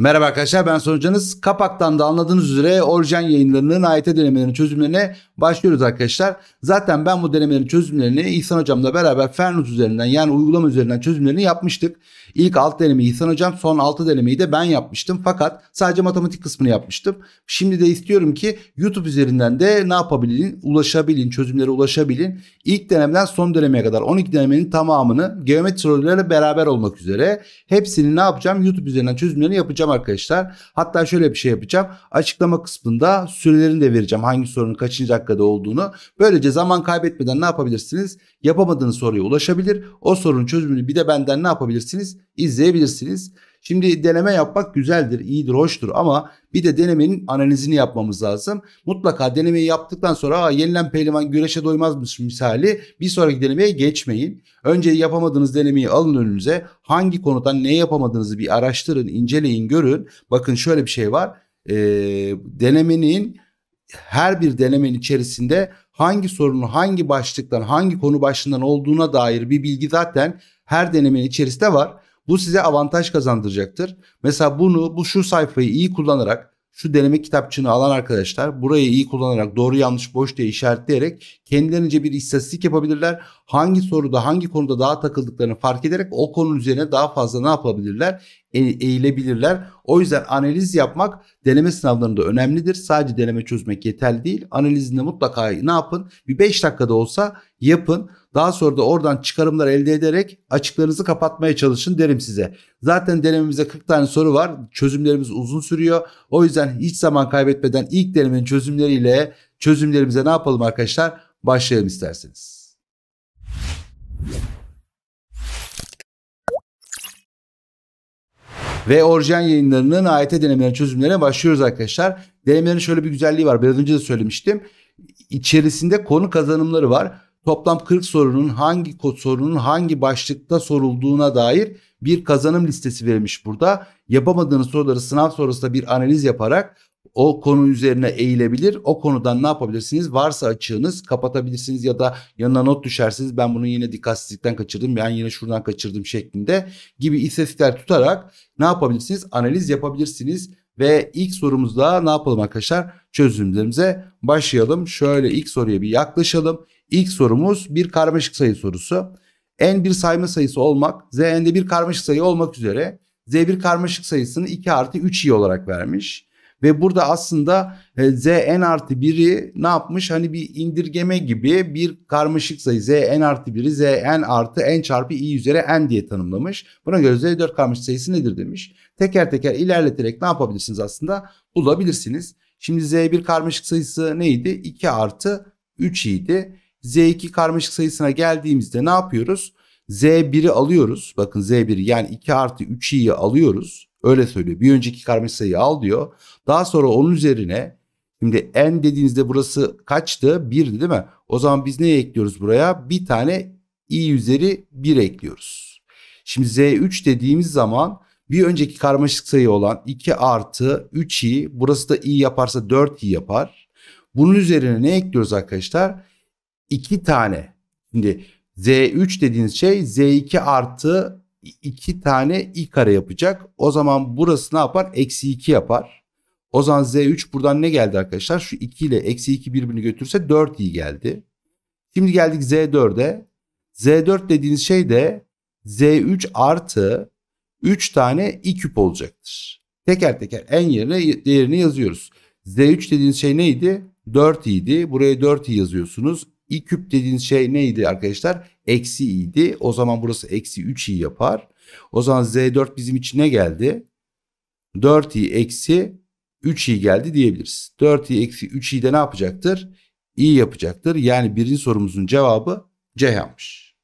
Merhaba arkadaşlar ben sonucanız. Kapaktan da anladığınız üzere orijin yayınlarının AYT denemelerinin çözümlerine başlıyoruz arkadaşlar. Zaten ben bu denemelerin çözümlerini İhsan hocamla beraber Fernus üzerinden yani uygulama üzerinden çözümlerini yapmıştık. İlk alt denemeyi İhsan hocam son altı denemeyi de ben yapmıştım. Fakat sadece matematik kısmını yapmıştım. Şimdi de istiyorum ki YouTube üzerinden de ne yapabilin? Ulaşabilin, çözümlere ulaşabilin. İlk denemeden son denemeye kadar 12 denemenin tamamını geometri sorularıyla beraber olmak üzere hepsini ne yapacağım? YouTube üzerinden çözümlerini yapacağım arkadaşlar. Hatta şöyle bir şey yapacağım. Açıklama kısmında sürelerini de vereceğim. Hangi sorunun kaçıncı dakika dakikada olduğunu böylece zaman kaybetmeden ne yapabilirsiniz? Yapamadığınız soruya ulaşabilir. O sorunun çözümünü bir de benden ne yapabilirsiniz? İzleyebilirsiniz. Şimdi deneme yapmak güzeldir, iyidir, hoştur ama bir de denemenin analizini yapmamız lazım. Mutlaka denemeyi yaptıktan sonra Aa, yenilen pehlivan güreşe doymazmış misali bir sonraki denemeye geçmeyin. Önce yapamadığınız denemeyi alın önünüze. Hangi konudan ne yapamadığınızı bir araştırın, inceleyin, görün. Bakın şöyle bir şey var. E, denemenin her bir denemenin içerisinde hangi sorunu, hangi başlıktan hangi konu başlığından olduğuna dair bir bilgi zaten her denemenin içerisinde var. Bu size avantaj kazandıracaktır. Mesela bunu bu şu sayfayı iyi kullanarak şu deneme kitapçığını alan arkadaşlar burayı iyi kullanarak doğru yanlış boş diye işaretleyerek kendilerince bir istatistik yapabilirler. Hangi soruda hangi konuda daha takıldıklarını fark ederek o konunun üzerine daha fazla ne yapabilirler? E eğilebilirler. O yüzden analiz yapmak deneme sınavlarında önemlidir. Sadece deneme çözmek yeterli değil. Analizinde mutlaka ne yapın? Bir 5 dakikada olsa yapın. Daha sonra da oradan çıkarımlar elde ederek açıklarınızı kapatmaya çalışın derim size. Zaten denememize 40 tane soru var. Çözümlerimiz uzun sürüyor. O yüzden hiç zaman kaybetmeden ilk denemenin çözümleriyle çözümlerimize ne yapalım arkadaşlar? Başlayalım isterseniz. ve orijinal yayınlarının AYT denemelerinin çözümlerine başlıyoruz arkadaşlar. Denemelerin şöyle bir güzelliği var. Biraz önce de söylemiştim. İçerisinde konu kazanımları var toplam 40 sorunun hangi sorunun hangi başlıkta sorulduğuna dair bir kazanım listesi verilmiş burada. Yapamadığınız soruları sınav sonrasında bir analiz yaparak o konu üzerine eğilebilir. O konudan ne yapabilirsiniz? Varsa açığınız kapatabilirsiniz ya da yanına not düşersiniz. Ben bunu yine dikkatsizlikten kaçırdım. Ben yine şuradan kaçırdım şeklinde gibi istatistikler tutarak ne yapabilirsiniz? Analiz yapabilirsiniz. Ve ilk sorumuzda ne yapalım arkadaşlar? Çözümlerimize başlayalım. Şöyle ilk soruya bir yaklaşalım. İlk sorumuz bir karmaşık sayı sorusu. N bir sayma sayısı olmak, Zn'de bir karmaşık sayı olmak üzere Z bir karmaşık sayısını 2 artı 3 i olarak vermiş. Ve burada aslında e, Z n artı 1'i ne yapmış? Hani bir indirgeme gibi bir karmaşık sayı Z n artı 1'i Z n artı n çarpı i üzeri n diye tanımlamış. Buna göre Z4 karmaşık sayısı nedir demiş. Teker teker ilerleterek ne yapabilirsiniz aslında? Bulabilirsiniz. Şimdi Z1 karmaşık sayısı neydi? 2 artı 3 idi. Z2 karmaşık sayısına geldiğimizde ne yapıyoruz? Z1'i alıyoruz. Bakın Z1 yani 2 artı 3i'yi alıyoruz. Öyle söylüyor. Bir önceki karmaşık sayıyı al diyor. Daha sonra onun üzerine şimdi n dediğinizde burası kaçtı? 1'di değil mi? O zaman biz ne ekliyoruz buraya? Bir tane i üzeri 1 ekliyoruz. Şimdi z3 dediğimiz zaman bir önceki karmaşık sayı olan 2 artı 3i burası da i yaparsa 4i yapar. Bunun üzerine ne ekliyoruz arkadaşlar? 2 tane. Şimdi Z3 dediğiniz şey Z2 artı 2 tane i kare yapacak. O zaman burası ne yapar? Eksi 2 yapar. O zaman Z3 buradan ne geldi arkadaşlar? Şu 2 ile eksi 2 birbirini götürse 4 i geldi. Şimdi geldik Z4'e. Z4 dediğiniz şey de Z3 artı 3 tane i küp olacaktır. Teker teker en yerine değerini yazıyoruz. Z3 dediğiniz şey neydi? 4 i'di. Buraya 4 i yazıyorsunuz i küp dediğiniz şey neydi arkadaşlar? Eksi i'ydi. O zaman burası eksi 3i yapar. O zaman z4 bizim için ne geldi. 4i eksi 3i geldi diyebiliriz. 4i eksi 3i de ne yapacaktır? i yapacaktır. Yani birinci sorumuzun cevabı C yapmış.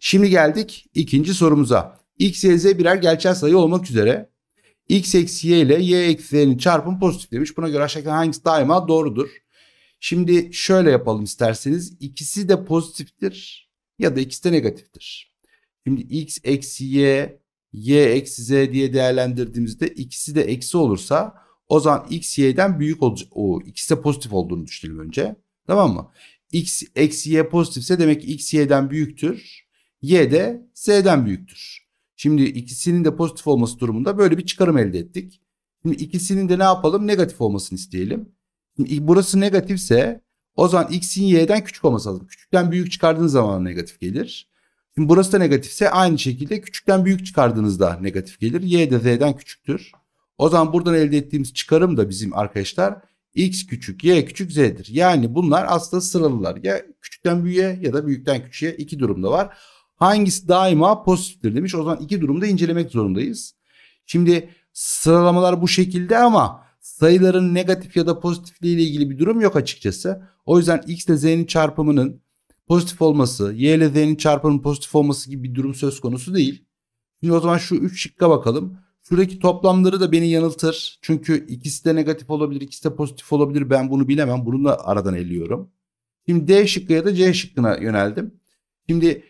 Şimdi geldik ikinci sorumuza. x, y, z birer gerçel sayı olmak üzere x eksi y ile y eksi z'nin çarpımı pozitif demiş. Buna göre aşağıdaki hangisi daima doğrudur? Şimdi şöyle yapalım isterseniz. İkisi de pozitiftir ya da ikisi de negatiftir. Şimdi x eksi y, y eksi z diye değerlendirdiğimizde ikisi de eksi olursa o zaman x y'den büyük olacak. O ikisi de pozitif olduğunu düşünelim önce. Tamam mı? x eksi y pozitifse demek ki x y'den büyüktür. y de z'den büyüktür. Şimdi ikisinin de pozitif olması durumunda böyle bir çıkarım elde ettik. Şimdi ikisinin de ne yapalım? Negatif olmasını isteyelim burası negatifse o zaman x'in y'den küçük olması lazım. Küçükten büyük çıkardığınız zaman negatif gelir. Şimdi burası da negatifse aynı şekilde küçükten büyük çıkardığınızda negatif gelir. Y de z'den küçüktür. O zaman buradan elde ettiğimiz çıkarım da bizim arkadaşlar x küçük y küçük z'dir. Yani bunlar aslında sıralılar. Ya küçükten büyüğe ya da büyükten küçüğe iki durumda var. Hangisi daima pozitiftir demiş. O zaman iki durumda incelemek zorundayız. Şimdi sıralamalar bu şekilde ama sayıların negatif ya da pozitifliği ile ilgili bir durum yok açıkçası. O yüzden x ile z'nin çarpımının pozitif olması, y ile z'nin çarpımının pozitif olması gibi bir durum söz konusu değil. Şimdi o zaman şu 3 şıkka bakalım. Şuradaki toplamları da beni yanıltır. Çünkü ikisi de negatif olabilir, ikisi de pozitif olabilir. Ben bunu bilemem. Bunu da aradan eliyorum. Şimdi D şıkkı ya da C şıkkına yöneldim. Şimdi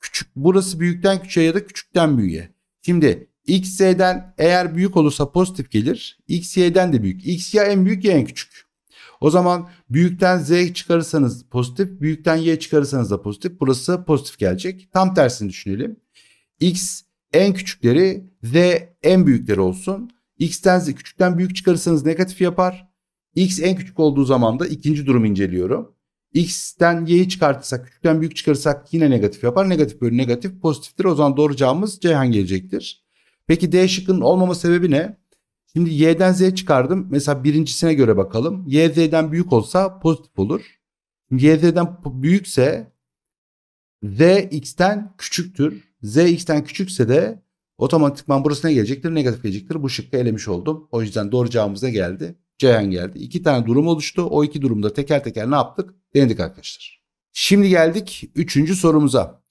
küçük burası büyükten küçüğe ya da küçükten büyüğe. Şimdi XY'den eğer büyük olursa pozitif gelir. XY'den de büyük. X ya en büyük ya en küçük. O zaman büyükten Z çıkarırsanız pozitif, büyükten Y çıkarırsanız da pozitif. Burası pozitif gelecek. Tam tersini düşünelim. X en küçükleri, Z en büyükleri olsun. X'ten Z küçükten büyük çıkarırsanız negatif yapar. X en küçük olduğu zaman da ikinci durumu inceliyorum. X'ten Y'yi çıkartırsak, küçükten büyük çıkarırsak yine negatif yapar. Negatif bölü negatif pozitiftir. O zaman doğru cevabımız Ceyhan gelecektir. Peki D şıkkının olmama sebebi ne? Şimdi Y'den Z çıkardım. Mesela birincisine göre bakalım. Y Z'den büyük olsa pozitif olur. Y Z'den büyükse Z X'ten küçüktür. Z X'ten küçükse de otomatikman burasına gelecektir? Negatif gelecektir. Bu şıkkı elemiş oldum. O yüzden doğru cevabımıza ne geldi? Ceyhan geldi. İki tane durum oluştu. O iki durumda teker teker ne yaptık? Denedik arkadaşlar. Şimdi geldik üçüncü sorumuza.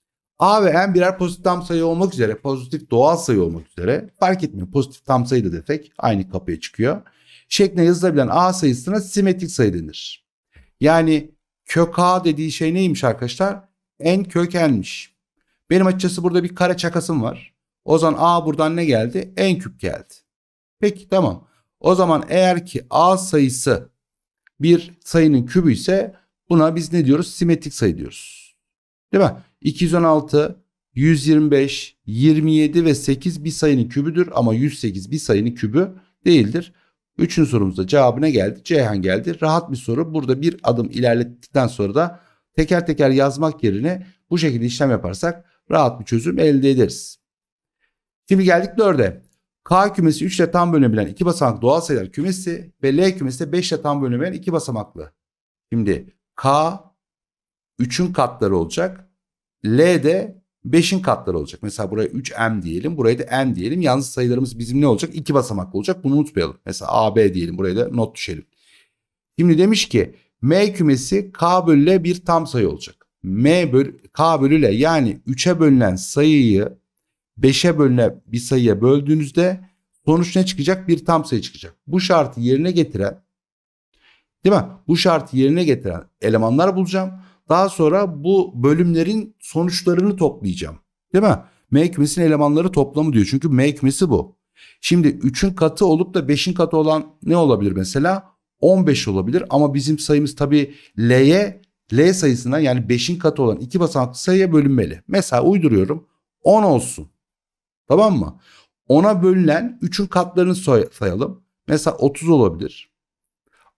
A ve n birer pozitif tam sayı olmak üzere, pozitif doğal sayı olmak üzere fark etmiyor. Pozitif tam sayı da desek aynı kapıya çıkıyor. Şekline yazılabilen A sayısına simetrik sayı denir. Yani kök A dediği şey neymiş arkadaşlar? En kökenmiş. Benim açıkçası burada bir kare çakasım var. O zaman A buradan ne geldi? En küp geldi. Peki tamam. O zaman eğer ki A sayısı bir sayının kübü ise buna biz ne diyoruz? Simetrik sayı diyoruz. Değil mi? 216, 125, 27 ve 8 bir sayının kübüdür ama 108 bir sayının kübü değildir. Üçüncü sorumuzda cevabına geldi. Ceyhan geldi. Rahat bir soru. Burada bir adım ilerlettikten sonra da teker teker yazmak yerine bu şekilde işlem yaparsak rahat bir çözüm elde ederiz. Şimdi geldik 4'e. K kümesi 3 ile tam bölünebilen 2 basamaklı doğal sayılar kümesi ve L kümesi de 5 ile tam bölünebilen 2 basamaklı. Şimdi K, 3'ün katları olacak. L de 5'in katları olacak. Mesela buraya 3M diyelim. Buraya da N diyelim. Yalnız sayılarımız bizim ne olacak? 2 basamaklı olacak. Bunu unutmayalım. Mesela AB diyelim. Buraya da not düşelim. Şimdi demiş ki M kümesi K bölü L bir tam sayı olacak. M bölü, K bölü L yani 3'e bölünen sayıyı 5'e bölünen bir sayıya böldüğünüzde sonuç ne çıkacak? Bir tam sayı çıkacak. Bu şartı yerine getiren değil mi? Bu şartı yerine getiren elemanlar bulacağım. Daha sonra bu bölümlerin sonuçlarını toplayacağım. Değil mi? M kümesinin elemanları toplamı diyor. Çünkü M kümesi bu. Şimdi 3'ün katı olup da 5'in katı olan ne olabilir mesela? 15 olabilir ama bizim sayımız tabii L'ye L sayısına yani 5'in katı olan iki basamaklı sayıya bölünmeli. Mesela uyduruyorum 10 olsun. Tamam mı? 10'a bölünen 3'ün katlarını sayalım. Mesela 30 olabilir.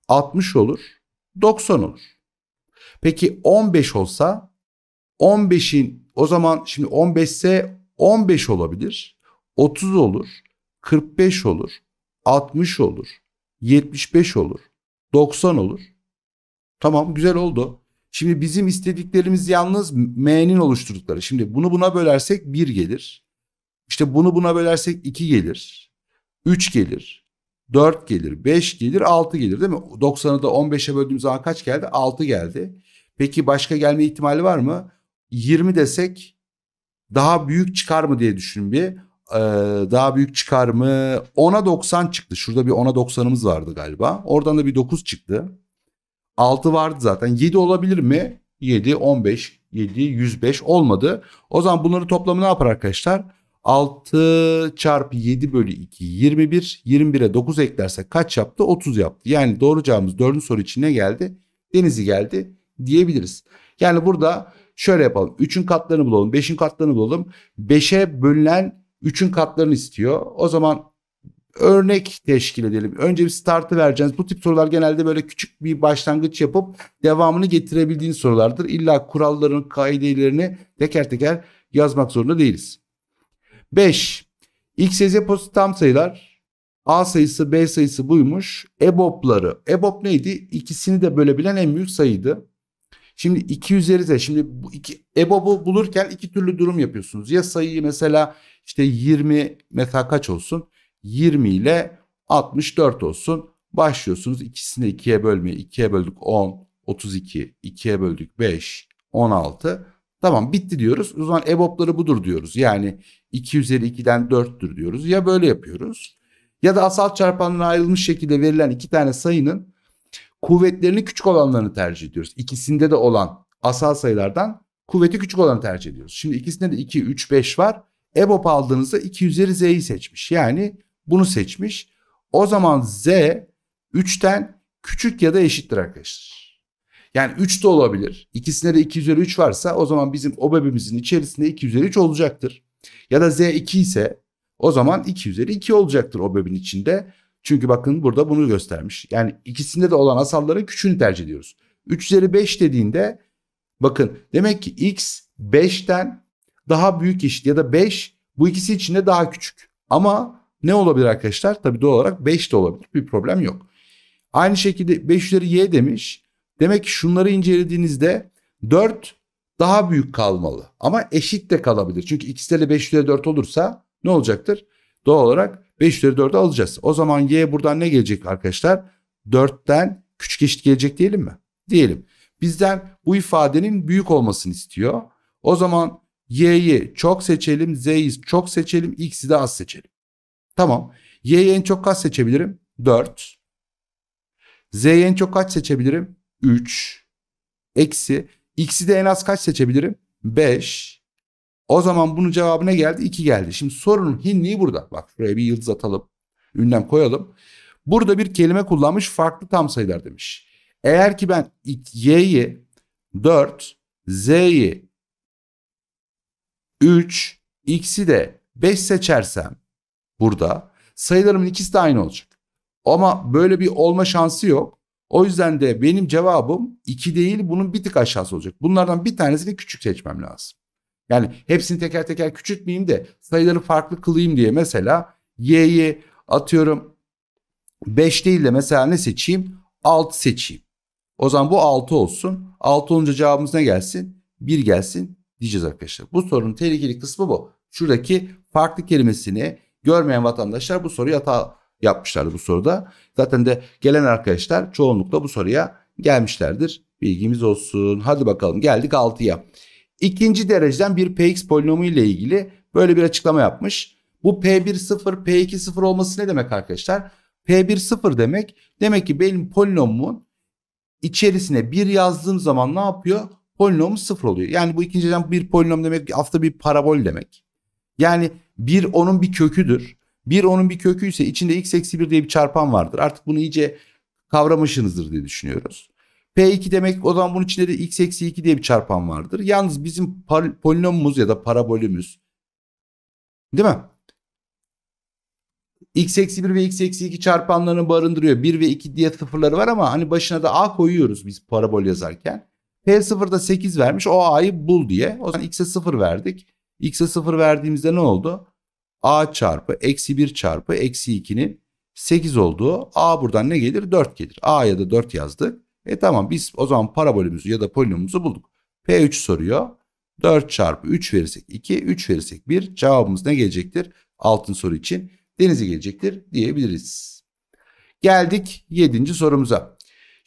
60 olur. 90 olur. Peki 15 olsa 15'in o zaman şimdi 15 ise 15 olabilir. 30 olur. 45 olur. 60 olur. 75 olur. 90 olur. Tamam güzel oldu. Şimdi bizim istediklerimiz yalnız M'nin oluşturdukları. Şimdi bunu buna bölersek 1 gelir. İşte bunu buna bölersek 2 gelir. 3 gelir. 4 gelir. 5 gelir. 6 gelir değil mi? 90'ı da 15'e böldüğümüz zaman kaç geldi? 6 geldi. Peki başka gelme ihtimali var mı? 20 desek daha büyük çıkar mı diye düşünün bir. Ee, daha büyük çıkar mı? 10'a 90 çıktı. Şurada bir 10'a 90'ımız vardı galiba. Oradan da bir 9 çıktı. 6 vardı zaten. 7 olabilir mi? 7, 15, 7, 105 olmadı. O zaman bunları toplamı ne yapar arkadaşlar? 6 çarpı 7 bölü 2 21. 21'e 9 eklersek kaç yaptı? 30 yaptı. Yani doğru cevabımız 4. soru içine geldi. Deniz'i geldi diyebiliriz. Yani burada şöyle yapalım. 3'ün katlarını bulalım. 5'in katlarını bulalım. 5'e bölünen 3'ün katlarını istiyor. O zaman örnek teşkil edelim. Önce bir startı vereceğiz. Bu tip sorular genelde böyle küçük bir başlangıç yapıp devamını getirebildiğin sorulardır. İlla kuralların kaidelerini teker teker yazmak zorunda değiliz. 5. X, Y, pozitif tam sayılar. A sayısı, B sayısı buymuş. EBOB'ları. EBOB neydi? İkisini de bölebilen en büyük sayıydı. Şimdi 2 üzeri de şimdi bu iki, EBOB'u bulurken iki türlü durum yapıyorsunuz. Ya sayıyı mesela işte 20 mesela kaç olsun? 20 ile 64 olsun. Başlıyorsunuz ikisini ikiye bölmeye. ikiye böldük 10, 32, ikiye böldük 5, 16. Tamam bitti diyoruz. O zaman EBOB'ları budur diyoruz. Yani 2 üzeri 2'den 4'tür diyoruz. Ya böyle yapıyoruz. Ya da asal çarpanlara ayrılmış şekilde verilen iki tane sayının kuvvetlerini küçük olanlarını tercih ediyoruz. İkisinde de olan asal sayılardan kuvveti küçük olanı tercih ediyoruz. Şimdi ikisinde de 2, 3, 5 var. EBOB aldığınızda 2 üzeri z'yi seçmiş. Yani bunu seçmiş. O zaman z 3'ten küçük ya da eşittir arkadaşlar. Yani 3 de olabilir. İkisinde de 2 üzeri 3 varsa o zaman bizim OBEB'imizin içerisinde 2 üzeri 3 olacaktır. Ya da z 2 ise o zaman 2 üzeri 2 olacaktır OBEB'in içinde. Çünkü bakın burada bunu göstermiş. Yani ikisinde de olan asalların küçüğünü tercih ediyoruz. 3 üzeri 5 dediğinde bakın demek ki x 5'ten daha büyük eşit ya da 5 bu ikisi içinde daha küçük. Ama ne olabilir arkadaşlar? Tabii doğal olarak 5 de olabilir. Bir problem yok. Aynı şekilde 5 üzeri y demiş. Demek ki şunları incelediğinizde 4 daha büyük kalmalı. Ama eşit de kalabilir. Çünkü x ile 5 üzeri 4 olursa ne olacaktır? Doğal olarak 5 üzeri 4'ü alacağız. O zaman y buradan ne gelecek arkadaşlar? 4'ten küçük eşit gelecek diyelim mi? Diyelim. Bizden bu ifadenin büyük olmasını istiyor. O zaman y'yi çok seçelim, z'yi çok seçelim, x'i de az seçelim. Tamam. Y'yi en çok kaç seçebilirim? 4. Z'yi en çok kaç seçebilirim? 3. Eksi. X'i de en az kaç seçebilirim? 5. O zaman bunun cevabı ne geldi? 2 geldi. Şimdi sorunun hinliği burada. Bak şuraya bir yıldız atalım. Ünlem koyalım. Burada bir kelime kullanmış farklı tam sayılar demiş. Eğer ki ben y'yi 4, z'yi 3, x'i de 5 seçersem burada sayılarımın ikisi de aynı olacak. Ama böyle bir olma şansı yok. O yüzden de benim cevabım 2 değil bunun bir tık aşağısı olacak. Bunlardan bir tanesini küçük seçmem lazım. Yani hepsini teker teker küçültmeyeyim de sayıları farklı kılayım diye mesela y'yi atıyorum 5 değil de mesela ne seçeyim? 6 seçeyim. O zaman bu 6 olsun. 6 olunca cevabımız ne gelsin? 1 gelsin diyeceğiz arkadaşlar. Bu sorunun tehlikeli kısmı bu. Şuradaki farklı kelimesini görmeyen vatandaşlar bu soruyu hata yapmışlardı bu soruda. Zaten de gelen arkadaşlar çoğunlukla bu soruya gelmişlerdir. Bilgimiz olsun. Hadi bakalım geldik 6'ya. İkinci dereceden bir px polinomu ile ilgili böyle bir açıklama yapmış. Bu p1 0 p2 0 olması ne demek arkadaşlar? p1 0 demek demek ki benim polinomumun içerisine 1 yazdığım zaman ne yapıyor? Polinom 0 oluyor. Yani bu ikinci dereceden bir polinom demek aslında bir parabol demek. Yani 1 onun bir köküdür. 1 onun bir köküyse içinde x eksi 1 diye bir çarpan vardır. Artık bunu iyice kavramışsınızdır diye düşünüyoruz. P2 demek o zaman bunun içinde de x eksi 2 diye bir çarpan vardır. Yalnız bizim polinomumuz ya da parabolümüz değil mi? x eksi 1 ve x eksi 2 çarpanlarını barındırıyor. 1 ve 2 diye sıfırları var ama hani başına da a koyuyoruz biz parabol yazarken. P0 da 8 vermiş o a'yı bul diye. O zaman x'e 0 verdik. x'e 0 verdiğimizde ne oldu? a çarpı eksi 1 çarpı eksi 2'nin 8 olduğu a buradan ne gelir? 4 gelir. a ya da 4 yazdık. E tamam biz o zaman parabolümüzü ya da polinomumuzu bulduk. P3 soruyor. 4 çarpı 3 verirsek 2, 3 verirsek 1 cevabımız ne gelecektir? Altın soru için denize gelecektir diyebiliriz. Geldik 7. sorumuza.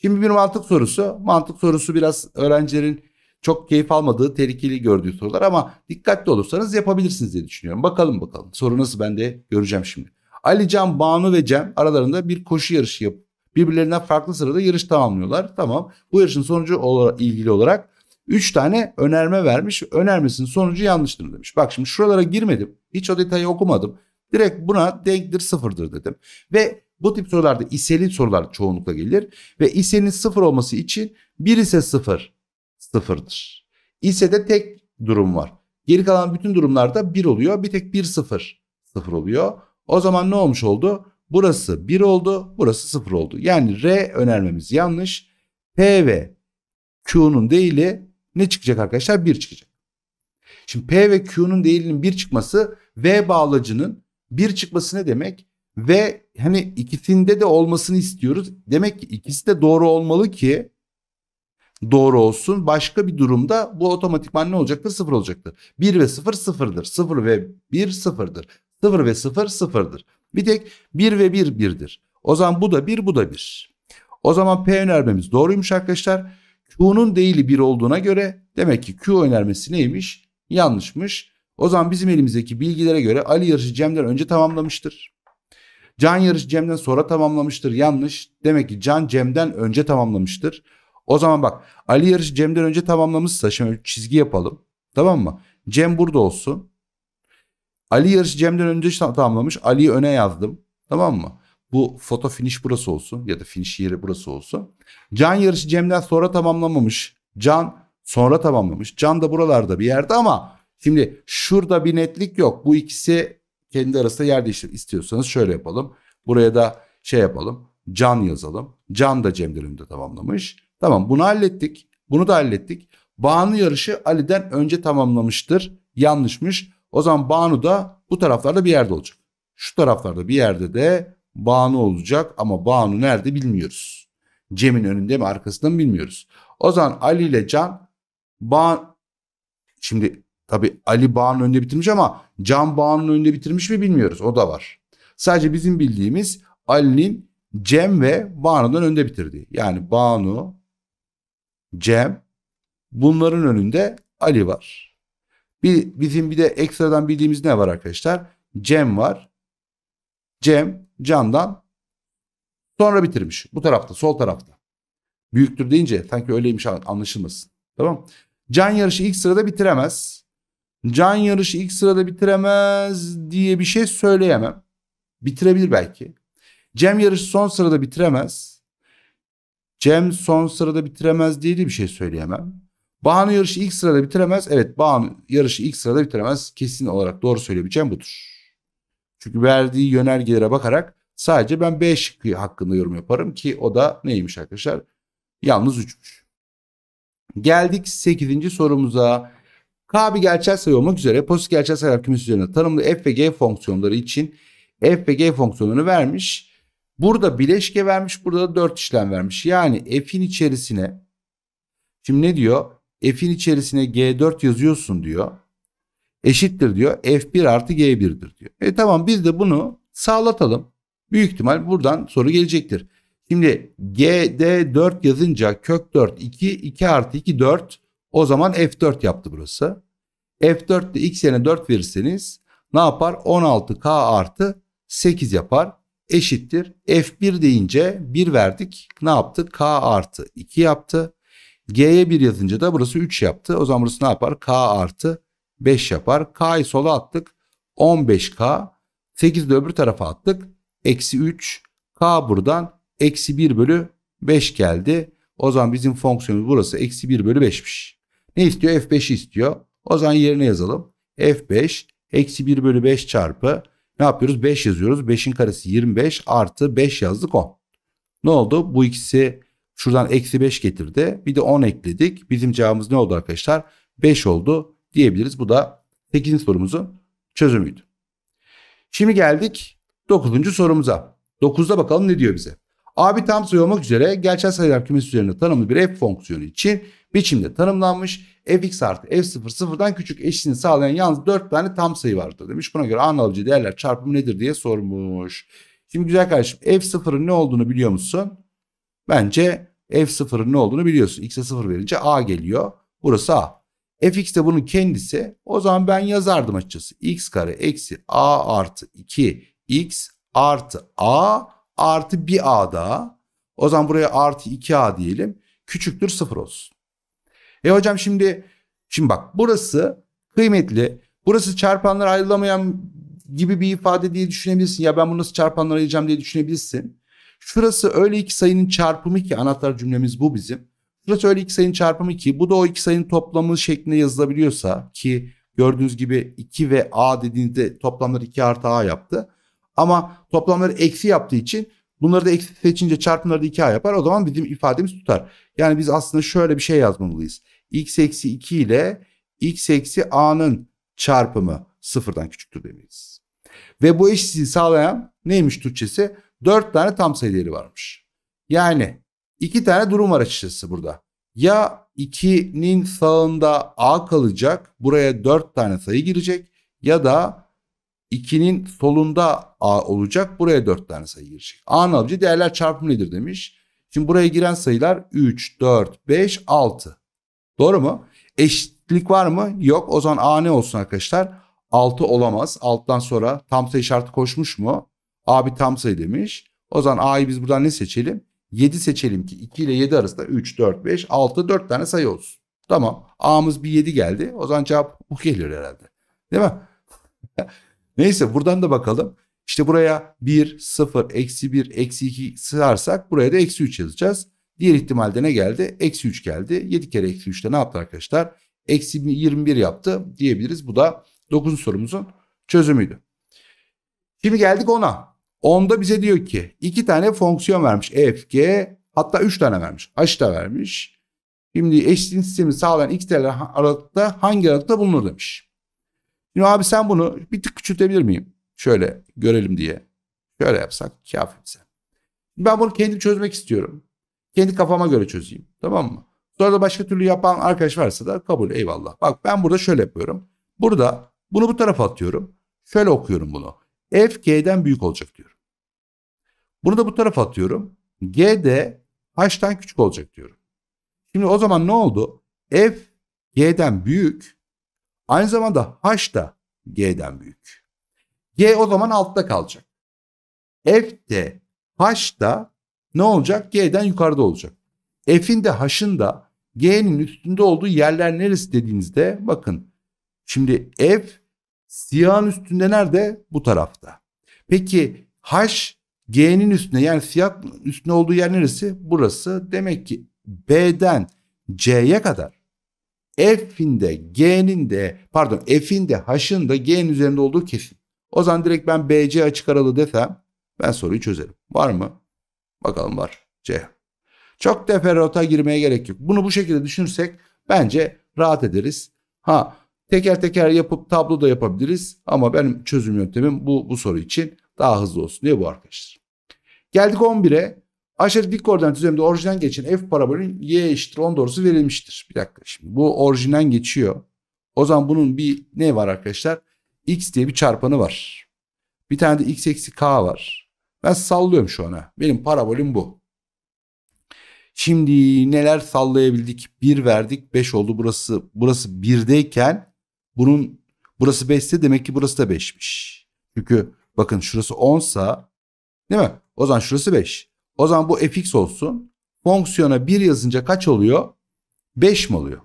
Şimdi bir mantık sorusu. Mantık sorusu biraz öğrencilerin çok keyif almadığı, tehlikeli gördüğü sorular ama dikkatli olursanız yapabilirsiniz diye düşünüyorum. Bakalım bakalım soru nasıl ben de göreceğim şimdi. Ali Can, Banu ve Cem aralarında bir koşu yarışı yap birbirlerinden farklı sırada yarış tamamlıyorlar. Tamam bu yarışın sonucu olarak, ilgili olarak 3 tane önerme vermiş. Önermesinin sonucu yanlıştır demiş. Bak şimdi şuralara girmedim. Hiç o detayı okumadım. Direkt buna denktir sıfırdır dedim. Ve bu tip sorularda iseli sorular çoğunlukla gelir. Ve isenin sıfır olması için bir ise sıfır sıfırdır. İse de tek durum var. Geri kalan bütün durumlarda bir oluyor. Bir tek bir sıfır sıfır oluyor. O zaman ne olmuş oldu? Burası 1 oldu, burası 0 oldu. Yani R önermemiz yanlış. P ve Q'nun değili ne çıkacak arkadaşlar? 1 çıkacak. Şimdi P ve Q'nun değilinin 1 çıkması V bağlacının 1 çıkması ne demek? Ve hani ikisinde de olmasını istiyoruz. Demek ki ikisi de doğru olmalı ki doğru olsun. Başka bir durumda bu otomatikman ne olacaktır? Sıfır olacaktır. 1 ve 0 sıfır, sıfırdır. 0 ve 1 sıfırdır. 0 ve 0 sıfır, sıfırdır. Bir tek 1 ve 1 bir, 1'dir. O zaman bu da 1 bu da 1. O zaman P önermemiz doğruymuş arkadaşlar. Q'nun değili 1 olduğuna göre demek ki Q önermesi neymiş? Yanlışmış. O zaman bizim elimizdeki bilgilere göre Ali yarışı Cem'den önce tamamlamıştır. Can yarışı Cem'den sonra tamamlamıştır. Yanlış. Demek ki Can Cem'den önce tamamlamıştır. O zaman bak Ali yarışı Cem'den önce tamamlamışsa şimdi çizgi yapalım. Tamam mı? Cem burada olsun. Ali yarışı Cem'den önce tamamlamış. Ali'yi öne yazdım. Tamam mı? Bu foto finish burası olsun ya da finish yeri burası olsun. Can yarışı Cem'den sonra tamamlamamış. Can sonra tamamlamış. Can da buralarda bir yerde ama şimdi şurada bir netlik yok. Bu ikisi kendi arasında yer değiştir. İstiyorsanız şöyle yapalım. Buraya da şey yapalım. Can yazalım. Can da Cem'den önce tamamlamış. Tamam bunu hallettik. Bunu da hallettik. Banu yarışı Ali'den önce tamamlamıştır. Yanlışmış. O zaman Banu da bu taraflarda bir yerde olacak. Şu taraflarda bir yerde de Banu olacak ama Banu nerede bilmiyoruz. Cem'in önünde mi arkasında mı bilmiyoruz. O zaman Ali ile Can Ban şimdi tabi Ali Banu'nun önünde bitirmiş ama Can Banu'nun önünde bitirmiş mi bilmiyoruz. O da var. Sadece bizim bildiğimiz Ali'nin Cem ve Banu'dan önde bitirdiği. Yani Banu, Cem bunların önünde Ali var. Bir, bizim bir de ekstradan bildiğimiz ne var arkadaşlar? Cem var. Cem Can'dan sonra bitirmiş. Bu tarafta sol tarafta. Büyüktür deyince sanki öyleymiş anlaşılmasın. Tamam Can yarışı ilk sırada bitiremez. Can yarışı ilk sırada bitiremez diye bir şey söyleyemem. Bitirebilir belki. Cem yarışı son sırada bitiremez. Cem son sırada bitiremez diye de bir şey söyleyemem. Banu yarışı ilk sırada bitiremez. Evet Banu yarışı ilk sırada bitiremez. Kesin olarak doğru söyleyebileceğim budur. Çünkü verdiği yönergelere bakarak sadece ben B şıkkı hakkında yorum yaparım ki o da neymiş arkadaşlar? Yalnız 3'müş. Geldik 8. sorumuza. K bir gerçel sayı olmak üzere pozitif gerçel sayılar kümesi üzerine tanımlı f ve g fonksiyonları için f ve g fonksiyonunu vermiş. Burada bileşke vermiş, burada da 4 işlem vermiş. Yani f'in içerisine şimdi ne diyor? f'in içerisine g4 yazıyorsun diyor. Eşittir diyor f1 artı g1'dir diyor. E tamam biz de bunu sağlatalım. Büyük ihtimal buradan soru gelecektir. Şimdi gd 4 yazınca kök 4 2 2 artı 2 4 o zaman f4 yaptı burası. f4'te x yerine 4 verirseniz ne yapar? 16k artı 8 yapar eşittir. F1 deyince 1 verdik. Ne yaptı? K artı 2 yaptı. G'ye 1 yazınca da burası 3 yaptı. O zaman burası ne yapar? K artı 5 yapar. K'yı sola attık. 15K. 8'i de öbür tarafa attık. Eksi 3. K buradan eksi 1 bölü 5 geldi. O zaman bizim fonksiyonumuz burası eksi 1 bölü 5'miş. Ne istiyor? F5'i istiyor. O zaman yerine yazalım. F5 eksi 1 bölü 5 çarpı ne yapıyoruz? 5 yazıyoruz. 5'in karesi 25 artı 5 yazdık 10. Ne oldu? Bu ikisi Şuradan eksi 5 getirdi. Bir de 10 ekledik. Bizim cevabımız ne oldu arkadaşlar? 5 oldu diyebiliriz. Bu da 8. sorumuzun çözümüydü. Şimdi geldik 9. sorumuza. 9'da bakalım ne diyor bize. Abi tam sayı olmak üzere gerçel sayılar kümesi üzerinde tanımlı bir f fonksiyonu için biçimde tanımlanmış. fx artı f0 sıfırdan küçük eşliğini sağlayan yalnız 4 tane tam sayı vardır demiş. Buna göre ana alıcı değerler çarpımı nedir diye sormuş. Şimdi güzel kardeşim f0'ın ne olduğunu biliyor musun? Bence f0'ın ne olduğunu biliyorsun. X'e 0 verince a geliyor. Burası a. fx de bunun kendisi. O zaman ben yazardım açıkçası. x kare eksi a artı 2 x artı a artı 1 a daha. O zaman buraya artı 2 a diyelim. Küçüktür 0 olsun. E hocam şimdi şimdi bak burası kıymetli. Burası çarpanlar ayrılamayan gibi bir ifade diye düşünebilirsin. Ya ben bunu nasıl çarpanlara ayıracağım diye düşünebilirsin. Şurası öyle iki sayının çarpımı ki anahtar cümlemiz bu bizim. Şurası öyle iki sayının çarpımı ki bu da o iki sayının toplamı şeklinde yazılabiliyorsa ki gördüğünüz gibi 2 ve a dediğinizde toplamları 2 artı a yaptı. Ama toplamları eksi yaptığı için bunları da eksi seçince çarpımları da 2a yapar. O zaman bizim ifademiz tutar. Yani biz aslında şöyle bir şey yazmalıyız. x eksi 2 ile x eksi a'nın çarpımı sıfırdan küçüktür demeliyiz. Ve bu eşitsizliği sağlayan neymiş Türkçesi? 4 tane tam sayı varmış. Yani iki tane durum var açıkçası burada. Ya 2'nin sağında A kalacak. Buraya 4 tane sayı girecek. Ya da 2'nin solunda A olacak. Buraya 4 tane sayı girecek. A'nın alacağı değerler çarpımı nedir demiş. Şimdi buraya giren sayılar 3, 4, 5, 6. Doğru mu? Eşitlik var mı? Yok. O zaman A ne olsun arkadaşlar? 6 olamaz. Alttan sonra tam sayı şartı koşmuş mu? Abi tam sayı demiş. O zaman A'yı biz buradan ne seçelim? 7 seçelim ki 2 ile 7 arasında 3, 4, 5, 6, 4 tane sayı olsun. Tamam. A'mız bir 7 geldi. O zaman cevap bu geliyor herhalde. Değil mi? Neyse buradan da bakalım. İşte buraya 1, 0, eksi 1, eksi 2 sığarsak buraya da eksi 3 yazacağız. Diğer ihtimalde ne geldi? Eksi 3 geldi. 7 kere eksi 3 de ne yaptı arkadaşlar? Eksi 21 yaptı diyebiliriz. Bu da 9. sorumuzun çözümüydü. Şimdi geldik 10'a. Onda bize diyor ki iki tane fonksiyon vermiş. E F, G hatta üç tane vermiş. H da vermiş. Şimdi eşitliğin sistemi sağlayan x değerler aralıkta hangi aralıkta bulunur demiş. Şimdi abi sen bunu bir tık küçültebilir miyim? Şöyle görelim diye. Şöyle yapsak kafi bize. Ben bunu kendim çözmek istiyorum. Kendi kafama göre çözeyim. Tamam mı? Sonra da başka türlü yapan arkadaş varsa da kabul eyvallah. Bak ben burada şöyle yapıyorum. Burada bunu bu tarafa atıyorum. Şöyle okuyorum bunu f g'den büyük olacak diyorum. Bunu da bu tarafa atıyorum. G de h'tan küçük olacak diyorum. Şimdi o zaman ne oldu? F g'den büyük. Aynı zamanda h da g'den büyük. G o zaman altta kalacak. F de h da ne olacak? G'den yukarıda olacak. F'in de h'ın da G'nin üstünde olduğu yerler neresi dediğinizde bakın. Şimdi F Siyahın üstünde nerede? Bu tarafta. Peki H G'nin üstüne yani siyahın üstüne olduğu yer neresi? Burası. Demek ki B'den C'ye kadar F'in de G'nin de pardon F'in de H'ın da G'nin üzerinde olduğu kesin. O zaman direkt ben BC açık aralı desem ben soruyu çözerim. Var mı? Bakalım var. C. Çok teferruata girmeye gerek yok. Bunu bu şekilde düşünürsek bence rahat ederiz. Ha Teker teker yapıp tablo da yapabiliriz ama benim çözüm yöntemim bu, bu soru için daha hızlı olsun diye bu arkadaşlar. Geldik 11'e. Aşağıdaki dik koordinat üzerinde orijinden geçen f parabolün y eşittir 10 doğrusu verilmiştir. Bir dakika şimdi bu orijinden geçiyor. O zaman bunun bir ne var arkadaşlar? x diye bir çarpanı var. Bir tane de x eksi k var. Ben sallıyorum şu ana. Benim parabolüm bu. Şimdi neler sallayabildik? 1 verdik 5 oldu burası. Burası 1'deyken bunun burası 5 ise demek ki burası da 5'miş. Çünkü bakın şurası 10 sa değil mi? O zaman şurası 5. O zaman bu fx olsun. Fonksiyona 1 yazınca kaç oluyor? 5 mi oluyor?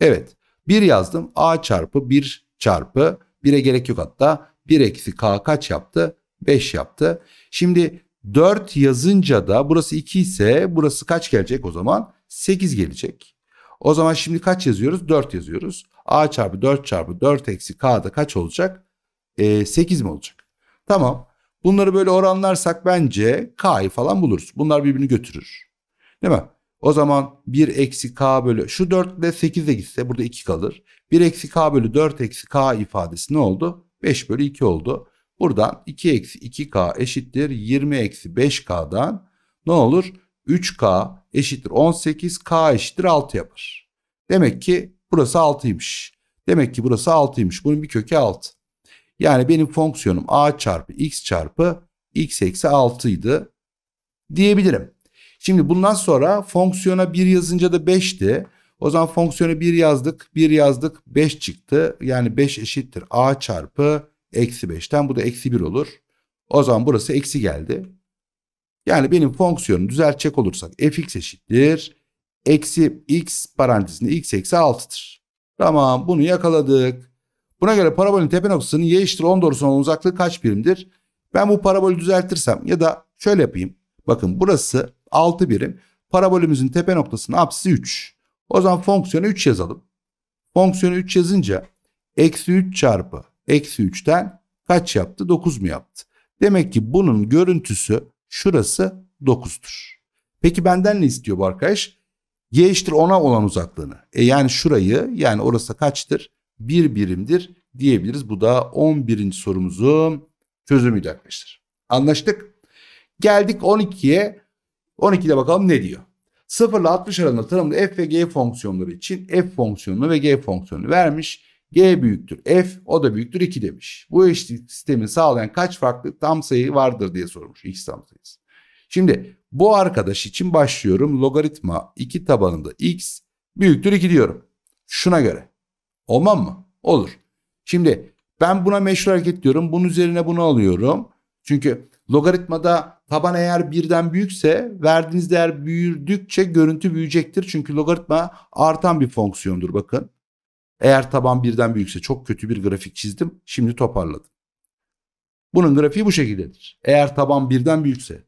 Evet. 1 yazdım. a çarpı 1 çarpı 1'e gerek yok hatta. 1 eksi k kaç yaptı? 5 yaptı. Şimdi 4 yazınca da burası 2 ise burası kaç gelecek o zaman? 8 gelecek. O zaman şimdi kaç yazıyoruz? 4 yazıyoruz. A çarpı 4 çarpı 4 eksi K'da kaç olacak? E, ee, 8 mi olacak? Tamam. Bunları böyle oranlarsak bence K'yı falan buluruz. Bunlar birbirini götürür. Değil mi? O zaman 1 eksi K bölü şu 4 ile 8'e gitse burada 2 kalır. 1 eksi K bölü 4 eksi K ifadesi ne oldu? 5 bölü 2 oldu. Buradan 2 eksi 2K eşittir 20 eksi 5K'dan ne olur? 3K eşittir 18, K eşittir 6 yapar. Demek ki burası 6'ymış. Demek ki burası 6'ymış. Bunun bir kökü 6. Yani benim fonksiyonum a çarpı x çarpı x eksi 6 idi diyebilirim. Şimdi bundan sonra fonksiyona 1 yazınca da 5'ti. O zaman fonksiyona 1 yazdık. 1 yazdık 5 çıktı. Yani 5 eşittir a çarpı eksi 5'ten bu da eksi 1 olur. O zaman burası eksi geldi. Yani benim fonksiyonu düzeltecek olursak fx eşittir. Eksi x parantezinde x eksi 6'dır. Tamam bunu yakaladık. Buna göre parabolün tepe noktasının y eşittir 10 doğrusundan uzaklığı kaç birimdir? Ben bu parabolü düzeltirsem ya da şöyle yapayım. Bakın burası 6 birim. Parabolümüzün tepe noktasının apsisi 3. O zaman fonksiyonu 3 yazalım. Fonksiyonu 3 yazınca eksi 3 çarpı eksi 3'ten kaç yaptı? 9 mu yaptı? Demek ki bunun görüntüsü Şurası 9'tur. Peki benden ne istiyor bu arkadaş? Y eşittir 10'a olan uzaklığını. E yani şurayı yani orası kaçtır? Bir birimdir diyebiliriz. Bu da 11. sorumuzun çözümüydü arkadaşlar. Anlaştık. Geldik 12'ye. 12'de bakalım ne diyor? 0 ile 60 aralığında tanımlı f ve g fonksiyonları için f fonksiyonunu ve g fonksiyonunu vermiş. G büyüktür F o da büyüktür 2 demiş. Bu eşitlik sistemi sağlayan kaç farklı tam sayı vardır diye sormuş x tam sayısı. Şimdi bu arkadaş için başlıyorum logaritma 2 tabanında x büyüktür 2 diyorum. Şuna göre. Olmam mı? Olur. Şimdi ben buna meşhur hareket diyorum. Bunun üzerine bunu alıyorum. Çünkü logaritmada taban eğer birden büyükse verdiğiniz değer büyüdükçe görüntü büyüyecektir. Çünkü logaritma artan bir fonksiyondur bakın. Eğer taban birden büyükse çok kötü bir grafik çizdim. Şimdi toparladım. Bunun grafiği bu şekildedir. Eğer taban birden büyükse.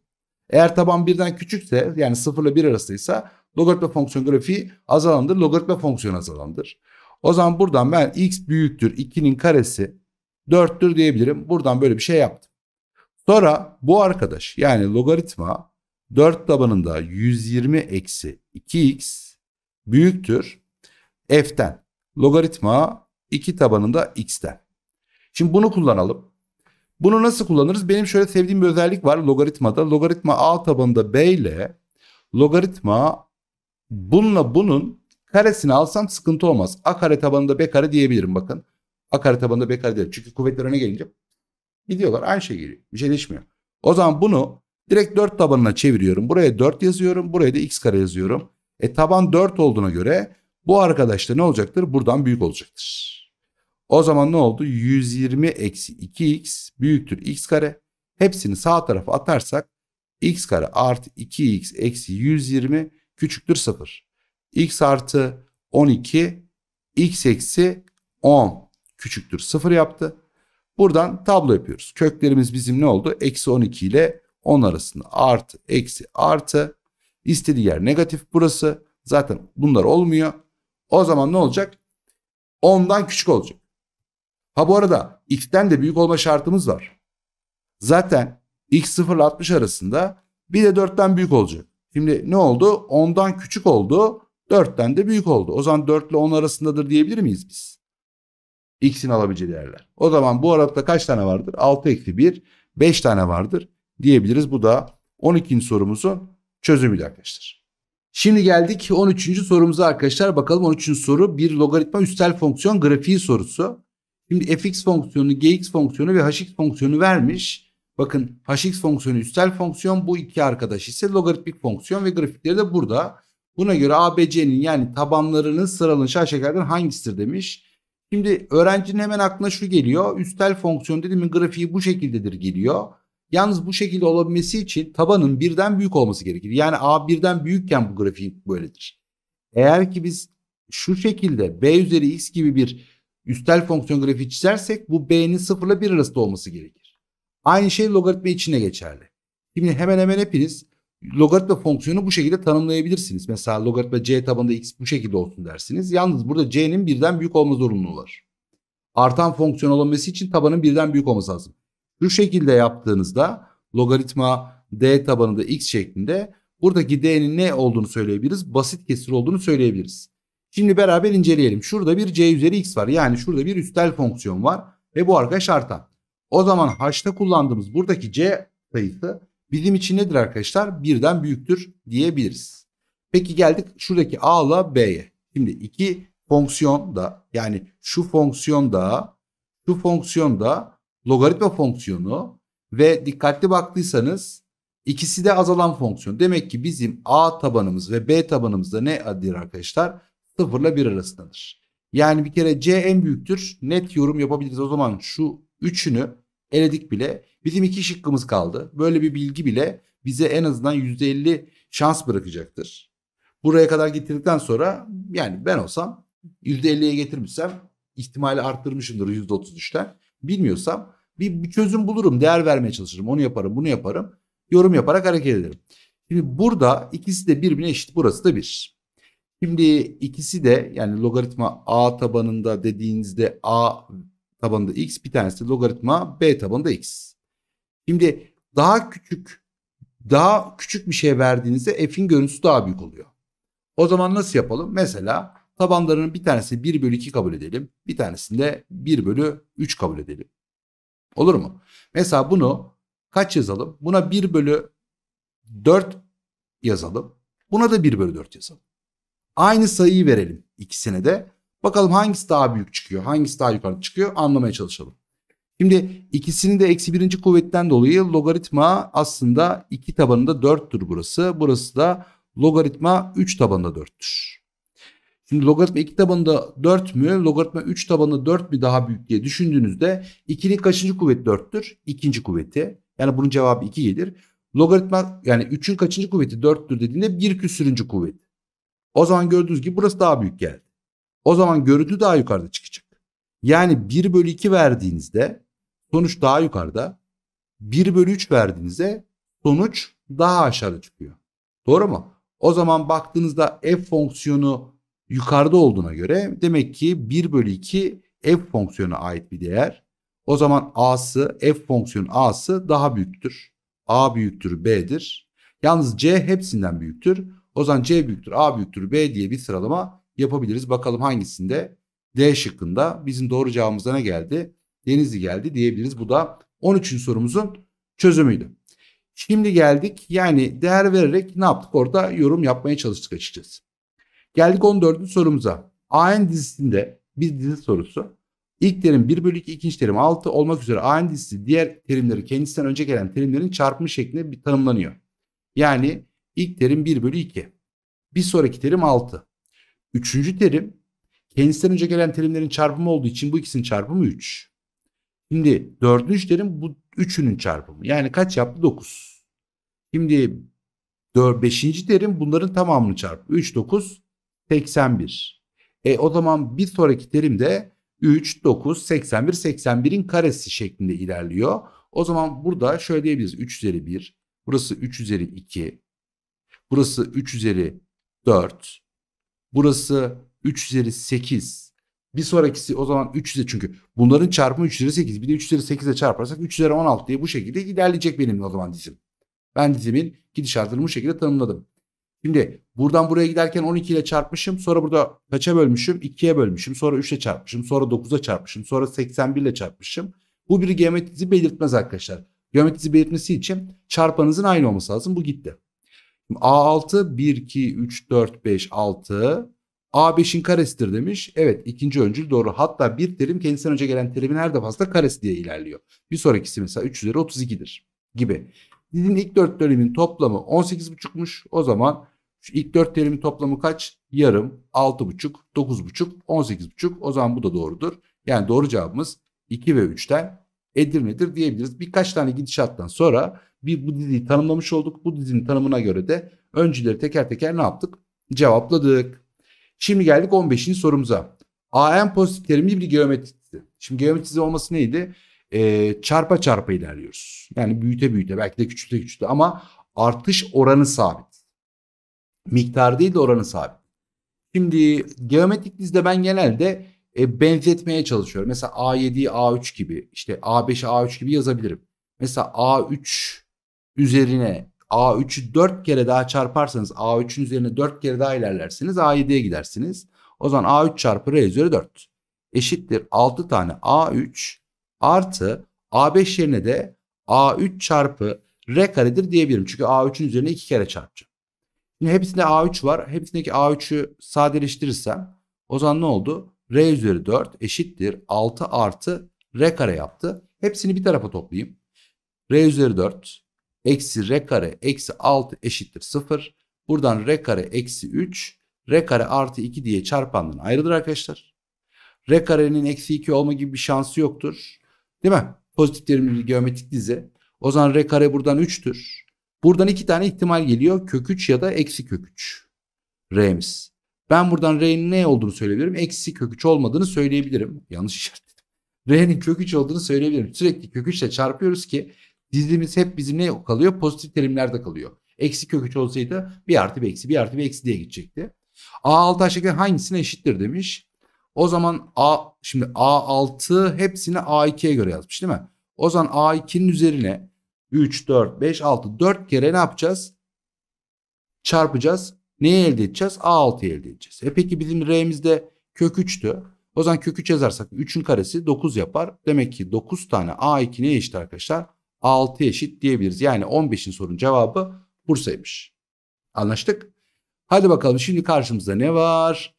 Eğer taban birden küçükse yani 0 ile 1 arasıysa logaritma fonksiyon grafiği azalandır. Logaritma fonksiyon azalandır. O zaman buradan ben x büyüktür 2'nin karesi 4'tür diyebilirim. Buradan böyle bir şey yaptım. Sonra bu arkadaş yani logaritma 4 tabanında 120 eksi 2x büyüktür f'ten logaritma 2 tabanında x'ten. Şimdi bunu kullanalım. Bunu nasıl kullanırız? Benim şöyle sevdiğim bir özellik var logaritmada. Logaritma a tabanında b ile logaritma bununla bunun karesini alsam sıkıntı olmaz. A kare tabanında B kare diyebilirim bakın. A kare tabanında B kare diyebilirim. Çünkü kuvvetler öne gelince gidiyorlar. Aynı şey geliyor. Bir şey değişmiyor. O zaman bunu direkt 4 tabanına çeviriyorum. Buraya 4 yazıyorum. Buraya da x kare yazıyorum. E taban 4 olduğuna göre bu arkadaş da ne olacaktır? Buradan büyük olacaktır. O zaman ne oldu? 120 eksi 2x büyüktür x kare. Hepsini sağ tarafa atarsak x kare artı 2x eksi 120 küçüktür 0. x artı 12 x eksi 10 küçüktür 0 yaptı. Buradan tablo yapıyoruz. Köklerimiz bizim ne oldu? Eksi 12 ile 10 arasında artı eksi artı. İstediği yer negatif burası. Zaten bunlar olmuyor. O zaman ne olacak? 10'dan küçük olacak. Ha bu arada x'ten de büyük olma şartımız var. Zaten x 0 ile 60 arasında bir de 4'ten büyük olacak. Şimdi ne oldu? 10'dan küçük oldu. 4'ten de büyük oldu. O zaman 4 ile 10 arasındadır diyebilir miyiz biz? X'in alabileceği değerler. O zaman bu aralıkta kaç tane vardır? 6 eksi 1, 5 tane vardır diyebiliriz. Bu da 12. sorumuzun çözümüydü arkadaşlar. Şimdi geldik 13. sorumuza arkadaşlar. Bakalım 13. soru bir logaritma üstel fonksiyon grafiği sorusu. Şimdi fx fonksiyonu, gx fonksiyonu ve hx fonksiyonu vermiş. Bakın hx fonksiyonu üstel fonksiyon bu iki arkadaş ise logaritmik fonksiyon ve grafikleri de burada. Buna göre ABC'nin yani tabanlarının sıralanışı aşağıdakilerden hangisidir demiş. Şimdi öğrencinin hemen aklına şu geliyor. Üstel fonksiyon dediğimin grafiği bu şekildedir geliyor. Yalnız bu şekilde olabilmesi için tabanın birden büyük olması gerekir. Yani A birden büyükken bu grafiği böyledir. Eğer ki biz şu şekilde B üzeri X gibi bir üstel fonksiyon grafiği çizersek bu B'nin 0 ile 1 arasında olması gerekir. Aynı şey logaritma için de geçerli. Şimdi hemen hemen hepiniz logaritma fonksiyonu bu şekilde tanımlayabilirsiniz. Mesela logaritma c tabanında x bu şekilde olsun dersiniz. Yalnız burada c'nin birden büyük olma zorunluluğu var. Artan fonksiyon olabilmesi için tabanın birden büyük olması lazım. Şu şekilde yaptığınızda logaritma d tabanında x şeklinde buradaki d'nin ne olduğunu söyleyebiliriz. Basit kesir olduğunu söyleyebiliriz. Şimdi beraber inceleyelim. Şurada bir c üzeri x var. Yani şurada bir üstel fonksiyon var ve bu arkadaş artan. O zaman h'ta kullandığımız buradaki c sayısı bizim için nedir arkadaşlar? Birden büyüktür diyebiliriz. Peki geldik şuradaki a ile b'ye. Şimdi iki fonksiyon da yani şu fonksiyon da şu fonksiyon da logaritma fonksiyonu ve dikkatli baktıysanız ikisi de azalan fonksiyon. Demek ki bizim a tabanımız ve b tabanımız da ne adıdır arkadaşlar? 0 ile 1 arasındadır. Yani bir kere c en büyüktür. Net yorum yapabiliriz. O zaman şu üçünü eledik bile. Bizim iki şıkkımız kaldı. Böyle bir bilgi bile bize en azından %50 şans bırakacaktır. Buraya kadar getirdikten sonra yani ben olsam %50'ye getirmişsem ihtimali arttırmışımdır %33'ten. Bilmiyorsam bir, bir çözüm bulurum, değer vermeye çalışırım. Onu yaparım, bunu yaparım. Yorum yaparak hareket ederim. Şimdi burada ikisi de birbirine eşit. Burası da bir. Şimdi ikisi de yani logaritma a tabanında dediğinizde a tabanında x bir tanesi logaritma b tabanında x. Şimdi daha küçük daha küçük bir şey verdiğinizde f'in görüntüsü daha büyük oluyor. O zaman nasıl yapalım? Mesela tabanlarının bir tanesi 1 bölü 2 kabul edelim. Bir tanesinde 1 bölü 3 kabul edelim. Olur mu? Mesela bunu kaç yazalım? Buna 1 bölü 4 yazalım. Buna da 1 bölü 4 yazalım. Aynı sayıyı verelim ikisine de. Bakalım hangisi daha büyük çıkıyor, hangisi daha yukarı çıkıyor anlamaya çalışalım. Şimdi ikisini de eksi birinci kuvvetten dolayı logaritma aslında 2 tabanında 4'tür burası. Burası da logaritma 3 tabanında 4'tür. Şimdi logaritma 2 tabanında 4 mü, logaritma 3 tabanında 4 mü daha büyük diye düşündüğünüzde 2'nin kaçıncı kuvveti 4'tür? İkinci kuvveti. Yani bunun cevabı 2 gelir. Logaritma yani 3'ün kaçıncı kuvveti 4'tür dediğinde 1 küsürüncü kuvvet. O zaman gördüğünüz gibi burası daha büyük geldi. O zaman görüntü daha yukarıda çıkacak. Yani 1 bölü 2 verdiğinizde sonuç daha yukarıda. 1 bölü 3 verdiğinizde sonuç daha aşağıda çıkıyor. Doğru mu? O zaman baktığınızda f fonksiyonu yukarıda olduğuna göre demek ki 1 bölü 2 f fonksiyonu ait bir değer. O zaman a'sı f fonksiyonu a'sı daha büyüktür. a büyüktür b'dir. Yalnız c hepsinden büyüktür. O zaman c büyüktür a büyüktür b diye bir sıralama yapabiliriz. Bakalım hangisinde? D şıkkında bizim doğru cevabımıza ne geldi? Denizli geldi diyebiliriz. Bu da 13. sorumuzun çözümüydü. Şimdi geldik yani değer vererek ne yaptık orada yorum yapmaya çalıştık açıkçası. Geldik 14. sorumuza. AN dizisinde bir dizi sorusu. İlk terim 1 bölü 2, ikinci terim 6 olmak üzere AN dizisi diğer terimleri kendisinden önce gelen terimlerin çarpımı şeklinde bir tanımlanıyor. Yani ilk terim 1 bölü 2. Bir sonraki terim 6. Üçüncü terim kendisinden önce gelen terimlerin çarpımı olduğu için bu ikisinin çarpımı 3. Şimdi dördüncü terim bu üçünün çarpımı. Yani kaç yaptı? 9. Şimdi 4, beşinci terim bunların tamamını çarpı. 3, 9, 81. E o zaman bir sonraki terim de 3, 9, 81, 81'in karesi şeklinde ilerliyor. O zaman burada şöyle diyebiliriz. 3 üzeri 1, burası 3 üzeri 2, burası 3 üzeri 4, burası 3 üzeri 8. Bir sonrakisi o zaman 3 üzeri çünkü bunların çarpımı 3 üzeri 8. Bir de 3 üzeri 8'e çarparsak 3 üzeri 16 diye bu şekilde ilerleyecek benim o zaman dizim. Ben dizimin gidişatını bu şekilde tanımladım. Şimdi buradan buraya giderken 12 ile çarpmışım. Sonra burada kaça bölmüşüm? 2'ye bölmüşüm. Sonra 3'e çarpmışım. Sonra 9'a çarpmışım. Sonra 81 ile çarpmışım. Bu bir geometrisi belirtmez arkadaşlar. Geometrisi belirtmesi için çarpanızın aynı olması lazım. Bu gitti. A6 1, 2, 3, 4, 5, 6. A5'in karesidir demiş. Evet ikinci öncül doğru. Hatta bir terim kendisinden önce gelen terimin her defasında karesi diye ilerliyor. Bir sonrakisi mesela 3 üzeri 32'dir gibi. Dizinin ilk dört dönemin toplamı 18,5'muş. O zaman şu ilk dört terimin toplamı kaç? Yarım, 6,5, 9,5, 18,5. O zaman bu da doğrudur. Yani doğru cevabımız 2 ve 3'ten Edirne'dir diyebiliriz. Birkaç tane gidişattan sonra bir bu diziyi tanımlamış olduk. Bu dizinin tanımına göre de öncüleri teker teker ne yaptık? Cevapladık. Şimdi geldik 15. sorumuza. AM pozitif terimli bir geometri. Şimdi geometrize olması neydi? e, çarpa çarpa ilerliyoruz. Yani büyüte büyüte belki de küçülte küçülte ama artış oranı sabit. Miktar değil de oranı sabit. Şimdi geometrik dizide ben genelde e, benzetmeye çalışıyorum. Mesela A7, A3 gibi işte A5, A3 gibi yazabilirim. Mesela A3 üzerine A3'ü 4 kere daha çarparsanız A3'ün üzerine 4 kere daha ilerlersiniz, A7'ye gidersiniz. O zaman A3 çarpı R üzeri 4 eşittir 6 tane A3 artı A5 yerine de A3 çarpı R karedir diyebilirim. Çünkü A3'ün üzerine 2 kere çarpacağım. Şimdi hepsinde A3 var. Hepsindeki A3'ü sadeleştirirsem o zaman ne oldu? R üzeri 4 eşittir 6 artı R kare yaptı. Hepsini bir tarafa toplayayım. R üzeri 4 eksi R kare eksi 6 eşittir 0. Buradan R kare eksi 3 R kare artı 2 diye çarpandan ayrılır arkadaşlar. R karenin eksi 2 olma gibi bir şansı yoktur. Değil mi? Pozitif terimli geometrik dizi. O zaman r kare buradan 3'tür. Buradan iki tane ihtimal geliyor. Kök 3 ya da eksi kök 3. R'miz. Ben buradan R'nin ne olduğunu söyleyebilirim. Eksi kök 3 olmadığını söyleyebilirim. Yanlış işaretledim. R'nin kök 3 olduğunu söyleyebilirim. Sürekli kök 3 ile çarpıyoruz ki dizimiz hep bizim ne kalıyor? Pozitif terimlerde kalıyor. Eksi kök 3 olsaydı bir artı bir eksi bir artı bir eksi diye gidecekti. A 6 aşağı hangisine eşittir demiş. O zaman A şimdi A6 hepsini A2'ye göre yazmış değil mi? O zaman A2'nin üzerine 3, 4, 5, 6 4 kere ne yapacağız? Çarpacağız. Neyi elde edeceğiz? A6'yı elde edeceğiz. E peki bizim R'mizde kök 3'tü. O zaman kök 3 yazarsak 3'ün karesi 9 yapar. Demek ki 9 tane A2 neye eşit arkadaşlar? 6 eşit diyebiliriz. Yani 15'in sorunun cevabı Bursa'ymış. Anlaştık? Hadi bakalım şimdi karşımızda ne var?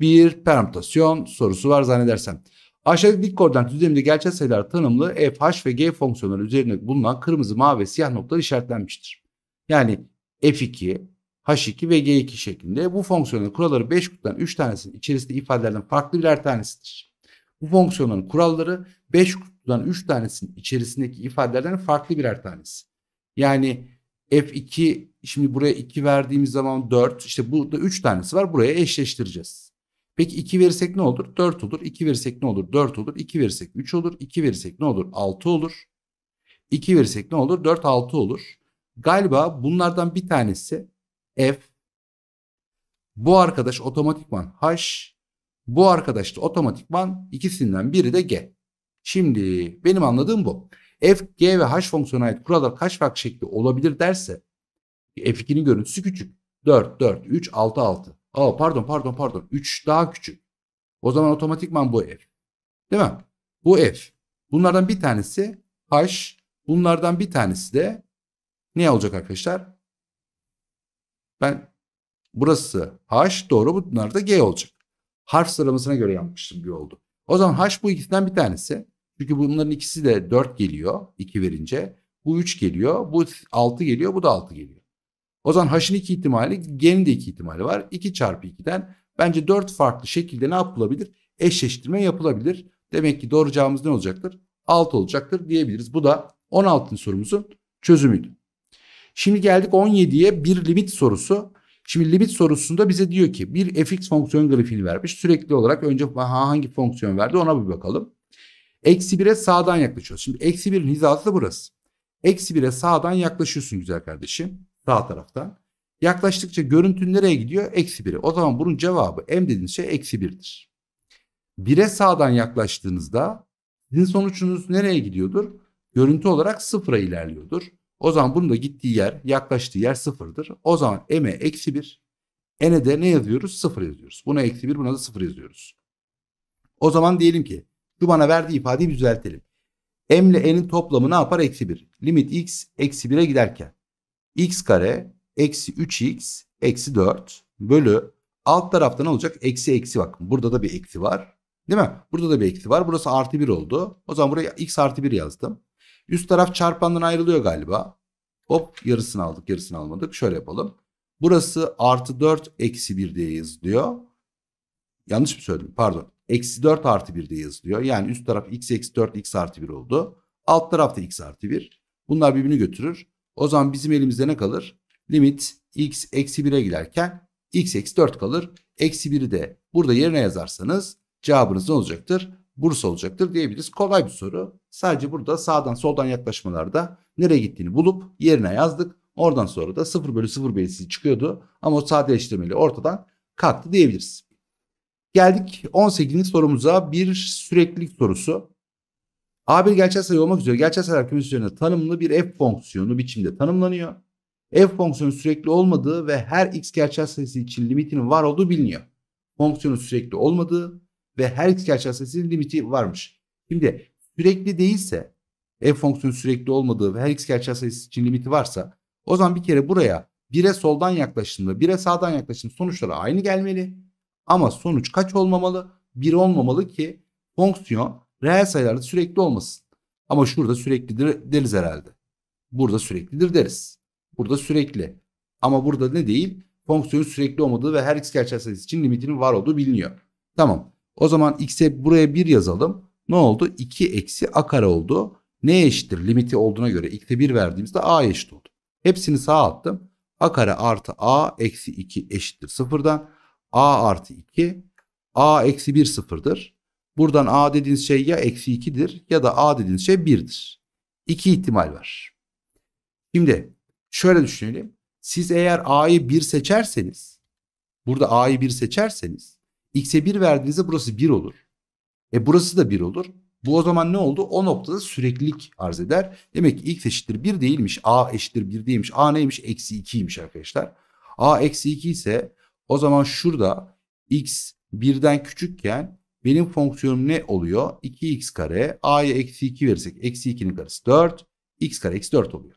bir permütasyon sorusu var zannedersem. Aşağıdaki dik koordinat düzleminde gerçek sayılar tanımlı f, h ve g fonksiyonları üzerinde bulunan kırmızı, mavi ve siyah noktalar işaretlenmiştir. Yani f2, h2 ve g2 şeklinde bu fonksiyonun kuralları 5 kutudan 3 tanesinin içerisinde ifadelerden farklı birer tanesidir. Bu fonksiyonun kuralları 5 kutudan 3 tanesinin içerisindeki ifadelerden farklı birer tanesi. Yani f2 şimdi buraya 2 verdiğimiz zaman 4 işte burada 3 tanesi var buraya eşleştireceğiz. Peki 2 verirsek ne olur? 4 olur. 2 verirsek ne olur? 4 olur. 2 verirsek 3 olur. 2 verirsek ne olur? 6 olur. 2 verirsek ne olur? 4 6 olur. Galiba bunlardan bir tanesi F. Bu arkadaş otomatikman H. Bu arkadaş da otomatikman ikisinden biri de G. Şimdi benim anladığım bu. F, G ve H fonksiyonu ait kurallar kaç farklı şekli olabilir derse F2'nin görüntüsü küçük. 4, 4, 3, 6, 6. Aa pardon pardon pardon. 3 daha küçük. O zaman otomatikman bu f. Değil mi? Bu f. Bunlardan bir tanesi h. Bunlardan bir tanesi de ne olacak arkadaşlar? Ben burası h doğru bunlar da g olacak. Harf sıralamasına göre yapmıştım gibi oldu. O zaman h bu ikisinden bir tanesi. Çünkü bunların ikisi de 4 geliyor 2 verince. Bu 3 geliyor, bu 6 geliyor, bu da 6 geliyor. O zaman H'ın iki ihtimali, G'nin de iki ihtimali var. 2 çarpı 2'den bence 4 farklı şekilde ne yapılabilir? Eşleştirme yapılabilir. Demek ki doğru cevabımız ne olacaktır? 6 olacaktır diyebiliriz. Bu da 16. sorumuzun çözümüydü. Şimdi geldik 17'ye bir limit sorusu. Şimdi limit sorusunda bize diyor ki bir fx fonksiyon grafiğini vermiş. Sürekli olarak önce hangi fonksiyon verdi ona bir bakalım. Eksi 1'e sağdan yaklaşıyoruz. Şimdi eksi 1'in hizası da burası. Eksi 1'e sağdan yaklaşıyorsun güzel kardeşim sağ taraftan. Yaklaştıkça görüntü nereye gidiyor? Eksi 1'e. O zaman bunun cevabı M dediğiniz şey eksi 1'dir. 1'e sağdan yaklaştığınızda sizin sonucunuz nereye gidiyordur? Görüntü olarak sıfıra ilerliyordur. O zaman bunun da gittiği yer, yaklaştığı yer sıfırdır. O zaman M'e eksi 1, N'e de ne yazıyoruz? Sıfır yazıyoruz. Buna eksi 1, buna da sıfır yazıyoruz. O zaman diyelim ki şu bana verdiği ifadeyi düzeltelim. M ile N'in toplamı ne yapar? Eksi 1. Limit X eksi 1'e giderken x kare eksi 3x eksi 4 bölü alt tarafta ne olacak? Eksi eksi bakın burada da bir eksi var. Değil mi? Burada da bir eksi var. Burası artı 1 oldu. O zaman buraya x artı 1 yazdım. Üst taraf çarpandan ayrılıyor galiba. Hop yarısını aldık yarısını almadık. Şöyle yapalım. Burası artı 4 eksi 1 diye yazılıyor. Yanlış mı söyledim? Pardon. Eksi 4 artı 1 diye yazılıyor. Yani üst taraf x eksi 4 x artı 1 oldu. Alt tarafta x artı 1. Bunlar birbirini götürür. O zaman bizim elimizde ne kalır? Limit x eksi 1'e giderken x eksi 4 kalır. Eksi 1'i de burada yerine yazarsanız cevabınız ne olacaktır? Bursa olacaktır diyebiliriz. Kolay bir soru. Sadece burada sağdan soldan yaklaşmalarda nereye gittiğini bulup yerine yazdık. Oradan sonra da 0 bölü 0 belirsiz çıkıyordu. Ama o sadeleştirmeyle ortadan kalktı diyebiliriz. Geldik 18. sorumuza bir süreklilik sorusu. A1 gerçel sayı olmak üzere gerçel sayılar kümesi üzerinde tanımlı bir f fonksiyonu biçimde tanımlanıyor. F fonksiyonu sürekli olmadığı ve her x gerçel sayısı için limitinin var olduğu biliniyor. Fonksiyonun sürekli olmadığı ve her x gerçel sayısının limiti varmış. Şimdi sürekli değilse f fonksiyonu sürekli olmadığı ve her x gerçel sayısı için limiti varsa o zaman bir kere buraya 1'e soldan yaklaştığında 1'e sağdan yaklaştığında sonuçlara aynı gelmeli. Ama sonuç kaç olmamalı? 1 olmamalı ki fonksiyon Reel sayılarda sürekli olmasın. Ama şurada süreklidir deriz herhalde. Burada süreklidir deriz. Burada sürekli. Ama burada ne değil? Fonksiyonun sürekli olmadığı ve her x gerçel sayısı için limitinin var olduğu biliniyor. Tamam. O zaman x'e buraya 1 yazalım. Ne oldu? 2 eksi a kare oldu. Ne eşittir? Limiti olduğuna göre x'e 1 verdiğimizde a eşit oldu. Hepsini sağa attım. a kare artı a eksi 2 eşittir 0'dan a artı 2 a eksi 1 sıfırdır. Buradan a dediğiniz şey ya eksi 2'dir ya da a dediğiniz şey 1'dir. İki ihtimal var. Şimdi şöyle düşünelim. Siz eğer a'yı 1 seçerseniz burada a'yı 1 seçerseniz x'e 1 verdiğinizde burası 1 olur. E burası da 1 olur. Bu o zaman ne oldu? O noktada süreklilik arz eder. Demek ki x eşittir 1 değilmiş. A eşittir 1 değilmiş. A neymiş? Eksi 2'ymiş arkadaşlar. A eksi 2 ise o zaman şurada x 1'den küçükken benim fonksiyonum ne oluyor? 2x kare. A'ya eksi 2 verirsek eksi 2'nin karesi 4. x kare eksi 4 oluyor.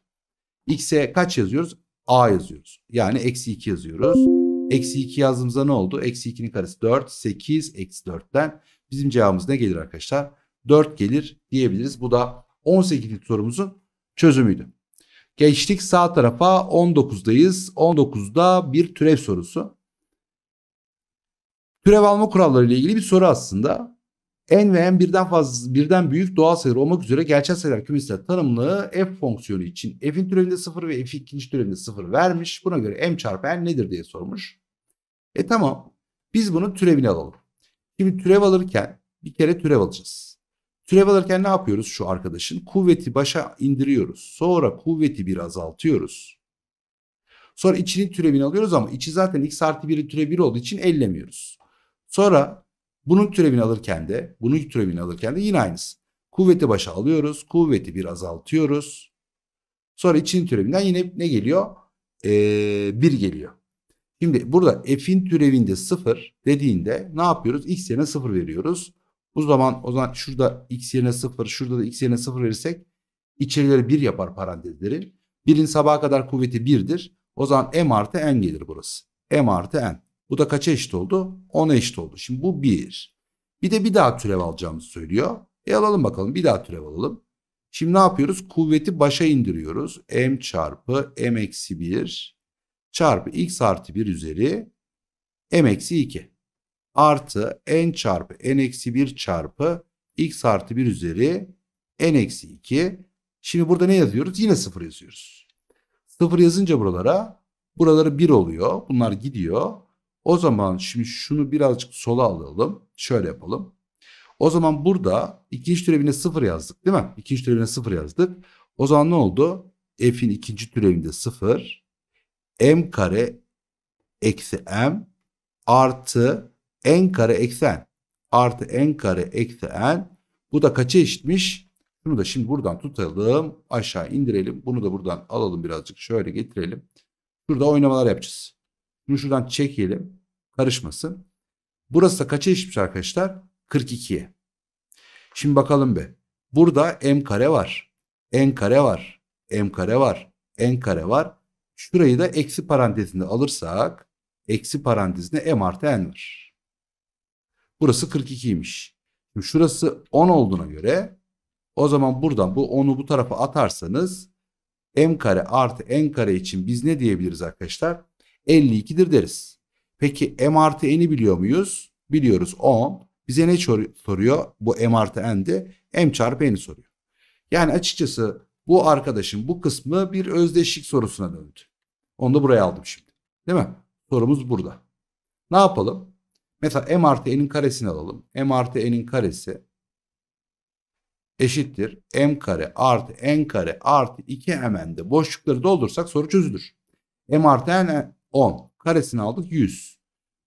X'e kaç yazıyoruz? A yazıyoruz. Yani eksi 2 yazıyoruz. Eksi 2 yazdığımızda ne oldu? Eksi 2'nin karesi 4. 8 eksi 4'ten bizim cevabımız ne gelir arkadaşlar? 4 gelir diyebiliriz. Bu da 18. sorumuzun çözümüydü. Geçtik sağ tarafa 19'dayız. 19'da bir türev sorusu. Türev alma kuralları ile ilgili bir soru aslında. N ve n birden fazla birden büyük doğal sayılar olmak üzere gerçel sayılar kümesinde tanımlı f fonksiyonu için f'in türevinde 0 ve f ikinci türevinde 0 vermiş. Buna göre m çarpı n nedir diye sormuş. E tamam. Biz bunun türevini alalım. Şimdi türev alırken bir kere türev alacağız. Türev alırken ne yapıyoruz şu arkadaşın? Kuvveti başa indiriyoruz. Sonra kuvveti bir azaltıyoruz. Sonra içinin türevini alıyoruz ama içi zaten x artı 1'in türevi 1 olduğu için ellemiyoruz. Sonra bunun türevini alırken de, bunun türevini alırken de yine aynısı. Kuvveti başa alıyoruz, kuvveti bir azaltıyoruz. Sonra içinin türevinden yine ne geliyor? Ee, 1 geliyor. Şimdi burada f'in türevinde 0 dediğinde ne yapıyoruz? x yerine 0 veriyoruz. Bu zaman o zaman şurada x yerine 0, şurada da x yerine 0 verirsek içerileri 1 yapar parantezleri. 1'in sabaha kadar kuvveti 1'dir. O zaman m artı n gelir burası. m artı n. Bu da kaça eşit oldu? 10'a eşit oldu. Şimdi bu 1. Bir de bir daha türev alacağımızı söylüyor. E alalım bakalım bir daha türev alalım. Şimdi ne yapıyoruz? Kuvveti başa indiriyoruz. M çarpı M eksi 1 çarpı X artı 1 üzeri M eksi 2 artı N çarpı N eksi 1 çarpı X artı 1 üzeri N eksi 2. Şimdi burada ne yazıyoruz? Yine 0 yazıyoruz. 0 yazınca buralara buraları 1 oluyor. Bunlar gidiyor. O zaman şimdi şunu birazcık sola alalım. Şöyle yapalım. O zaman burada ikinci türevine sıfır yazdık değil mi? İkinci türevine sıfır yazdık. O zaman ne oldu? F'in ikinci türevinde sıfır. M kare eksi M artı N kare eksi N. Artı N kare eksi N. Bu da kaça eşitmiş? Bunu da şimdi buradan tutalım. Aşağı indirelim. Bunu da buradan alalım birazcık. Şöyle getirelim. Şurada oynamalar yapacağız. Şunu şuradan çekelim. Karışmasın. Burası da kaça eşitmiş arkadaşlar? 42'ye. Şimdi bakalım be. Burada m kare var. n kare var. m kare var. n kare var. Şurayı da eksi parantezinde alırsak eksi parantezinde m artı n var. Burası 42'ymiş. Şimdi şurası 10 olduğuna göre o zaman buradan bu 10'u bu tarafa atarsanız m kare artı n kare için biz ne diyebiliriz arkadaşlar? 52'dir deriz. Peki m artı n'i biliyor muyuz? Biliyoruz 10. Bize ne soruyor? Bu m artı n'di. m çarpı n'i soruyor. Yani açıkçası bu arkadaşın bu kısmı bir özdeşlik sorusuna döndü. Onu da buraya aldım şimdi. Değil mi? Sorumuz burada. Ne yapalım? Mesela m artı n'in karesini alalım. m artı n'in karesi eşittir. m kare artı n kare artı 2 mn'de boşlukları doldursak soru çözülür. m artı n 10. Karesini aldık 100.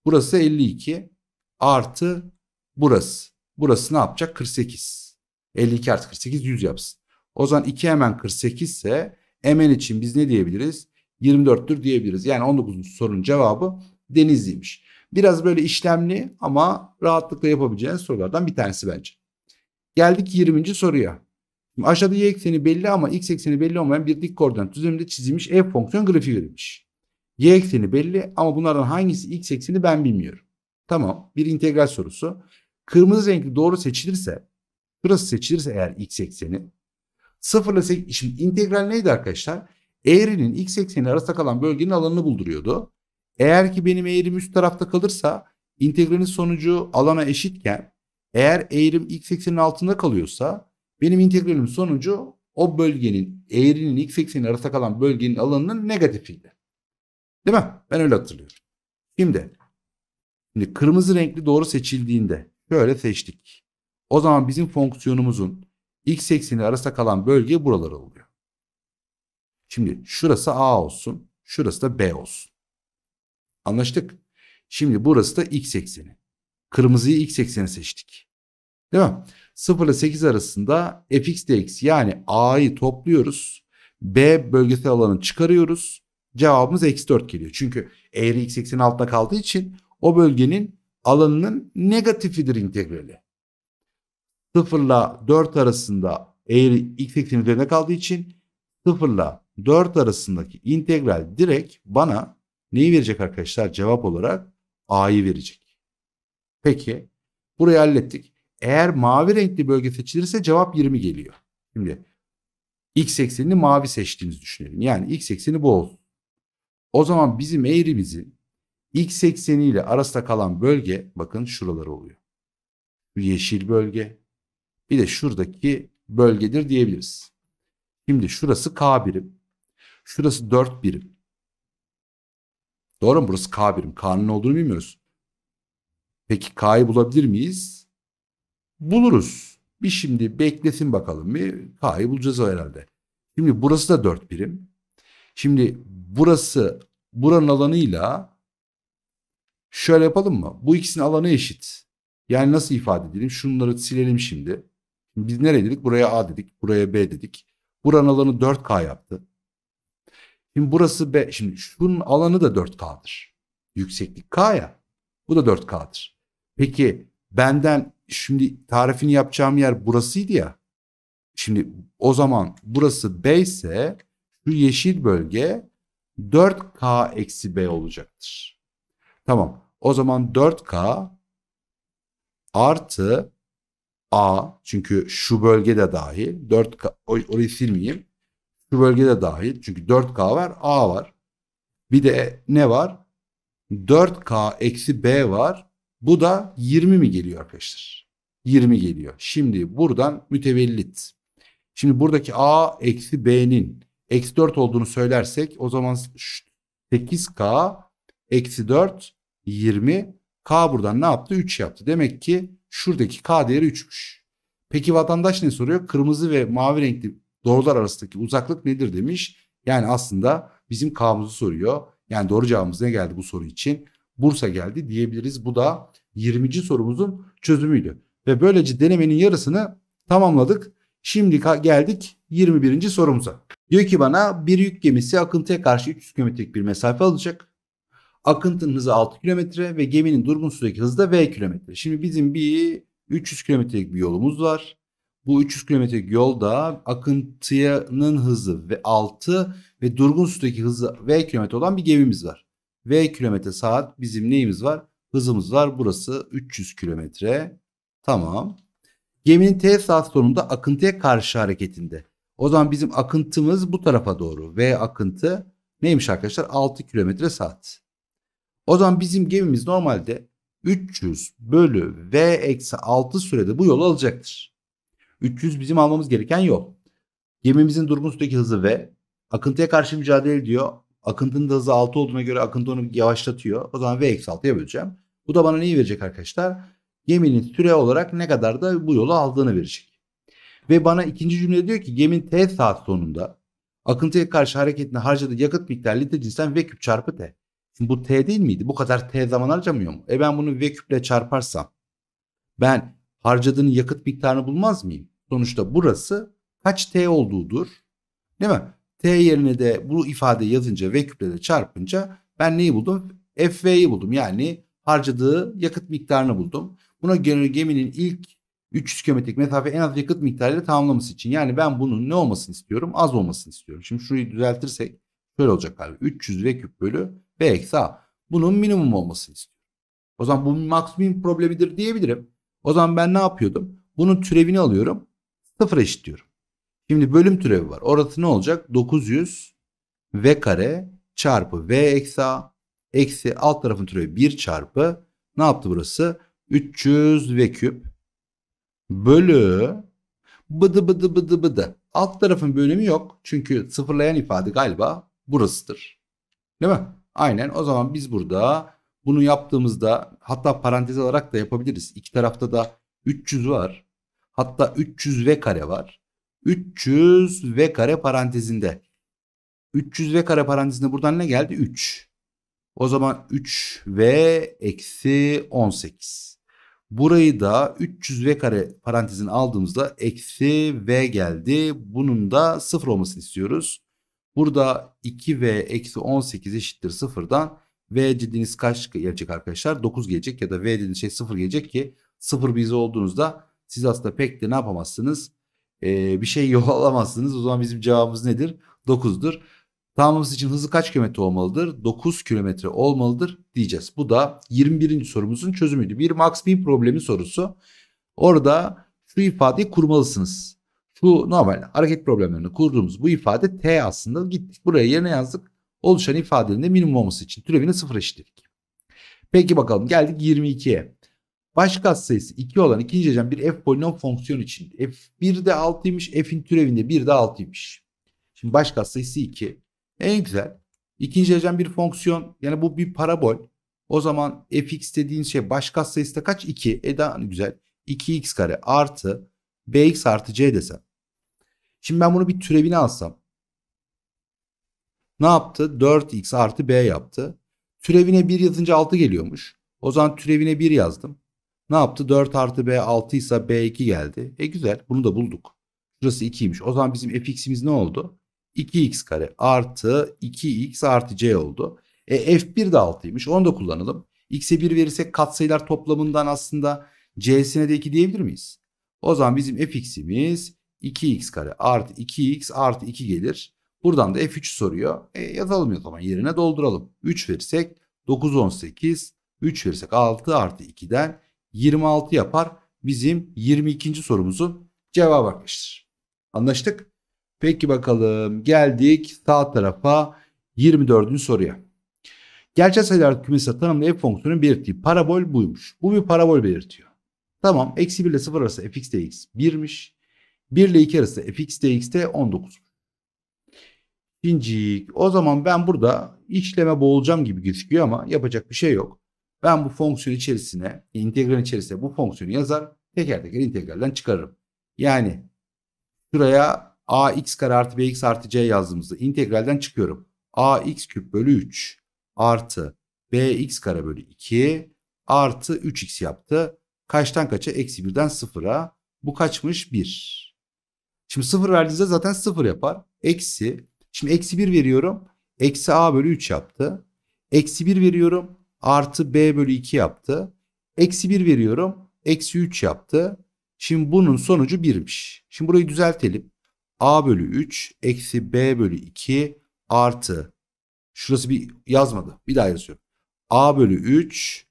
Burası 52 artı burası. Burası ne yapacak? 48. 52 artı 48 100 yapsın. O zaman 2 hemen 48 ise hemen için biz ne diyebiliriz? 24'tür diyebiliriz. Yani 19. sorunun cevabı Denizli'ymiş. Biraz böyle işlemli ama rahatlıkla yapabileceğiniz sorulardan bir tanesi bence. Geldik 20. soruya. Şimdi aşağıda y ekseni belli ama x ekseni belli olmayan bir dik koordinat düzeninde çizilmiş f fonksiyon grafiği verilmiş. Y ekseni belli ama bunlardan hangisi X ekseni ben bilmiyorum. Tamam bir integral sorusu. Kırmızı renkli doğru seçilirse burası seçilirse eğer X ekseni sıfırla şimdi integral neydi arkadaşlar? Eğrinin X ekseni arasında kalan bölgenin alanını bulduruyordu. Eğer ki benim eğrim üst tarafta kalırsa integralin sonucu alana eşitken eğer eğrim X ekseninin altında kalıyorsa benim integralim sonucu o bölgenin eğrinin X ekseni arasında kalan bölgenin alanının negatifiydi. Değil mi? Ben öyle hatırlıyorum. Şimdi, şimdi kırmızı renkli doğru seçildiğinde şöyle seçtik. O zaman bizim fonksiyonumuzun x ekseni arasında kalan bölge buralar oluyor. Şimdi şurası a olsun, şurası da b olsun. Anlaştık. Şimdi burası da x ekseni. Kırmızıyı x ekseni seçtik. Değil mi? 0 ile 8 arasında fx dx yani a'yı topluyoruz. B bölgesel alanı çıkarıyoruz. Cevabımız eksi 4 geliyor. Çünkü eğri x eksenin altında kaldığı için o bölgenin alanının negatifidir integrali. 0 ile 4 arasında eğri x eksenin üzerinde kaldığı için 0 ile 4 arasındaki integral direkt bana neyi verecek arkadaşlar? Cevap olarak a'yı verecek. Peki burayı hallettik. Eğer mavi renkli bölge seçilirse cevap 20 geliyor. Şimdi x eksenini mavi seçtiğinizi düşünelim. Yani x ekseni bu olsun. O zaman bizim eğrimizin x ekseni ile arasında kalan bölge bakın şuraları oluyor. Bir yeşil bölge bir de şuradaki bölgedir diyebiliriz. Şimdi şurası k birim. Şurası 4 birim. Doğru mu? Burası k birim. K'nın olduğunu bilmiyoruz. Peki k'yı bulabilir miyiz? Buluruz. Bir şimdi bekletin bakalım bir k'yı bulacağız o herhalde. Şimdi burası da 4 birim. Şimdi burası buranın alanıyla şöyle yapalım mı? Bu ikisinin alanı eşit. Yani nasıl ifade edelim? Şunları silelim şimdi. Biz nereye dedik? Buraya A dedik, buraya B dedik. Buranın alanı 4K yaptı. Şimdi burası B. Şimdi şunun alanı da 4K'dır. Yükseklik K ya. Bu da 4K'dır. Peki benden şimdi tarifini yapacağım yer burasıydı ya. Şimdi o zaman burası B ise şu yeşil bölge 4K eksi B olacaktır. Tamam. O zaman 4K artı A çünkü şu bölge de dahil 4K orayı silmeyeyim. Şu bölge de dahil çünkü 4K var A var. Bir de ne var? 4K eksi B var. Bu da 20 mi geliyor arkadaşlar? 20 geliyor. Şimdi buradan mütevellit. Şimdi buradaki A eksi B'nin Eksi 4 olduğunu söylersek o zaman 8K eksi 4 20 K buradan ne yaptı? 3 yaptı. Demek ki şuradaki K değeri 3'müş. Peki vatandaş ne soruyor? Kırmızı ve mavi renkli doğrular arasındaki uzaklık nedir demiş. Yani aslında bizim K'mızı soruyor. Yani doğru cevabımız ne geldi bu soru için? Bursa geldi diyebiliriz. Bu da 20. sorumuzun çözümüydü. Ve böylece denemenin yarısını tamamladık. Şimdi geldik 21. sorumuza. Diyor ki bana bir yük gemisi akıntıya karşı 300 kilometrelik bir mesafe alacak. Akıntının hızı 6 kilometre ve geminin durgun sudaki hızı da V kilometre. Şimdi bizim bir 300 kilometrelik bir yolumuz var. Bu 300 kilometrelik yolda akıntının hızı ve 6 ve durgun sudaki hızı V kilometre olan bir gemimiz var. V kilometre saat bizim neyimiz var? Hızımız var. Burası 300 kilometre. Tamam. Geminin T saat sonunda akıntıya karşı hareketinde o zaman bizim akıntımız bu tarafa doğru. V akıntı neymiş arkadaşlar? 6 kilometre saat. O zaman bizim gemimiz normalde 300 bölü V eksi 6 sürede bu yolu alacaktır. 300 bizim almamız gereken yol. Gemimizin durumun üstündeki hızı V. Akıntıya karşı mücadele ediyor. Akıntının da hızı 6 olduğuna göre akıntı onu yavaşlatıyor. O zaman V eksi 6'ya böleceğim. Bu da bana neyi verecek arkadaşlar? Geminin süre olarak ne kadar da bu yolu aldığını verecek. Ve bana ikinci cümle diyor ki gemin T saat sonunda akıntıya karşı hareketine harcadığı yakıt miktarı litre cinsen V küp çarpı T. Şimdi bu T değil miydi? Bu kadar T zaman harcamıyor mu? E ben bunu V küple çarparsam ben harcadığın yakıt miktarını bulmaz mıyım? Sonuçta burası kaç T olduğudur. Değil mi? T yerine de bu ifade yazınca V küple de çarpınca ben neyi buldum? FV'yi buldum. Yani harcadığı yakıt miktarını buldum. Buna göre geminin ilk 300 kilometrelik mesafe en az yakıt miktarıyla tamamlaması için. Yani ben bunun ne olmasını istiyorum? Az olmasını istiyorum. Şimdi şurayı düzeltirsek şöyle olacak abi. 300 V küp bölü v eksi A. Bunun minimum olmasını istiyorum. O zaman bu maksimum problemidir diyebilirim. O zaman ben ne yapıyordum? Bunun türevini alıyorum. Sıfıra eşitliyorum. Şimdi bölüm türevi var. Orası ne olacak? 900 V kare çarpı V eksi A eksi alt tarafın türevi 1 çarpı ne yaptı burası? 300 V küp bölü bıdı bıdı bıdı bıdı. Alt tarafın bölümü yok. Çünkü sıfırlayan ifade galiba burasıdır. Değil mi? Aynen o zaman biz burada bunu yaptığımızda hatta parantez olarak da yapabiliriz. İki tarafta da 300 var. Hatta 300 v kare var. 300 v kare parantezinde. 300 v kare parantezinde buradan ne geldi? 3. O zaman 3 v eksi 18. Burayı da 300 v kare parantezin aldığımızda eksi v geldi. Bunun da 0 olmasını istiyoruz. Burada 2v eksi 18 eşittir 0'dan v dediğiniz kaç gelecek arkadaşlar? 9 gelecek ya da v dediğiniz şey 0 gelecek ki 0 bize olduğunuzda siz aslında pek de ne yapamazsınız? Ee, bir şey yol alamazsınız. O zaman bizim cevabımız nedir? 9'dur. Tamamlaması için hızı kaç kilometre olmalıdır? 9 kilometre olmalıdır diyeceğiz. Bu da 21. sorumuzun çözümüydü. Bir max min problemi sorusu. Orada şu ifadeyi kurmalısınız. Şu normal hareket problemlerini kurduğumuz bu ifade t aslında gittik buraya yerine yazdık. Oluşan ifadenin de minimum olması için türevini sıfır eşitledik. Peki bakalım geldik 22'ye. Baş sayısı 2 olan ikinci hecem bir f polinom fonksiyon için. f 1 de 6'ymış, f'in türevinde 1 de 6'ymış. Şimdi baş sayısı 2. En güzel. İkinci derecen bir fonksiyon. Yani bu bir parabol. O zaman fx dediğin şey başka sayısı da kaç? 2. E daha güzel. 2x kare artı bx artı c desem. Şimdi ben bunu bir türevini alsam. Ne yaptı? 4x artı b yaptı. Türevine 1 yazınca 6 geliyormuş. O zaman türevine 1 yazdım. Ne yaptı? 4 artı b 6 ise b2 geldi. E güzel bunu da bulduk. Şurası 2'ymiş. O zaman bizim fx'imiz ne oldu? 2x kare artı 2x artı c oldu. E, f1 de 6'ymış onu da kullanalım. x'e 1 verirsek katsayılar toplamından aslında c'sine de 2 diyebilir miyiz? O zaman bizim fx'imiz 2x kare artı 2x artı 2 gelir. Buradan da f3 soruyor. E, yazalım ya tamam yerine dolduralım. 3 verirsek 9 18 3 verirsek 6 artı 2'den 26 yapar. Bizim 22. sorumuzun cevabı arkadaşlar. Anlaştık? Peki bakalım geldik sağ tarafa 24. soruya. Gerçel sayılar kümesi tanımlı f fonksiyonun belirttiği parabol buymuş. Bu bir parabol belirtiyor. Tamam eksi 1 ile 0 arası fx dx 1'miş. 1 ile 2 arası fx dx de 19. Şincik. O zaman ben burada işleme boğulacağım gibi gözüküyor ama yapacak bir şey yok. Ben bu fonksiyon içerisine, integral içerisine bu fonksiyonu yazar, teker teker integralden çıkarırım. Yani şuraya ax kare artı bx artı c yazdığımızda integralden çıkıyorum. ax küp bölü 3 artı bx kare bölü 2 artı 3x yaptı. Kaçtan kaça? Eksi 1'den 0'a. Bu kaçmış? 1. Şimdi 0 verdiğinizde zaten 0 yapar. Eksi. Şimdi eksi 1 veriyorum. Eksi a bölü 3 yaptı. Eksi 1 veriyorum. Artı b bölü 2 yaptı. Eksi 1 veriyorum. Eksi 3 yaptı. Şimdi bunun sonucu 1'miş. Şimdi burayı düzeltelim a bölü 3 eksi b bölü 2 artı şurası bir yazmadı bir daha yazıyorum. a bölü 3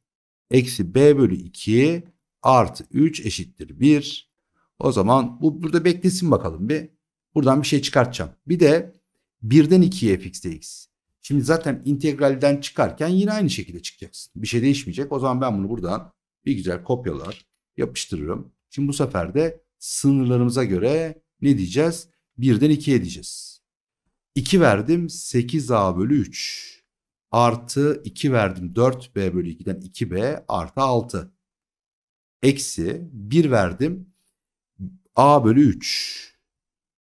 eksi b bölü 2 artı 3 eşittir 1. O zaman bu burada beklesin bakalım bir. Buradan bir şey çıkartacağım. Bir de 1'den 2'ye fx dx. Şimdi zaten integralden çıkarken yine aynı şekilde çıkacaksın. Bir şey değişmeyecek. O zaman ben bunu buradan bir güzel kopyalar yapıştırırım. Şimdi bu sefer de sınırlarımıza göre ne diyeceğiz? 1'den 2'ye edeceğiz. 2 verdim 8a bölü 3 artı 2 verdim 4b bölü 2'den 2b artı 6 eksi 1 verdim a bölü 3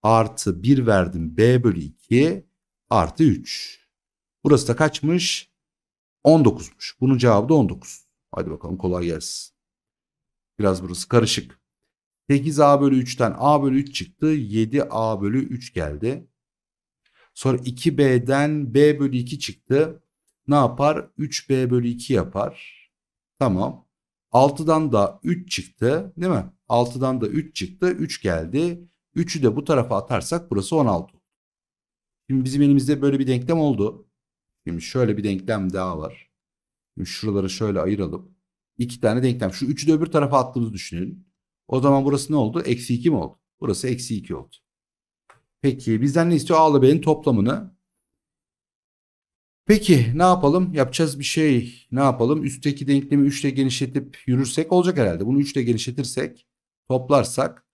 artı 1 verdim b bölü 2 artı 3. Burası da kaçmış? 19'muş. Bunun cevabı da 19. Hadi bakalım kolay gelsin. Biraz burası karışık. 8a bölü 3'ten a bölü 3 çıktı. 7a bölü 3 geldi. Sonra 2b'den b bölü 2 çıktı. Ne yapar? 3b bölü 2 yapar. Tamam. 6'dan da 3 çıktı değil mi? 6'dan da 3 çıktı. 3 geldi. 3'ü de bu tarafa atarsak burası 16. Şimdi bizim elimizde böyle bir denklem oldu. Şimdi şöyle bir denklem daha var. Şimdi şuraları şöyle ayıralım. İki tane denklem. Şu üçü de öbür tarafa attığımızı düşünelim. O zaman burası ne oldu? Eksi 2 mi oldu? Burası eksi 2 oldu. Peki bizden ne istiyor? A ile B'nin toplamını. Peki ne yapalım? Yapacağız bir şey. Ne yapalım? Üstteki denklemi 3 ile genişletip yürürsek olacak herhalde. Bunu 3 ile genişletirsek toplarsak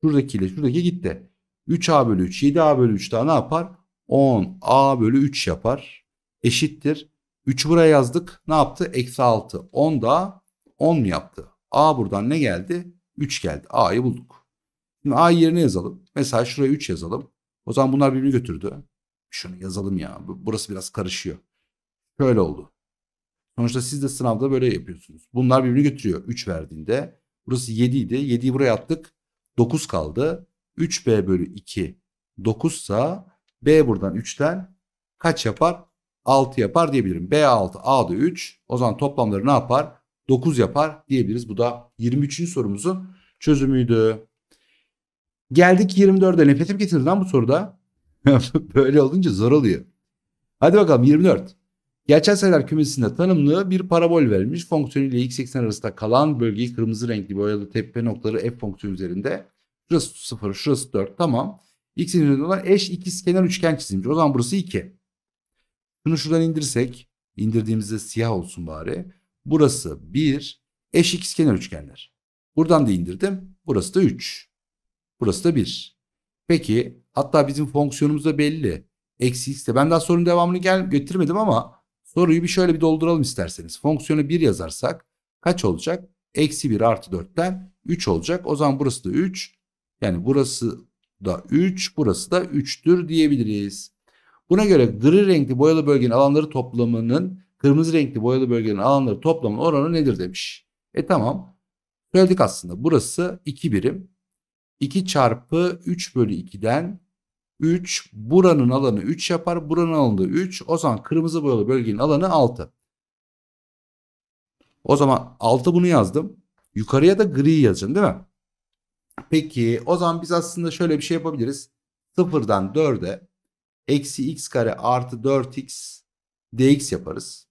şuradakiyle şuradaki gitti. 3A bölü 3 7A bölü 3 daha ne yapar? 10A bölü 3 yapar. Eşittir. 3'ü buraya yazdık. Ne yaptı? Eksi 6. 10 da 10 mu yaptı? A buradan ne geldi? 3 geldi. A'yı bulduk. Şimdi A yerine yazalım. Mesela şuraya 3 yazalım. O zaman bunlar birbirini götürdü. Şunu yazalım ya. Burası biraz karışıyor. Şöyle oldu. Sonuçta siz de sınavda böyle yapıyorsunuz. Bunlar birbirini götürüyor. 3 verdiğinde. Burası 7 idi. 7'yi buraya attık. 9 kaldı. 3B bölü 2 9 sa B buradan 3'ten kaç yapar? 6 yapar diyebilirim. B 6, A da 3. O zaman toplamları ne yapar? 9 yapar diyebiliriz. Bu da 23. sorumuzun çözümüydü. Geldik 24'e nefetim getirdi lan bu soruda. Böyle olunca zor oluyor. Hadi bakalım 24. Gerçel sayılar kümesinde tanımlı bir parabol verilmiş. Fonksiyonu ile x80 arasında kalan bölgeyi kırmızı renkli boyalı tepe noktaları f fonksiyonu üzerinde. Şurası 0, şurası 4. Tamam. X'in üzerinde olan eş ikizkenar üçgen çizilmiş. O zaman burası 2. Şunu şuradan indirsek, indirdiğimizde siyah olsun bari. Burası 1. Eş ikizkenar üçgenler. Buradan da indirdim. Burası da 3. Burası da 1. Peki hatta bizim fonksiyonumuz da belli. Eksi x de. Ben daha sorunun devamını gel getirmedim ama soruyu bir şöyle bir dolduralım isterseniz. Fonksiyonu 1 yazarsak kaç olacak? Eksi 1 artı 4'ten 3 olacak. O zaman burası da 3. Yani burası da 3. Burası da 3'tür diyebiliriz. Buna göre gri renkli boyalı bölgenin alanları toplamının kırmızı renkli boyalı bölgelerin alanları toplamın oranı nedir demiş. E tamam. Söyledik aslında. Burası 2 birim. 2 çarpı 3 bölü 2'den 3 buranın alanı 3 yapar. Buranın alanı 3. O zaman kırmızı boyalı bölgenin alanı 6. O zaman 6 bunu yazdım. Yukarıya da gri yazacağım değil mi? Peki o zaman biz aslında şöyle bir şey yapabiliriz. 0'dan 4'e eksi x kare artı 4x dx yaparız.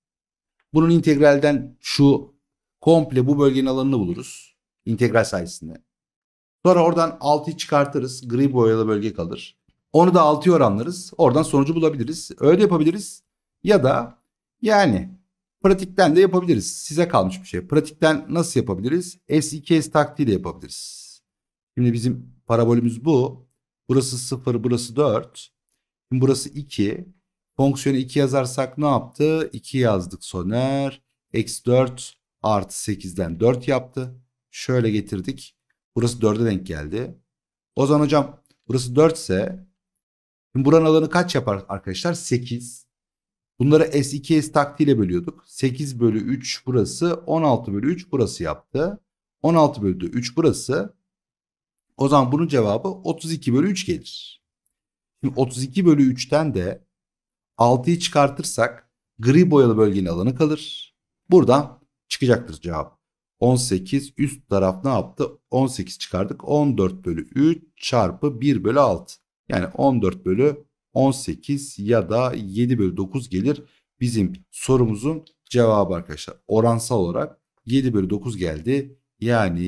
Bunun integralden şu komple bu bölgenin alanını buluruz. integral sayesinde. Sonra oradan 6'yı çıkartırız. Gri boyalı bölge kalır. Onu da 6'ya oranlarız. Oradan sonucu bulabiliriz. Öyle yapabiliriz. Ya da yani pratikten de yapabiliriz. Size kalmış bir şey. Pratikten nasıl yapabiliriz? S2S taktiğiyle yapabiliriz. Şimdi bizim parabolümüz bu. Burası 0, burası 4. Şimdi burası 2. Fonksiyonu 2 yazarsak ne yaptı? 2 yazdık soner. Eksi 4 artı 8'den 4 yaptı. Şöyle getirdik. Burası 4'e denk geldi. O zaman hocam burası 4 ise şimdi buranın alanı kaç yapar arkadaşlar? 8. Bunları S2 S taktiğiyle bölüyorduk. 8 bölü 3 burası. 16 bölü 3 burası yaptı. 16 bölü 3 burası. O zaman bunun cevabı 32 bölü 3 gelir. Şimdi 32 bölü 3'ten de 6'yı çıkartırsak gri boyalı bölgenin alanı kalır. Buradan çıkacaktır cevap. 18 üst taraf ne yaptı? 18 çıkardık. 14 bölü 3 çarpı 1 bölü 6. Yani 14 bölü 18 ya da 7 bölü 9 gelir. Bizim sorumuzun cevabı arkadaşlar. Oransal olarak 7 bölü 9 geldi. Yani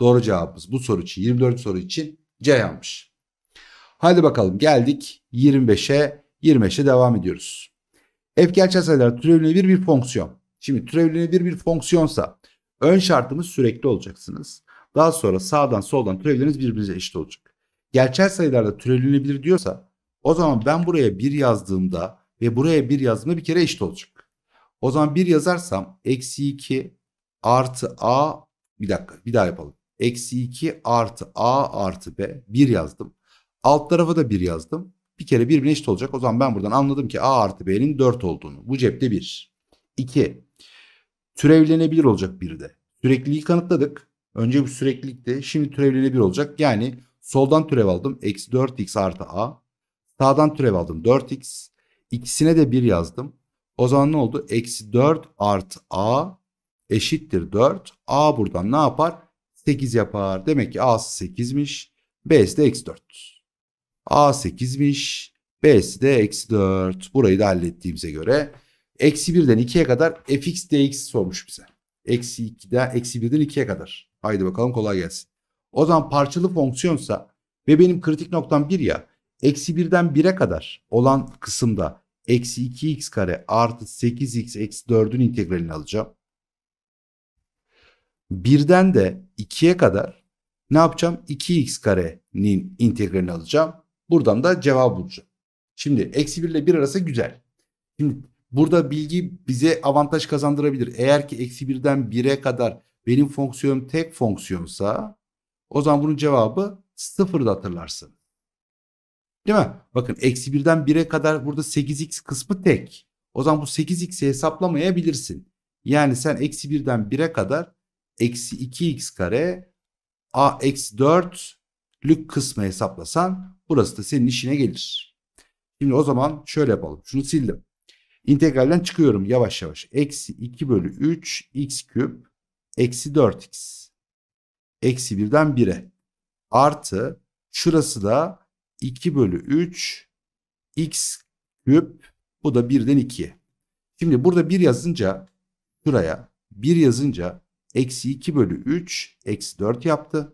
doğru cevabımız bu soru için 24 soru için C yanmış. Hadi bakalım geldik 25'e. 25'e devam ediyoruz. Efkelçe sayılar türevlenebilir bir fonksiyon. Şimdi türevlenebilir bir fonksiyonsa ön şartımız sürekli olacaksınız. Daha sonra sağdan soldan türevleriniz birbirine eşit olacak. Gerçel sayılarda türevlenebilir diyorsa o zaman ben buraya 1 yazdığımda ve buraya 1 yazdığımda bir kere eşit olacak. O zaman 1 yazarsam eksi 2 artı a bir dakika bir daha yapalım. Eksi 2 artı a artı b 1 yazdım. Alt tarafa da 1 yazdım bir kere birbirine eşit olacak. O zaman ben buradan anladım ki A artı B'nin 4 olduğunu. Bu cepte 1. 2. Türevlenebilir olacak bir de. Sürekliliği kanıtladık. Önce bu süreklilikte şimdi türevlenebilir olacak. Yani soldan türev aldım. Eksi 4x artı A. Sağdan türev aldım 4x. İkisine de 1 yazdım. O zaman ne oldu? Eksi 4 artı A eşittir 4. A buradan ne yapar? 8 yapar. Demek ki A'sı 8'miş. B'si de eksi 4. A 8'miş. B'si de eksi 4. Burayı da hallettiğimize göre eksi 1'den 2'ye kadar fx dx sormuş bize. Eksi 2'den eksi 1'den 2'ye kadar. Haydi bakalım kolay gelsin. O zaman parçalı fonksiyonsa ve benim kritik noktam 1 ya. Eksi 1'den 1'e kadar olan kısımda eksi 2x kare artı 8x eksi 4'ün integralini alacağım. 1'den de 2'ye kadar ne yapacağım? 2x karenin integralini alacağım. Buradan da cevap bulacağım. Şimdi eksi 1 ile 1 arası güzel. Şimdi burada bilgi bize avantaj kazandırabilir. Eğer ki eksi 1'den 1'e kadar benim fonksiyonum tek fonksiyonsa o zaman bunun cevabı 0'da hatırlarsın. Değil mi? Bakın eksi 1'den 1'e kadar burada 8x kısmı tek. O zaman bu 8x'i hesaplamayabilirsin. Yani sen eksi 1'den 1'e kadar eksi 2x kare a eksi 4 lük kısmı hesaplasan burası da senin işine gelir. Şimdi o zaman şöyle yapalım. Şunu sildim. İntegralden çıkıyorum yavaş yavaş. Eksi 2 bölü 3 x küp eksi 4x. Eksi 1'den 1'e. Artı şurası da 2 bölü 3 x küp. Bu da 1'den 2'ye. Şimdi burada 1 yazınca şuraya 1 yazınca eksi 2 bölü 3 eksi 4 yaptı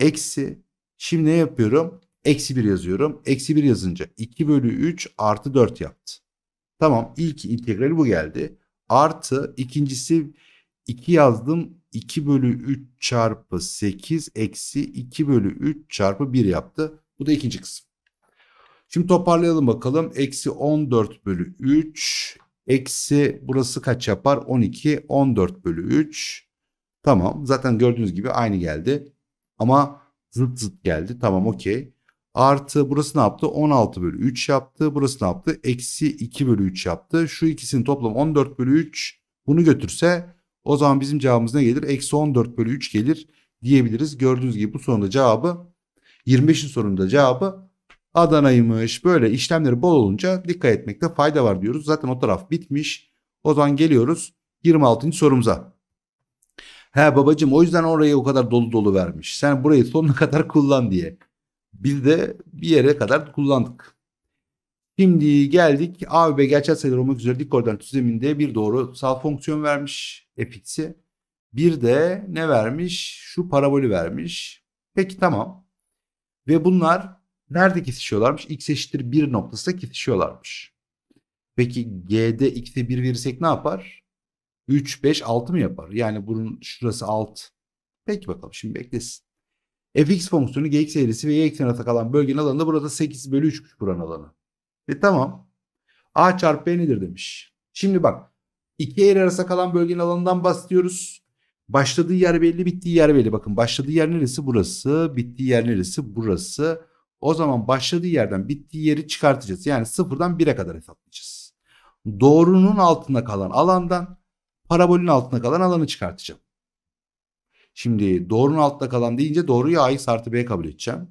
eksi şimdi ne yapıyorum? Eksi 1 yazıyorum. Eksi 1 yazınca 2 bölü 3 artı 4 yaptı. Tamam ilk integrali bu geldi. Artı ikincisi 2 yazdım. 2 bölü 3 çarpı 8 eksi 2 bölü 3 çarpı 1 yaptı. Bu da ikinci kısım. Şimdi toparlayalım bakalım. Eksi 14 bölü 3 eksi burası kaç yapar? 12 14 bölü 3. Tamam zaten gördüğünüz gibi aynı geldi. Ama zıt zıt geldi. Tamam okey. Artı burası ne yaptı? 16 bölü 3 yaptı. Burası ne yaptı? Eksi 2 bölü 3 yaptı. Şu ikisinin toplamı 14 bölü 3. Bunu götürse o zaman bizim cevabımız ne gelir? Eksi 14 bölü 3 gelir diyebiliriz. Gördüğünüz gibi bu sorunun cevabı 25'in sorununda cevabı Adana'ymış. Böyle işlemleri bol olunca dikkat etmekte fayda var diyoruz. Zaten o taraf bitmiş. O zaman geliyoruz 26. sorumuza. He babacım o yüzden orayı o kadar dolu dolu vermiş. Sen burayı sonuna kadar kullan diye. Biz de bir yere kadar kullandık. Şimdi geldik A ve B gerçel sayılar olmak üzere dik koordinat düzleminde bir doğrusal fonksiyon vermiş fx'i. Bir de ne vermiş? Şu parabolü vermiş. Peki tamam. Ve bunlar nerede kesişiyorlarmış? x eşittir 1 noktasında kesişiyorlarmış. Peki g'de x'e 1 verirsek ne yapar? 3, 5, 6 mı yapar? Yani bunun şurası 6. Peki bakalım şimdi beklesin. fx fonksiyonu gx eğrisi ve y eksenine takılan bölgenin alanı burada 8 bölü 3 buranın alanı. E tamam. a çarpı b nedir demiş. Şimdi bak iki eğri arasında kalan bölgenin alanından bahsediyoruz. Başladığı yer belli bittiği yer belli. Bakın başladığı yer neresi burası bittiği yer neresi burası. O zaman başladığı yerden bittiği yeri çıkartacağız. Yani sıfırdan 1'e kadar hesaplayacağız. Doğrunun altında kalan alandan parabolün altında kalan alanı çıkartacağım. Şimdi doğrunun altında kalan deyince doğruyu ax artı b kabul edeceğim.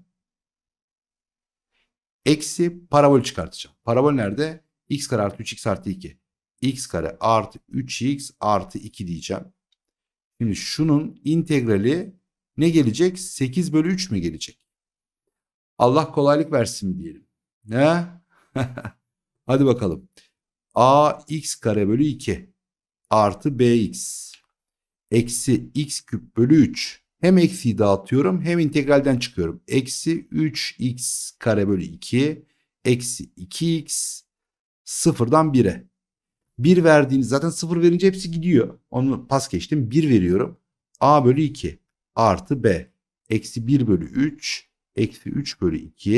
Eksi parabol çıkartacağım. Parabol nerede? x kare artı 3x artı 2. x kare artı 3x artı 2 diyeceğim. Şimdi şunun integrali ne gelecek? 8 bölü 3 mü gelecek? Allah kolaylık versin diyelim. Ne? Hadi bakalım. a x kare bölü 2 artı bx eksi x küp bölü 3. Hem eksiyi dağıtıyorum hem integralden çıkıyorum. Eksi 3x kare bölü 2 eksi 2x sıfırdan 1'e. 1 verdiğiniz zaten 0 verince hepsi gidiyor. Onu pas geçtim 1 veriyorum. a bölü 2 artı b eksi 1 bölü 3 eksi 3 bölü 2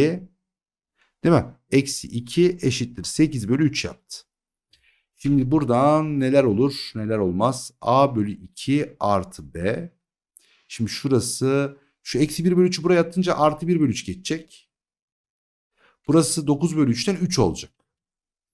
değil mi? Eksi 2 eşittir 8 bölü 3 yaptı. Şimdi buradan neler olur neler olmaz. A bölü 2 artı B. Şimdi şurası şu eksi 1 bölü 3'ü buraya attınca artı 1 bölü 3 geçecek. Burası 9 bölü 3'ten 3 olacak.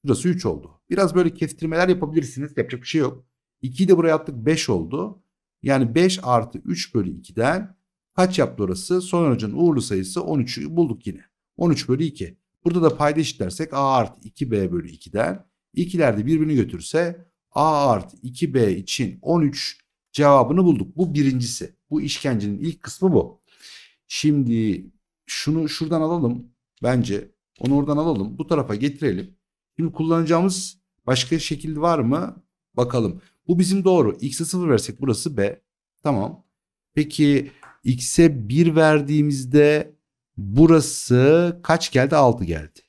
Burası 3 oldu. Biraz böyle kestirmeler yapabilirsiniz. Yapacak bir şey yok. 2'yi de buraya attık 5 oldu. Yani 5 artı 3 bölü 2'den kaç yaptı orası? Sonucun uğurlu sayısı 13'ü bulduk yine. 13 bölü 2. Burada da payda eşitlersek A artı 2B bölü 2'den İkilerde birbirini götürse A artı 2B için 13 cevabını bulduk. Bu birincisi. Bu işkencenin ilk kısmı bu. Şimdi şunu şuradan alalım bence. Onu oradan alalım. Bu tarafa getirelim. Şimdi kullanacağımız başka şekil var mı? Bakalım. Bu bizim doğru. X'e 0 versek burası B. Tamam. Peki X'e 1 verdiğimizde burası kaç geldi? 6 geldi.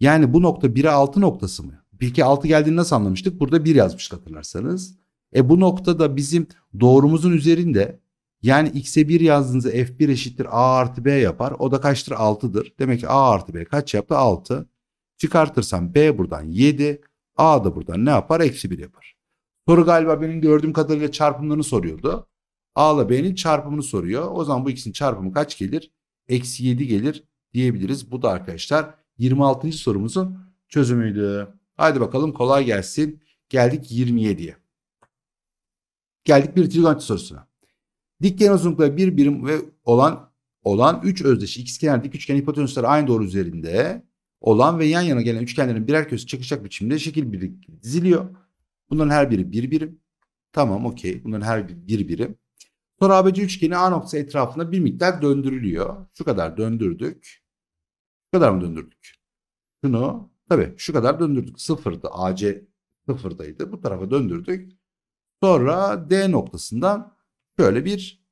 Yani bu nokta 1'e 6 noktası mı? Peki 6 geldiğini nasıl anlamıştık? Burada 1 yazmıştık hatırlarsanız. E bu noktada bizim doğrumuzun üzerinde yani x'e 1 yazdığınızda f1 eşittir a artı b yapar. O da kaçtır? 6'dır. Demek ki a artı b kaç yaptı? 6. Çıkartırsam b buradan 7. A da buradan ne yapar? Eksi 1 yapar. Soru galiba benim gördüğüm kadarıyla çarpımlarını soruyordu. A ile B'nin çarpımını soruyor. O zaman bu ikisinin çarpımı kaç gelir? Eksi 7 gelir diyebiliriz. Bu da arkadaşlar 26. sorumuzun çözümüydü. Haydi bakalım kolay gelsin. Geldik 27'ye. Geldik bir trigonometri sorusuna. Dikgen uzunlukları bir birim ve olan olan 3 özdeş ikizkenar dik üçgen hipotenüsler aynı doğru üzerinde olan ve yan yana gelen üçgenlerin birer köşesi çakışacak biçimde şekil birlik diziliyor. Bunların her biri bir birim. Tamam okey. Bunların her biri bir birim. Sonra ABC üçgeni A noktası etrafında bir miktar döndürülüyor. Şu kadar döndürdük. Şu kadar mı döndürdük? Şunu Tabii, şu kadar döndürdük. Sıfırdı. AC sıfırdaydı. Bu tarafa döndürdük. Sonra D noktasından şöyle bir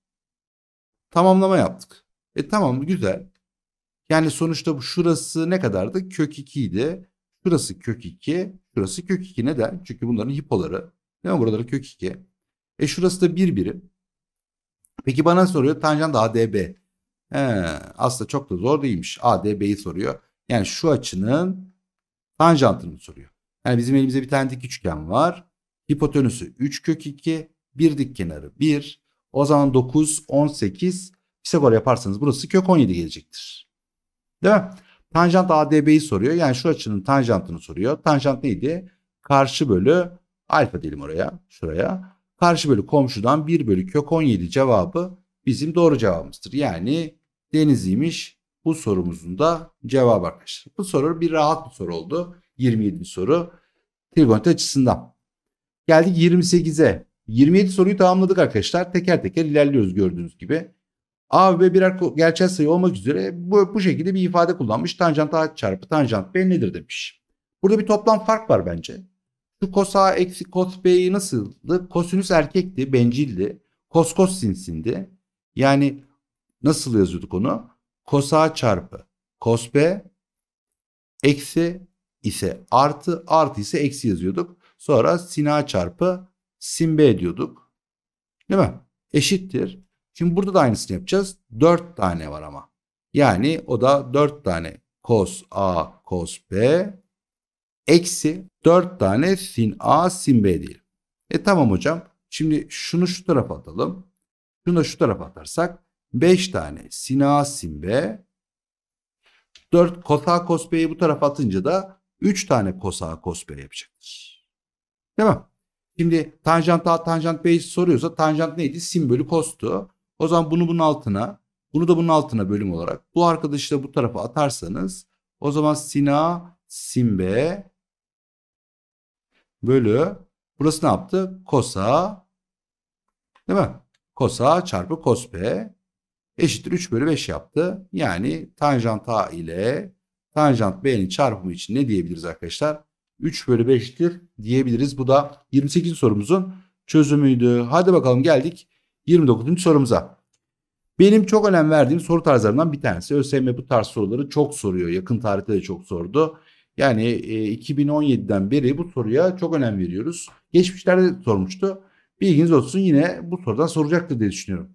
tamamlama yaptık. E tamam güzel. Yani sonuçta bu şurası ne kadardı? Kök 2 idi. Şurası kök 2. Şurası kök 2 neden? Çünkü bunların hipoları. Değil mi? Buraları kök 2. E şurası da 1 bir birim. Peki bana soruyor tanjant ADB. He, aslında çok da zor değilmiş. ADB'yi soruyor. Yani şu açının tanjantını soruyor. Yani bizim elimizde bir tane dik üçgen var. Hipotenüsü 3 kök 2, bir dik kenarı 1. O zaman 9, 18 Pisagor yaparsanız burası kök 17 gelecektir. Değil mi? Tanjant ADB'yi soruyor. Yani şu açının tanjantını soruyor. Tanjant neydi? Karşı bölü alfa diyelim oraya şuraya. Karşı bölü komşudan 1 bölü kök 17 cevabı bizim doğru cevabımızdır. Yani denizliymiş bu sorumuzun da cevabı arkadaşlar. Bu soru bir rahat bir soru oldu. 27. soru trigonometri açısından. Geldik 28'e. 27 soruyu tamamladık arkadaşlar. Teker teker ilerliyoruz gördüğünüz gibi. A ve B birer gerçel sayı olmak üzere bu, bu şekilde bir ifade kullanmış. Tanjant A çarpı tanjant B nedir demiş. Burada bir toplam fark var bence. Şu cos A eksi cos B'yi nasıldı? Kosinüs erkekti, bencildi. Kos kos sinsindi. Yani nasıl yazıyorduk onu? cos A çarpı cos B eksi ise artı artı ise eksi yazıyorduk. Sonra sin A çarpı sin B diyorduk. Değil mi? Eşittir. Şimdi burada da aynısını yapacağız. 4 tane var ama. Yani o da 4 tane cos A cos B eksi 4 tane sin A sin B diyelim. E tamam hocam. Şimdi şunu şu tarafa atalım. Şunu da şu tarafa atarsak 5 tane sina simbe 4 kosakos b'yi bu tarafa atınca da 3 tane kosa b yapacaktır. Değil mi? Şimdi tanjant a tanjant b soruyorsa tanjant neydi? Sin bölü kostu. O zaman bunu bunun altına bunu da bunun altına bölüm olarak bu arkadaşı da bu tarafa atarsanız o zaman sina sin b bölü burası ne yaptı? Kosa değil mi? Kosa çarpı kos b eşittir 3 bölü 5 yaptı. Yani tanjant A ile tanjant B'nin çarpımı için ne diyebiliriz arkadaşlar? 3 bölü 5'tir diyebiliriz. Bu da 28. sorumuzun çözümüydü. Hadi bakalım geldik 29. sorumuza. Benim çok önem verdiğim soru tarzlarından bir tanesi. ÖSYM bu tarz soruları çok soruyor. Yakın tarihte de çok sordu. Yani e, 2017'den beri bu soruya çok önem veriyoruz. Geçmişlerde sormuştu. Bilginiz olsun yine bu sorudan soracaktır diye düşünüyorum.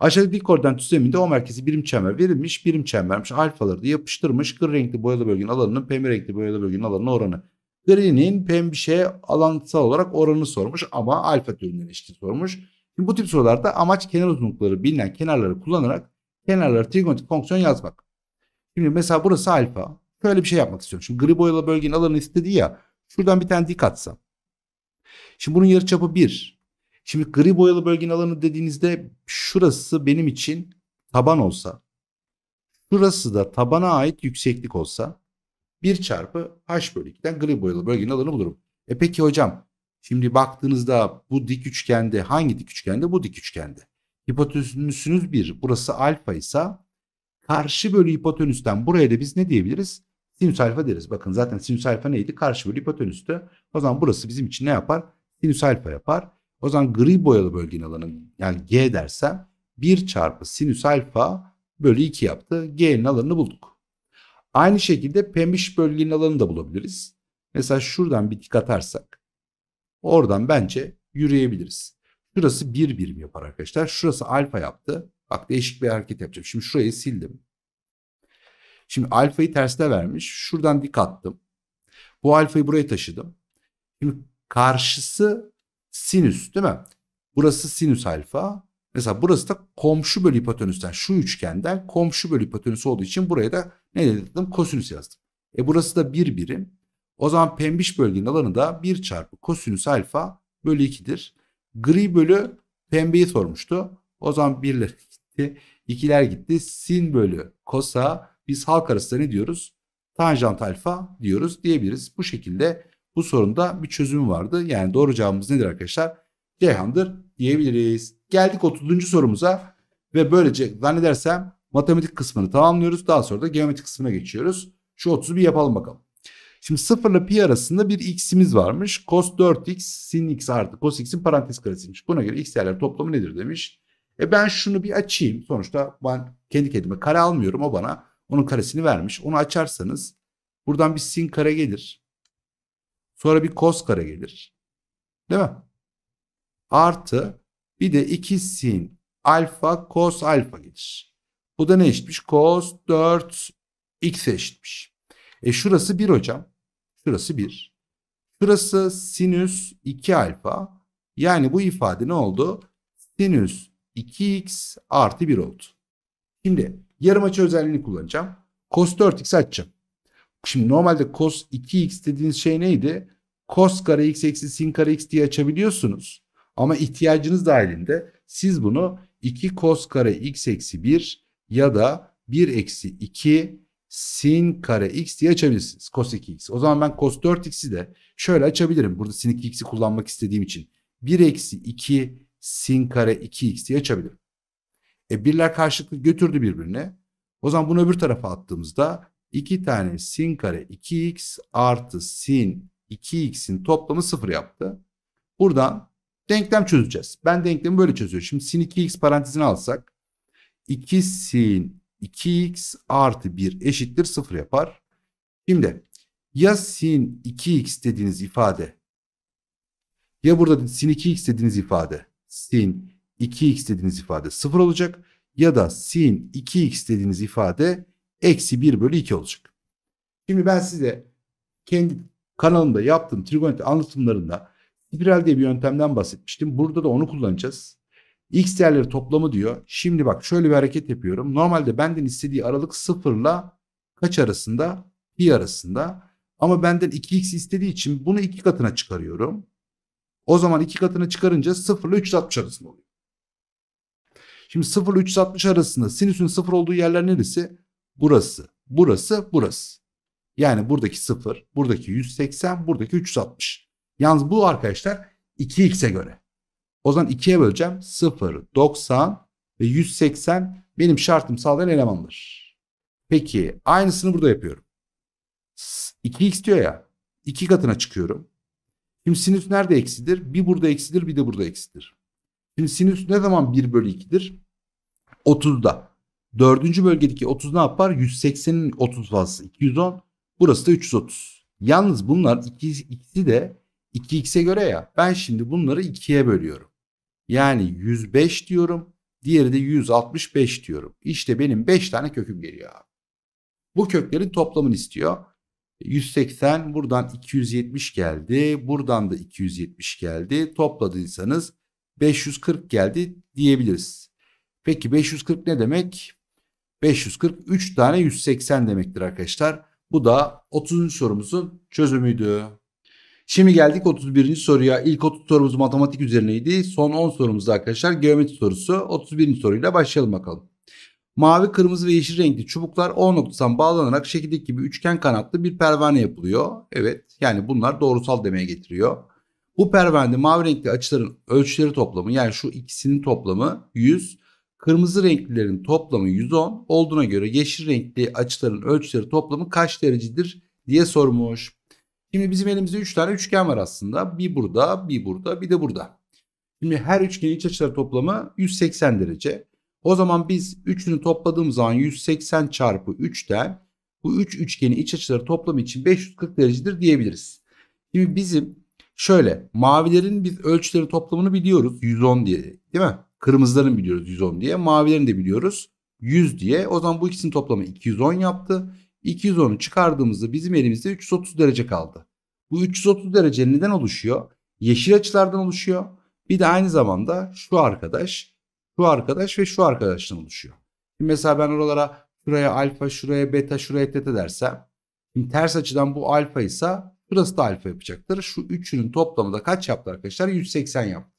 Aşağıda dik koordinat düzleminde o merkezi birim çember verilmiş, birim çembermiş, alfaları da yapıştırmış. Gri renkli boyalı bölgenin alanının pembe renkli boyalı bölgenin alanının oranı. Gri'nin pembişe alansal olarak oranını sormuş ama alfa türünden eşitliği sormuş. Şimdi bu tip sorularda amaç kenar uzunlukları bilinen kenarları kullanarak kenarları trigonometrik fonksiyon yazmak. Şimdi mesela burası alfa. Şöyle bir şey yapmak istiyorum. Şimdi gri boyalı bölgenin alanını istedi ya. Şuradan bir tane dik atsam. Şimdi bunun yarıçapı 1. Şimdi gri boyalı bölgenin alanı dediğinizde şurası benim için taban olsa, şurası da tabana ait yükseklik olsa 1 çarpı h bölü 2'den gri boyalı bölgenin alanı bulurum. E peki hocam şimdi baktığınızda bu dik üçgende hangi dik üçgende? Bu dik üçgende. Hipotenüsünüz 1 burası alfa ise karşı bölü hipotenüsten buraya da biz ne diyebiliriz? Sinüs alfa deriz. Bakın zaten sinüs alfa neydi? Karşı bölü hipotenüstü. O zaman burası bizim için ne yapar? Sinüs alfa yapar. O zaman gri boyalı bölgenin alanın yani G dersem 1 çarpı sinüs alfa bölü 2 yaptı. G'nin alanını bulduk. Aynı şekilde pembiş bölgenin alanını da bulabiliriz. Mesela şuradan bir dik atarsak oradan bence yürüyebiliriz. Şurası 1 bir birim yapar arkadaşlar. Şurası alfa yaptı. Bak değişik bir hareket yapacağım. Şimdi şurayı sildim. Şimdi alfayı tersine vermiş. Şuradan dik attım. Bu alfayı buraya taşıdım. Şimdi karşısı sinüs değil mi? Burası sinüs alfa. Mesela burası da komşu bölü hipotenüsten şu üçgenden komşu bölü hipotenüs olduğu için buraya da ne dedim kosinüs yazdım. E burası da bir birim. O zaman pembiş bölgenin alanı da 1 çarpı kosinüs alfa bölü 2'dir. Gri bölü pembeyi sormuştu. O zaman birler gitti. ikiler gitti. Sin bölü kosa biz halk arasında ne diyoruz? Tanjant alfa diyoruz diyebiliriz. Bu şekilde bu sorunda bir çözüm vardı. Yani doğru cevabımız nedir arkadaşlar? Ceyhan'dır diyebiliriz. Geldik 30. sorumuza ve böylece zannedersem matematik kısmını tamamlıyoruz. Daha sonra da geometri kısmına geçiyoruz. Şu 30'u bir yapalım bakalım. Şimdi 0 ile pi arasında bir x'imiz varmış. Cos 4x sin x artı cos x'in parantez karesiymiş. Buna göre x değerleri toplamı nedir demiş. E ben şunu bir açayım. Sonuçta ben kendi kendime kare almıyorum. O bana onun karesini vermiş. Onu açarsanız buradan bir sin kare gelir. Sonra bir kos kare gelir. Değil mi? Artı bir de 2 sin alfa kos alfa gelir. Bu da ne eşitmiş? Kos 4 x eşitmiş. E şurası 1 hocam. Şurası 1. Şurası sinüs 2 alfa. Yani bu ifade ne oldu? Sinüs 2x artı 1 oldu. Şimdi yarım açı özelliğini kullanacağım. Cos 4x açacağım. Şimdi normalde cos 2x dediğiniz şey neydi? Cos kare x eksi sin kare x diye açabiliyorsunuz. Ama ihtiyacınız dahilinde siz bunu 2 cos kare x eksi 1 ya da 1 eksi 2 sin kare x diye açabilirsiniz. Cos 2x. O zaman ben cos 4x'i de şöyle açabilirim. Burada sin 2x'i kullanmak istediğim için. 1 eksi 2 sin kare 2x diye açabilirim. E birler karşılıklı götürdü birbirine. O zaman bunu öbür tarafa attığımızda 2 tane sin kare 2x artı sin 2x'in toplamı 0 yaptı. Buradan denklem çözeceğiz. Ben denklemi böyle çözüyorum. Şimdi sin 2x parantezini alsak 2 sin 2x artı 1 eşittir 0 yapar. Şimdi ya sin 2x dediğiniz ifade ya burada sin 2x dediğiniz ifade sin 2x dediğiniz ifade 0 olacak ya da sin 2x dediğiniz ifade eksi 1 bölü 2 olacak. Şimdi ben size kendi kanalımda yaptığım trigonometri anlatımlarında spiral diye bir yöntemden bahsetmiştim. Burada da onu kullanacağız. X değerleri toplamı diyor. Şimdi bak şöyle bir hareket yapıyorum. Normalde benden istediği aralık sıfırla kaç arasında? Pi arasında. Ama benden 2x istediği için bunu 2 katına çıkarıyorum. O zaman 2 katına çıkarınca 0 ile 360 arasında oluyor. Şimdi 0 ile 360 arasında sinüsün 0 olduğu yerler neresi? burası, burası, burası. Yani buradaki 0, buradaki 180, buradaki 360. Yalnız bu arkadaşlar 2x'e göre. O zaman 2'ye böleceğim. 0, 90 ve 180 benim şartım sağlayan elemandır. Peki aynısını burada yapıyorum. 2x diyor ya. 2 katına çıkıyorum. Şimdi sinüs nerede eksidir? Bir burada eksidir bir de burada eksidir. Şimdi sinüs ne zaman 1 bölü 2'dir? 30'da. 4. bölgedeki 30 ne yapar? 180'in 30 fazlası 210. Burası da 330. Yalnız bunlar ikisi, ikisi de 2x'e göre ya. Ben şimdi bunları 2'ye bölüyorum. Yani 105 diyorum. Diğeri de 165 diyorum. İşte benim 5 tane köküm geliyor abi. Bu köklerin toplamını istiyor. 180 buradan 270 geldi. Buradan da 270 geldi. Topladıysanız 540 geldi diyebiliriz. Peki 540 ne demek? 540 543 tane 180 demektir arkadaşlar. Bu da 30. sorumuzun çözümüydü. Şimdi geldik 31. soruya. İlk 30 sorumuz matematik üzerineydi. Son 10 sorumuzda arkadaşlar geometri sorusu. 31. soruyla başlayalım bakalım. Mavi, kırmızı ve yeşil renkli çubuklar O noktadan bağlanarak şekildeki gibi üçgen kanatlı bir pervane yapılıyor. Evet yani bunlar doğrusal demeye getiriyor. Bu pervanede mavi renkli açıların ölçüleri toplamı yani şu ikisinin toplamı 100. Kırmızı renklilerin toplamı 110 olduğuna göre yeşil renkli açıların ölçüleri toplamı kaç derecedir diye sormuş. Şimdi bizim elimizde 3 tane üçgen var aslında. Bir burada, bir burada, bir de burada. Şimdi her üçgenin iç açıları toplamı 180 derece. O zaman biz üçünü topladığımız zaman 180 çarpı 3'ten bu üç üçgenin iç açıları toplamı için 540 derecedir diyebiliriz. Şimdi bizim şöyle mavilerin biz ölçüleri toplamını biliyoruz 110 diye değil mi? Kırmızıların biliyoruz 110 diye. Mavilerin de biliyoruz 100 diye. O zaman bu ikisinin toplamı 210 yaptı. 210'u çıkardığımızda bizim elimizde 330 derece kaldı. Bu 330 derece neden oluşuyor? Yeşil açılardan oluşuyor. Bir de aynı zamanda şu arkadaş, şu arkadaş ve şu arkadaştan oluşuyor. Şimdi mesela ben oralara şuraya alfa, şuraya beta, şuraya teta dersem. Şimdi ters açıdan bu alfa ise burası da alfa yapacaktır. Şu üçünün toplamı da kaç yaptı arkadaşlar? 180 yaptı.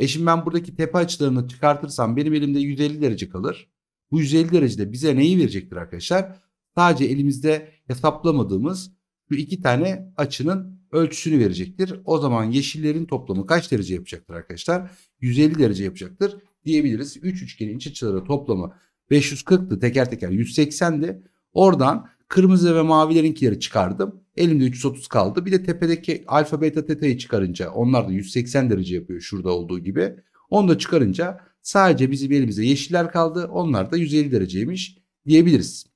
E şimdi ben buradaki tepe açılarını çıkartırsam benim elimde 150 derece kalır. Bu 150 derecede bize neyi verecektir arkadaşlar? Sadece elimizde hesaplamadığımız şu iki tane açının ölçüsünü verecektir. O zaman yeşillerin toplamı kaç derece yapacaktır arkadaşlar? 150 derece yapacaktır diyebiliriz. 3 üçgenin iç açıları toplamı 540'tı teker teker 180'di. Oradan kırmızı ve mavilerinkileri çıkardım. Elimde 330 kaldı. Bir de tepedeki alfa beta teta'yı çıkarınca onlar da 180 derece yapıyor şurada olduğu gibi. Onu da çıkarınca sadece bizim elimizde yeşiller kaldı. Onlar da 150 dereceymiş diyebiliriz.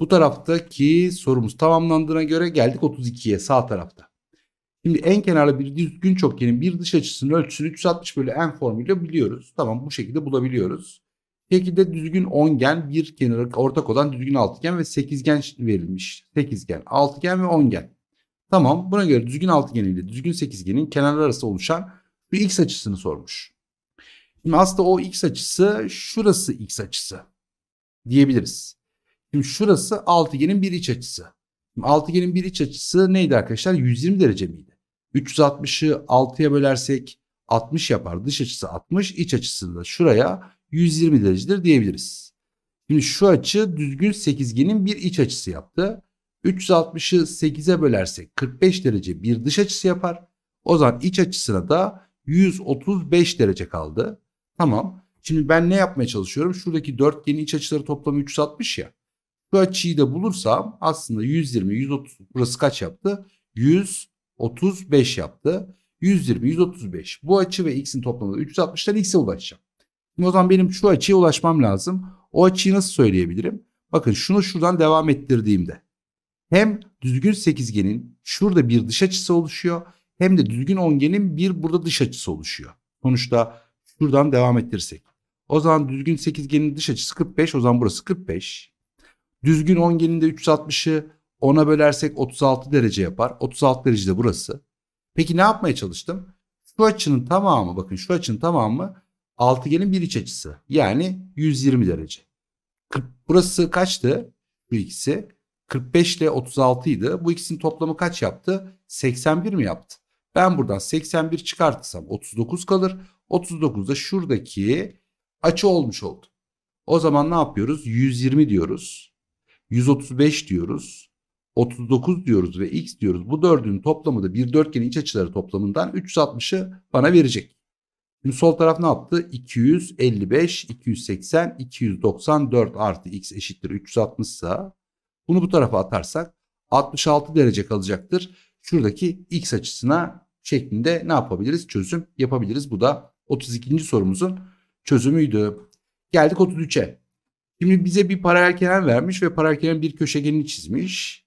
Bu taraftaki sorumuz tamamlandığına göre geldik 32'ye sağ tarafta. Şimdi en kenarlı bir düzgün çokgenin bir dış açısının ölçüsünü 360 bölü n formülü biliyoruz. Tamam bu şekilde bulabiliyoruz. Şekilde düzgün ongen bir kenara ortak olan düzgün altıgen ve sekizgen verilmiş. Sekizgen, altıgen ve ongen. Tamam buna göre düzgün altıgen ile düzgün sekizgenin kenarları arası oluşan bir x açısını sormuş. Şimdi aslında o x açısı şurası x açısı diyebiliriz. Şimdi şurası altıgenin bir iç açısı. Şimdi altıgenin bir iç açısı neydi arkadaşlar? 120 derece miydi? 360'ı 6'ya bölersek 60 yapar. Dış açısı 60, iç açısı da şuraya 120 derecedir diyebiliriz. Şimdi şu açı düzgün sekizgenin bir iç açısı yaptı. 360'ı 8'e bölersek 45 derece bir dış açısı yapar. O zaman iç açısına da 135 derece kaldı. Tamam. Şimdi ben ne yapmaya çalışıyorum? Şuradaki dörtgenin iç açıları toplamı 360 ya. Şu açıyı da bulursam aslında 120, 130 burası kaç yaptı? 135 yaptı. 120, 135. Bu açı ve x'in toplamı 360'dan x'e ulaşacağım. Şimdi o zaman benim şu açıya ulaşmam lazım. O açıyı nasıl söyleyebilirim? Bakın şunu şuradan devam ettirdiğimde hem düzgün sekizgenin şurada bir dış açısı oluşuyor hem de düzgün ongenin bir burada dış açısı oluşuyor. Sonuçta şuradan devam ettirsek. O zaman düzgün sekizgenin dış açısı 45 o zaman burası 45. Düzgün ongenin de 360'ı 10'a bölersek 36 derece yapar. 36 derece de burası. Peki ne yapmaya çalıştım? Şu açının tamamı bakın şu açının tamamı Altıgenin bir iç açısı. Yani 120 derece. 40, burası kaçtı? Bu ikisi. 45 ile 36 idi. Bu ikisinin toplamı kaç yaptı? 81 mi yaptı? Ben buradan 81 çıkartırsam 39 kalır. 39 da şuradaki açı olmuş oldu. O zaman ne yapıyoruz? 120 diyoruz. 135 diyoruz. 39 diyoruz ve x diyoruz. Bu dördünün toplamı da bir dörtgenin iç açıları toplamından 360'ı bana verecek. Şimdi sol taraf ne yaptı? 255, 280, 294 artı x eşittir 360 sa bunu bu tarafa atarsak 66 derece kalacaktır. Şuradaki x açısına şeklinde ne yapabiliriz? Çözüm yapabiliriz. Bu da 32. sorumuzun çözümüydü. Geldik 33'e. Şimdi bize bir paralel kenar vermiş ve paralel kenar bir köşegenini çizmiş.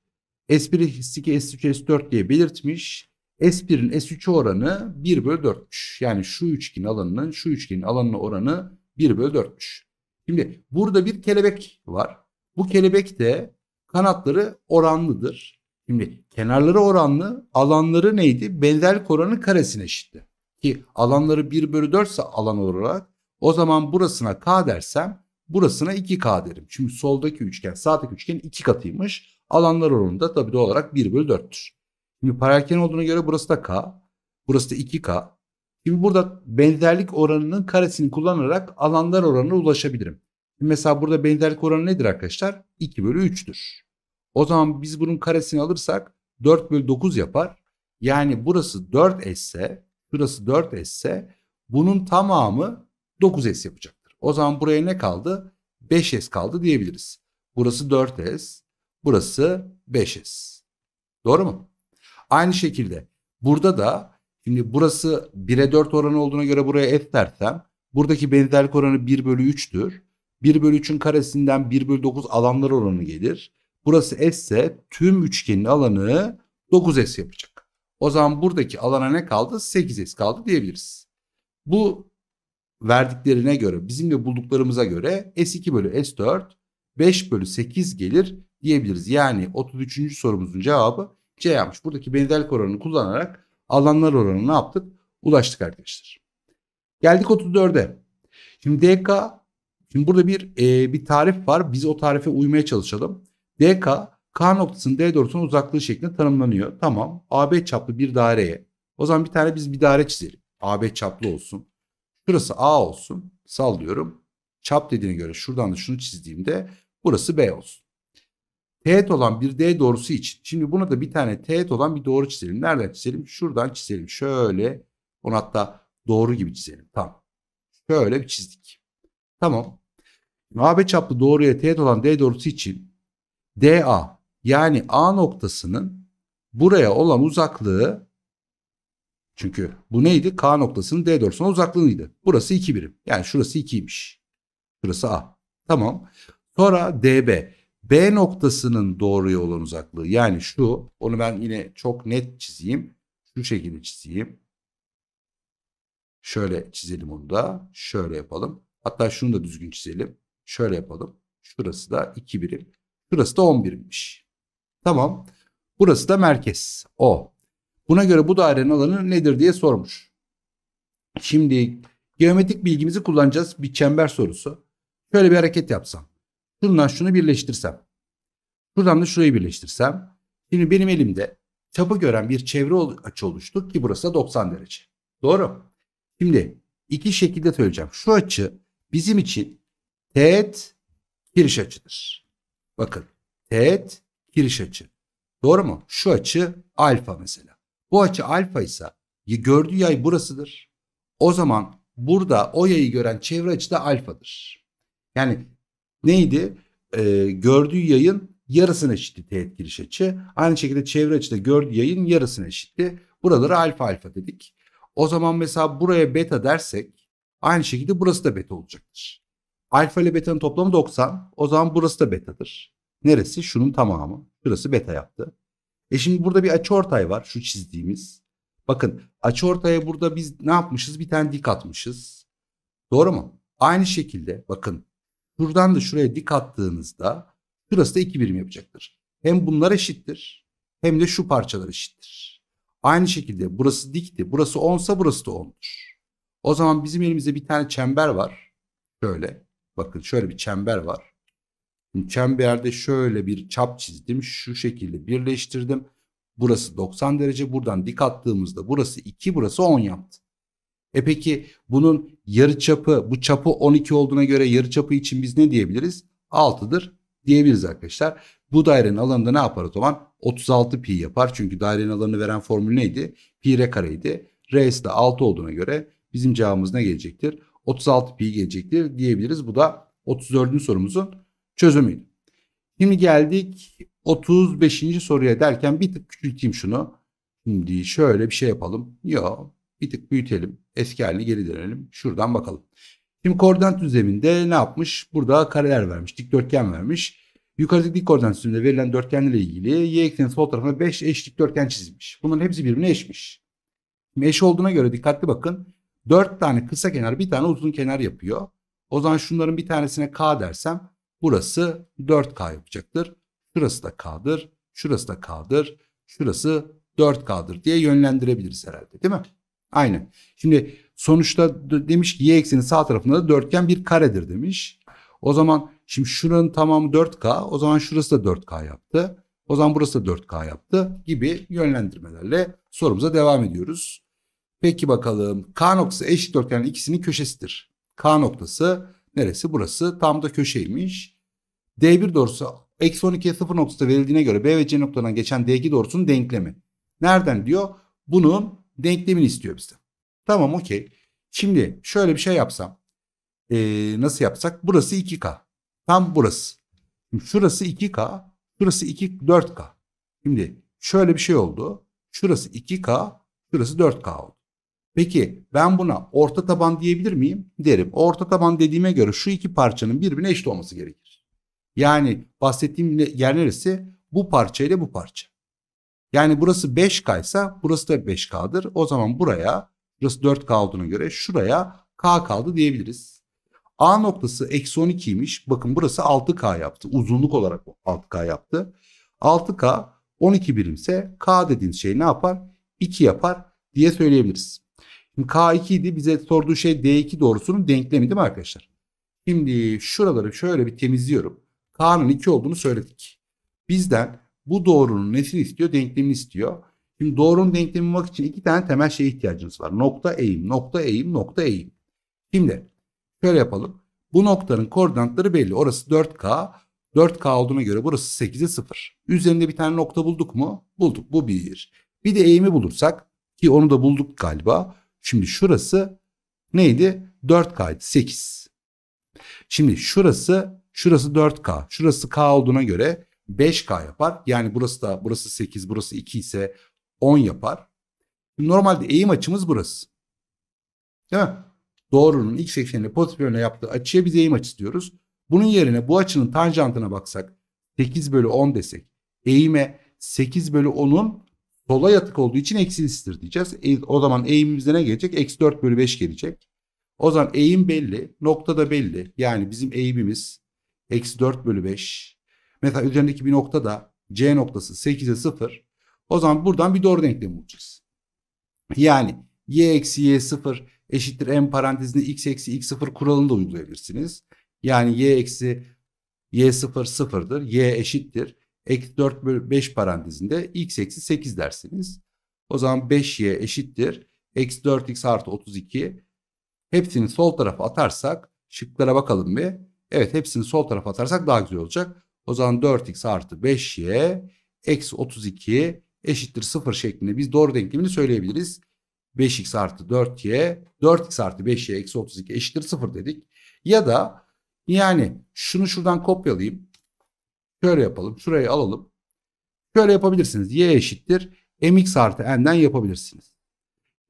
S1, S2, S3, S4 diye belirtmiş. S1'in s 3 oranı 1 bölü 4'müş. Yani şu üçgenin alanının şu üçgenin alanına oranı 1 bölü 4'müş. Şimdi burada bir kelebek var. Bu kelebek de kanatları oranlıdır. Şimdi kenarları oranlı, alanları neydi? Benzerlik oranı karesine eşitti. Ki alanları 1 bölü 4 ise alan olarak o zaman burasına k dersem burasına 2k derim. Çünkü soldaki üçgen sağdaki üçgen 2 katıymış. Alanlar oranı da tabii doğal olarak 1 bölü 4'tür. Şimdi paralelken olduğuna göre burası da K. Burası da 2K. Şimdi burada benzerlik oranının karesini kullanarak alanlar oranına ulaşabilirim. mesela burada benzerlik oranı nedir arkadaşlar? 2 bölü 3'tür. O zaman biz bunun karesini alırsak 4 bölü 9 yapar. Yani burası 4 esse, burası 4 esse bunun tamamı 9 s yapacaktır. O zaman buraya ne kaldı? 5 s kaldı diyebiliriz. Burası 4 s, burası 5 s. Doğru mu? Aynı şekilde burada da şimdi burası 1'e 4 oranı olduğuna göre buraya f dersem buradaki benzerlik oranı 1 bölü 3'tür. 1 bölü 3'ün karesinden 1 bölü 9 alanlar oranı gelir. Burası S ise tüm üçgenin alanı 9S yapacak. O zaman buradaki alana ne kaldı? 8S kaldı diyebiliriz. Bu verdiklerine göre bizim de bulduklarımıza göre S2 bölü S4 5 bölü 8 gelir diyebiliriz. Yani 33. sorumuzun cevabı C yapmış. Buradaki benzerlik oranını kullanarak alanlar oranını ne yaptık? Ulaştık arkadaşlar. Geldik 34'e. Şimdi DK, şimdi burada bir e, bir tarif var. Biz o tarife uymaya çalışalım. DK, K noktasının D doğrusunun uzaklığı şeklinde tanımlanıyor. Tamam. AB çaplı bir daireye. O zaman bir tane biz bir daire çizelim. AB çaplı olsun. Şurası A olsun. Sallıyorum. Çap dediğine göre şuradan da şunu çizdiğimde burası B olsun teğet olan bir D doğrusu için. Şimdi buna da bir tane teğet olan bir doğru çizelim. Nereden çizelim? Şuradan çizelim. Şöyle onu hatta doğru gibi çizelim. Tamam. Şöyle bir çizdik. Tamam. AB çaplı doğruya teğet olan D doğrusu için DA yani A noktasının buraya olan uzaklığı çünkü bu neydi? K noktasının D doğrusuna uzaklığıydı. Burası 2 birim. Yani şurası 2'ymiş. Burası A. Tamam. Sonra DB. B noktasının doğru yolun uzaklığı yani şu onu ben yine çok net çizeyim. Şu şekilde çizeyim. Şöyle çizelim onu da. Şöyle yapalım. Hatta şunu da düzgün çizelim. Şöyle yapalım. Şurası da 2 birim. Şurası da 10 birimmiş. Tamam. Burası da merkez. O. Buna göre bu dairenin alanı nedir diye sormuş. Şimdi geometrik bilgimizi kullanacağız. Bir çember sorusu. Şöyle bir hareket yapsam şundan şunu birleştirsem. Şuradan da şurayı birleştirsem. Şimdi benim elimde çapı gören bir çevre açı oluştu ki burası da 90 derece. Doğru. Şimdi iki şekilde söyleyeceğim. Şu açı bizim için teğet giriş açıdır. Bakın teğet giriş açı. Doğru mu? Şu açı alfa mesela. Bu açı alfa ise gördüğü yay burasıdır. O zaman burada o yayı gören çevre açı da alfadır. Yani neydi? E, gördüğü yayın yarısına eşitti teğet giriş açı. Aynı şekilde çevre açıda gördüğü yayın yarısına eşitti. Buraları alfa alfa dedik. O zaman mesela buraya beta dersek aynı şekilde burası da beta olacaktır. Alfa ile beta'nın toplamı 90. O zaman burası da betadır. Neresi? Şunun tamamı. Burası beta yaptı. E şimdi burada bir açıortay var şu çizdiğimiz. Bakın açıortaya burada biz ne yapmışız? Bir tane dik atmışız. Doğru mu? Aynı şekilde bakın Şuradan da şuraya dik attığınızda şurası da iki birim yapacaktır. Hem bunlar eşittir hem de şu parçalar eşittir. Aynı şekilde burası dikti. Burası 10'sa burası da 10'dur. O zaman bizim elimizde bir tane çember var. Şöyle. Bakın şöyle bir çember var. Şimdi çemberde şöyle bir çap çizdim. Şu şekilde birleştirdim. Burası 90 derece. Buradan dik attığımızda burası 2 burası 10 yaptı. E peki bunun yarı çapı bu çapı 12 olduğuna göre yarı çapı için biz ne diyebiliriz? 6'dır diyebiliriz arkadaşlar. Bu dairenin alanında ne yapar o zaman? 36 pi yapar. Çünkü dairenin alanını veren formül neydi? Pi r kareydi. R'si de 6 olduğuna göre bizim cevabımız ne gelecektir? 36 pi gelecektir diyebiliriz. Bu da 34. sorumuzun çözümüydü. Şimdi geldik 35. soruya derken bir tık küçülteyim şunu. Şimdi şöyle bir şey yapalım. Yok bir tık büyütelim. Eski haline geri dönelim. Şuradan bakalım. Şimdi koordinat düzleminde ne yapmış? Burada kareler vermiş. Dikdörtgen vermiş. Yukarıdaki dik koordinat düzleminde verilen dörtgenlerle ilgili y eksenin sol tarafına 5 eş dikdörtgen çizmiş. Bunların hepsi birbirine eşmiş. Şimdi eş olduğuna göre dikkatli bakın. 4 tane kısa kenar bir tane uzun kenar yapıyor. O zaman şunların bir tanesine k dersem burası 4k yapacaktır. Şurası da k'dır. Şurası da k'dır. Şurası 4K'dır diye yönlendirebiliriz herhalde değil mi? Aynı. Şimdi sonuçta demiş ki y ekseni sağ tarafında da dörtgen bir karedir demiş. O zaman şimdi şuranın tamamı 4K o zaman şurası da 4K yaptı. O zaman burası da 4K yaptı gibi yönlendirmelerle sorumuza devam ediyoruz. Peki bakalım K noktası eşit dörtgenin ikisinin köşesidir. K noktası neresi? Burası tam da köşeymiş. D1 doğrusu eksi 12'ye 0 noktası verildiğine göre B ve C noktalarından geçen D2 doğrusunun denklemi. Nereden diyor? Bunun denklemini istiyor bizden. Tamam okey. Şimdi şöyle bir şey yapsam. Ee, nasıl yapsak? Burası 2K. Tam burası. Şimdi şurası 2K. Şurası 2, 4K. Şimdi şöyle bir şey oldu. Şurası 2K. Şurası 4K oldu. Peki ben buna orta taban diyebilir miyim? Derim. Orta taban dediğime göre şu iki parçanın birbirine eşit olması gerekir. Yani bahsettiğim yer neresi? Bu parça ile bu parça. Yani burası 5K ise burası da 5K'dır. O zaman buraya burası 4K olduğuna göre şuraya K kaldı diyebiliriz. A noktası eksi 12'ymiş. Bakın burası 6K yaptı. Uzunluk olarak 6K yaptı. 6K 12 birimse K dediğin şey ne yapar? 2 yapar diye söyleyebiliriz. Şimdi K2 idi. Bize sorduğu şey D2 doğrusunun denklemi değil mi arkadaşlar? Şimdi şuraları şöyle bir temizliyorum. K'nın 2 olduğunu söyledik. Bizden bu doğrunun nesini istiyor? Denklemini istiyor. Şimdi doğrunun denklemi bulmak için iki tane temel şey ihtiyacınız var. Nokta eğim, nokta eğim, nokta eğim. Şimdi şöyle yapalım. Bu noktanın koordinatları belli. Orası 4K. 4K olduğuna göre burası 8'e 0. Üzerinde bir tane nokta bulduk mu? Bulduk. Bu 1. Bir de eğimi bulursak ki onu da bulduk galiba. Şimdi şurası neydi? 4K'ydı. 8. Şimdi şurası şurası 4K. Şurası K olduğuna göre 5K yapar. Yani burası da burası 8 burası 2 ise 10 yapar. normalde eğim açımız burası. Değil mi? Doğrunun x eksenine pozitif yönle yaptığı açıya biz eğim açısı diyoruz. Bunun yerine bu açının tanjantına baksak 8 bölü 10 desek eğime 8 bölü 10'un sola yatık olduğu için eksilisidir diyeceğiz. E, o zaman eğimimizde ne gelecek? Eksi 4 bölü 5 gelecek. O zaman eğim belli. Nokta da belli. Yani bizim eğimimiz eksi 4 bölü 5 Mesela üzerindeki bir nokta da C noktası 8'e 0. O zaman buradan bir doğru denklem bulacağız. Yani y eksi y 0 eşittir m parantezinde x eksi x 0 kuralını da uygulayabilirsiniz. Yani y eksi y 0 sıfırdır. y eşittir. Eksi 4 bölü 5 parantezinde x eksi 8 dersiniz. O zaman 5y eşittir. Eksi 4x artı 32. Hepsini sol tarafa atarsak şıklara bakalım bir. Evet hepsini sol tarafa atarsak daha güzel olacak. O zaman 4x artı 5y eksi 32 eşittir 0 şeklinde biz doğru denklemini söyleyebiliriz. 5x artı 4y 4x artı 5y eksi 32 eşittir 0 dedik. Ya da yani şunu şuradan kopyalayayım. Şöyle yapalım. Şurayı alalım. Şöyle yapabilirsiniz. y eşittir mx artı n'den yapabilirsiniz.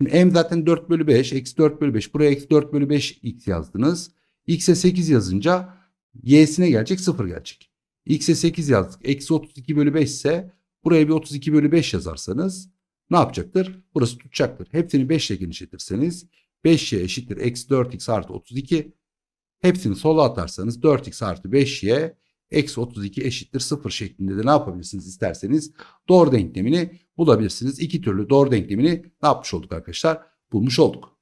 Şimdi m zaten 4 bölü 5. Eksi 4 bölü 5. Buraya eksi 4 bölü 5 x yazdınız. x'e 8 yazınca y'sine gelecek 0 gelecek. X'e 8 yazdık. Eksi 32 bölü 5 ise buraya bir 32 bölü 5 yazarsanız ne yapacaktır? Burası tutacaktır. Hepsini 5 ile genişletirseniz 5y eşittir. Eksi 4x artı 32. Hepsini sola atarsanız 4x artı 5y eksi 32 eşittir 0 şeklinde de ne yapabilirsiniz isterseniz doğru denklemini bulabilirsiniz. İki türlü doğru denklemini ne yapmış olduk arkadaşlar? Bulmuş olduk.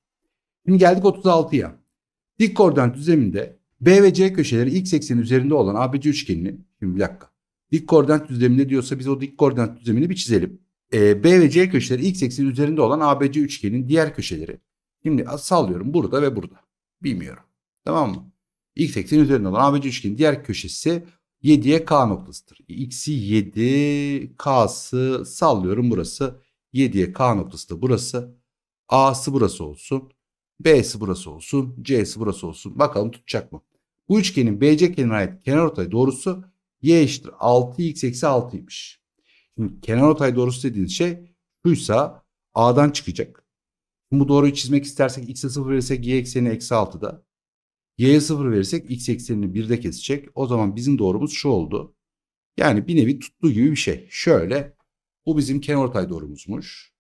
Şimdi geldik 36'ya. Dik koordinat düzleminde B ve C köşeleri x eksenin üzerinde olan ABC üçgenini şimdi bir dakika. Dik koordinat düzlemini diyorsa biz o dik koordinat düzlemini bir çizelim. E, B ve C köşeleri x eksenin üzerinde olan ABC üçgenin diğer köşeleri. Şimdi sallıyorum burada ve burada. Bilmiyorum. Tamam mı? X eksenin üzerinde olan ABC üçgenin diğer köşesi 7'ye K noktasıdır. E, X'i 7, K'sı sallıyorum burası. 7'ye K noktası da burası. A'sı burası olsun. B'si burası olsun. C'si burası olsun. Bakalım tutacak mı? Bu üçgenin BC kenarına ait ortay doğrusu y eşittir 6x eksi 6'ymış. Şimdi kenar ortay doğrusu dediğiniz şey buysa a'dan çıkacak. bu doğruyu çizmek istersek x'e 0 verirsek y ekseni eksi 6'da. Y'ye 0 verirsek x eksenini 1'de kesecek. O zaman bizim doğrumuz şu oldu. Yani bir nevi tuttu gibi bir şey. Şöyle bu bizim kenarortay doğrumuzmuş.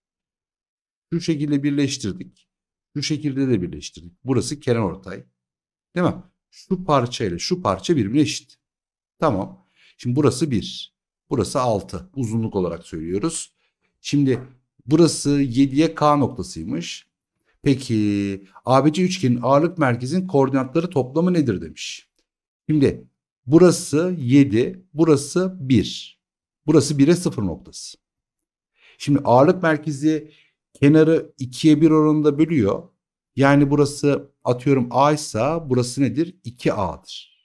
Şu şekilde birleştirdik. Şu şekilde de birleştirdik. Burası kenar ortay, Değil mi? şu parça ile şu parça birbirine eşit. Tamam. Şimdi burası 1. Burası 6. Uzunluk olarak söylüyoruz. Şimdi burası 7'ye K noktasıymış. Peki ABC üçgenin ağırlık merkezin koordinatları toplamı nedir demiş. Şimdi burası 7, burası 1. Burası 1'e 0 noktası. Şimdi ağırlık merkezi kenarı 2'ye 1 oranında bölüyor. Yani burası atıyorum A ise burası nedir? 2A'dır.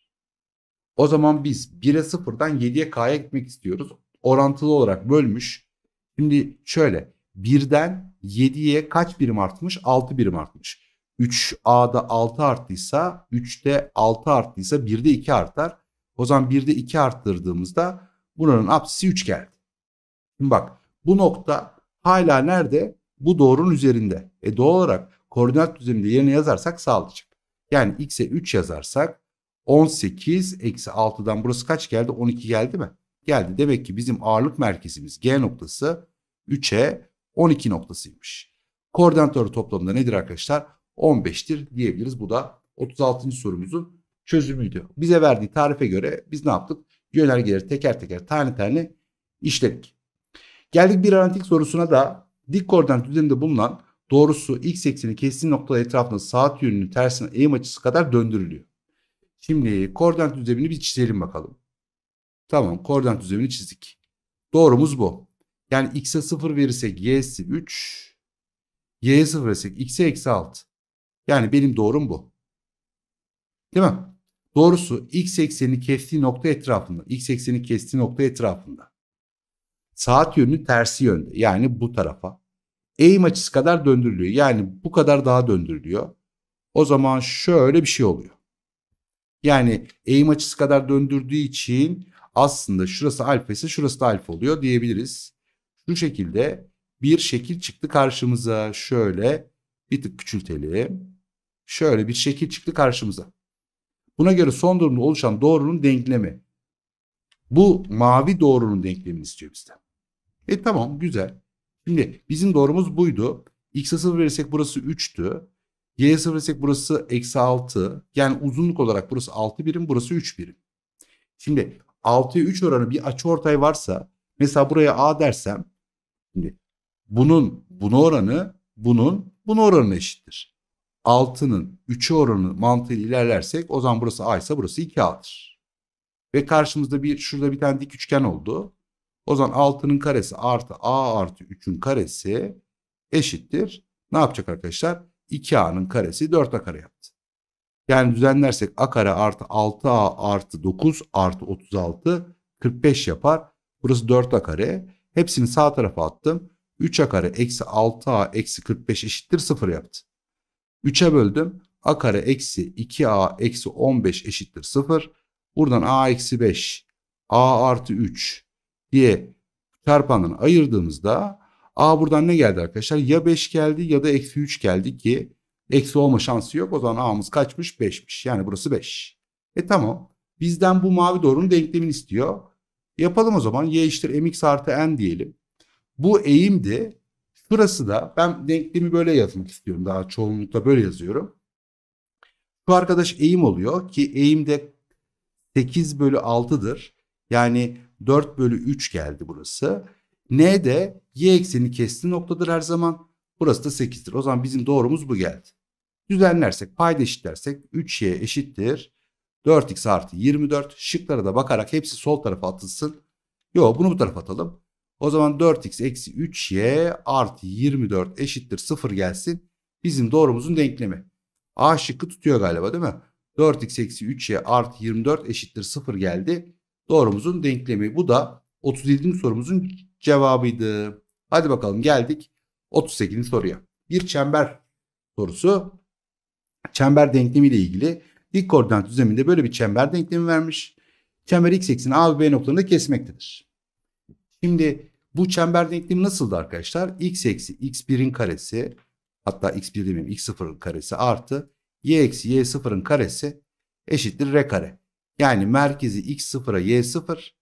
O zaman biz 1'e 0'dan 7'ye K'ya gitmek istiyoruz. Orantılı olarak bölmüş. Şimdi şöyle 1'den 7'ye kaç birim artmış? 6 birim artmış. 3A'da 6 arttıysa 3'te 6 arttıysa 1'de 2 artar. O zaman 1'de 2 arttırdığımızda buranın apsisi 3 geldi. Şimdi bak bu nokta hala nerede? Bu doğrunun üzerinde. E doğal olarak koordinat düzleminde yerine yazarsak sağlayacak. Yani x'e 3 yazarsak 18 eksi 6'dan burası kaç geldi? 12 geldi mi? Geldi. Demek ki bizim ağırlık merkezimiz G noktası 3'e 12 noktasıymış. Koordinatları toplamında nedir arkadaşlar? 15'tir diyebiliriz. Bu da 36. sorumuzun çözümüydü. Bize verdiği tarife göre biz ne yaptık? Yönergeleri teker teker tane tane işledik. Geldik bir analitik sorusuna da dik koordinat düzeninde bulunan doğrusu x ekseni kestiği noktalar etrafında saat yönünün tersine eğim açısı kadar döndürülüyor. Şimdi koordinat düzlemini bir çizelim bakalım. Tamam koordinat düzlemini çizdik. Doğrumuz bu. Yani x'e 0 verirsek y'si 3. Y'ye 0 verirsek x'e eksi 6. Yani benim doğrum bu. Değil mi? Doğrusu x eksenini kestiği nokta etrafında. X eksenini kestiği nokta etrafında. Saat yönünün tersi yönde. Yani bu tarafa eğim açısı kadar döndürülüyor. Yani bu kadar daha döndürülüyor. O zaman şöyle bir şey oluyor. Yani eğim açısı kadar döndürdüğü için aslında şurası alfa ise şurası da alfa oluyor diyebiliriz. Şu şekilde bir şekil çıktı karşımıza. Şöyle bir tık küçültelim. Şöyle bir şekil çıktı karşımıza. Buna göre son durumda oluşan doğrunun denklemi. Bu mavi doğrunun denklemini istiyor bizden. E tamam güzel. Şimdi bizim doğrumuz buydu. X'e 0 verirsek burası 3'tü. Y'ye 0 verirsek burası eksi 6. Yani uzunluk olarak burası 6 birim burası 3 birim. Şimdi 6'ya 3 oranı bir açı ortay varsa mesela buraya A dersem şimdi bunun bunu oranı bunun bunu oranı eşittir. 6'nın 3'e oranı mantığıyla ilerlersek o zaman burası A ise burası 2A'dır. Ve karşımızda bir şurada bir tane dik üçgen oldu. O zaman 6'nın karesi artı a artı 3'ün karesi eşittir. Ne yapacak arkadaşlar? 2a'nın karesi 4a kare yaptı. Yani düzenlersek a kare artı 6a artı 9 artı 36 45 yapar. Burası 4a kare. Hepsini sağ tarafa attım. 3a kare eksi 6a eksi 45 eşittir 0 yaptı. 3'e böldüm. a kare eksi 2a eksi 15 eşittir 0. Buradan a eksi 5, a artı 3, diye çarpanını ayırdığımızda a buradan ne geldi arkadaşlar? Ya 5 geldi ya da eksi 3 geldi ki eksi olma şansı yok. O zaman a'mız kaçmış? 5'miş. Yani burası 5. E tamam. Bizden bu mavi doğrunun denklemini istiyor. Yapalım o zaman. Y eşittir mx artı n diyelim. Bu eğimdi. Şurası da ben denklemi böyle yazmak istiyorum. Daha çoğunlukla böyle yazıyorum. Şu arkadaş eğim oluyor ki eğim de 8 bölü 6'dır. Yani 4 bölü 3 geldi burası. N de y ekseni kestiği noktadır her zaman. Burası da 8'dir. O zaman bizim doğrumuz bu geldi. Düzenlersek payda eşitlersek 3y eşittir. 4x artı 24 şıklara da bakarak hepsi sol tarafa atılsın. Yok bunu bu tarafa atalım. O zaman 4x eksi 3y artı 24 eşittir 0 gelsin. Bizim doğrumuzun denklemi. A şıkkı tutuyor galiba değil mi? 4x eksi 3y artı 24 eşittir 0 geldi. Doğrumuzun denklemi. Bu da 37. sorumuzun cevabıydı. Hadi bakalım geldik 38. soruya. Bir çember sorusu. Çember denklemi ile ilgili dik koordinat düzleminde böyle bir çember denklemi vermiş. Çember x eksini A ve B noktalarında kesmektedir. Şimdi bu çember denklemi nasıldı arkadaşlar? x eksi x1'in karesi hatta x1 demeyeyim x0'ın karesi artı y eksi y0'ın karesi eşittir r kare. Yani merkezi x sıfıra y sıfır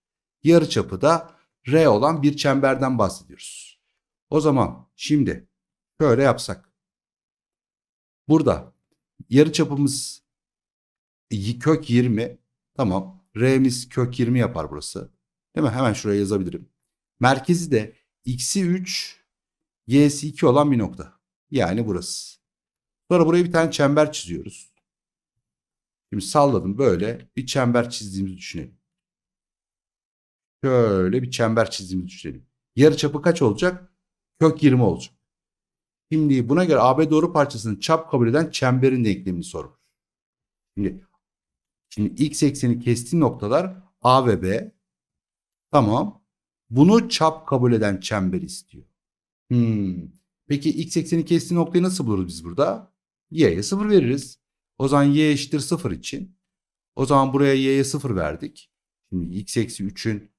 yarıçapı da r olan bir çemberden bahsediyoruz. O zaman şimdi şöyle yapsak. Burada yarıçapımız kök 20 tamam r'miz kök 20 yapar burası. Değil mi? Hemen şuraya yazabilirim. Merkezi de x'i 3 y'si 2 olan bir nokta. Yani burası. Sonra buraya bir tane çember çiziyoruz. Şimdi salladım böyle bir çember çizdiğimizi düşünelim. Şöyle bir çember çizdiğimizi düşünelim. Yarı çapı kaç olacak? Kök 20 olacak. Şimdi buna göre AB doğru parçasının çap kabul eden çemberin denklemini sormuş. Şimdi, şimdi x ekseni kestiği noktalar A ve B. Tamam. Bunu çap kabul eden çember istiyor. Hmm. Peki x ekseni kestiği noktayı nasıl buluruz biz burada? Y'ye 0 veririz. O zaman y eşittir 0 için. O zaman buraya y'ye 0 verdik. Şimdi x eksi 3'ün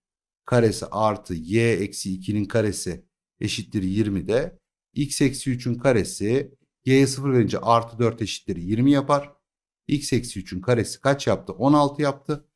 karesi artı y eksi 2'nin karesi eşittir 20 de x eksi 3'ün karesi y'ye 0 verince artı 4 eşittir 20 yapar. x eksi 3'ün karesi kaç yaptı? 16 yaptı.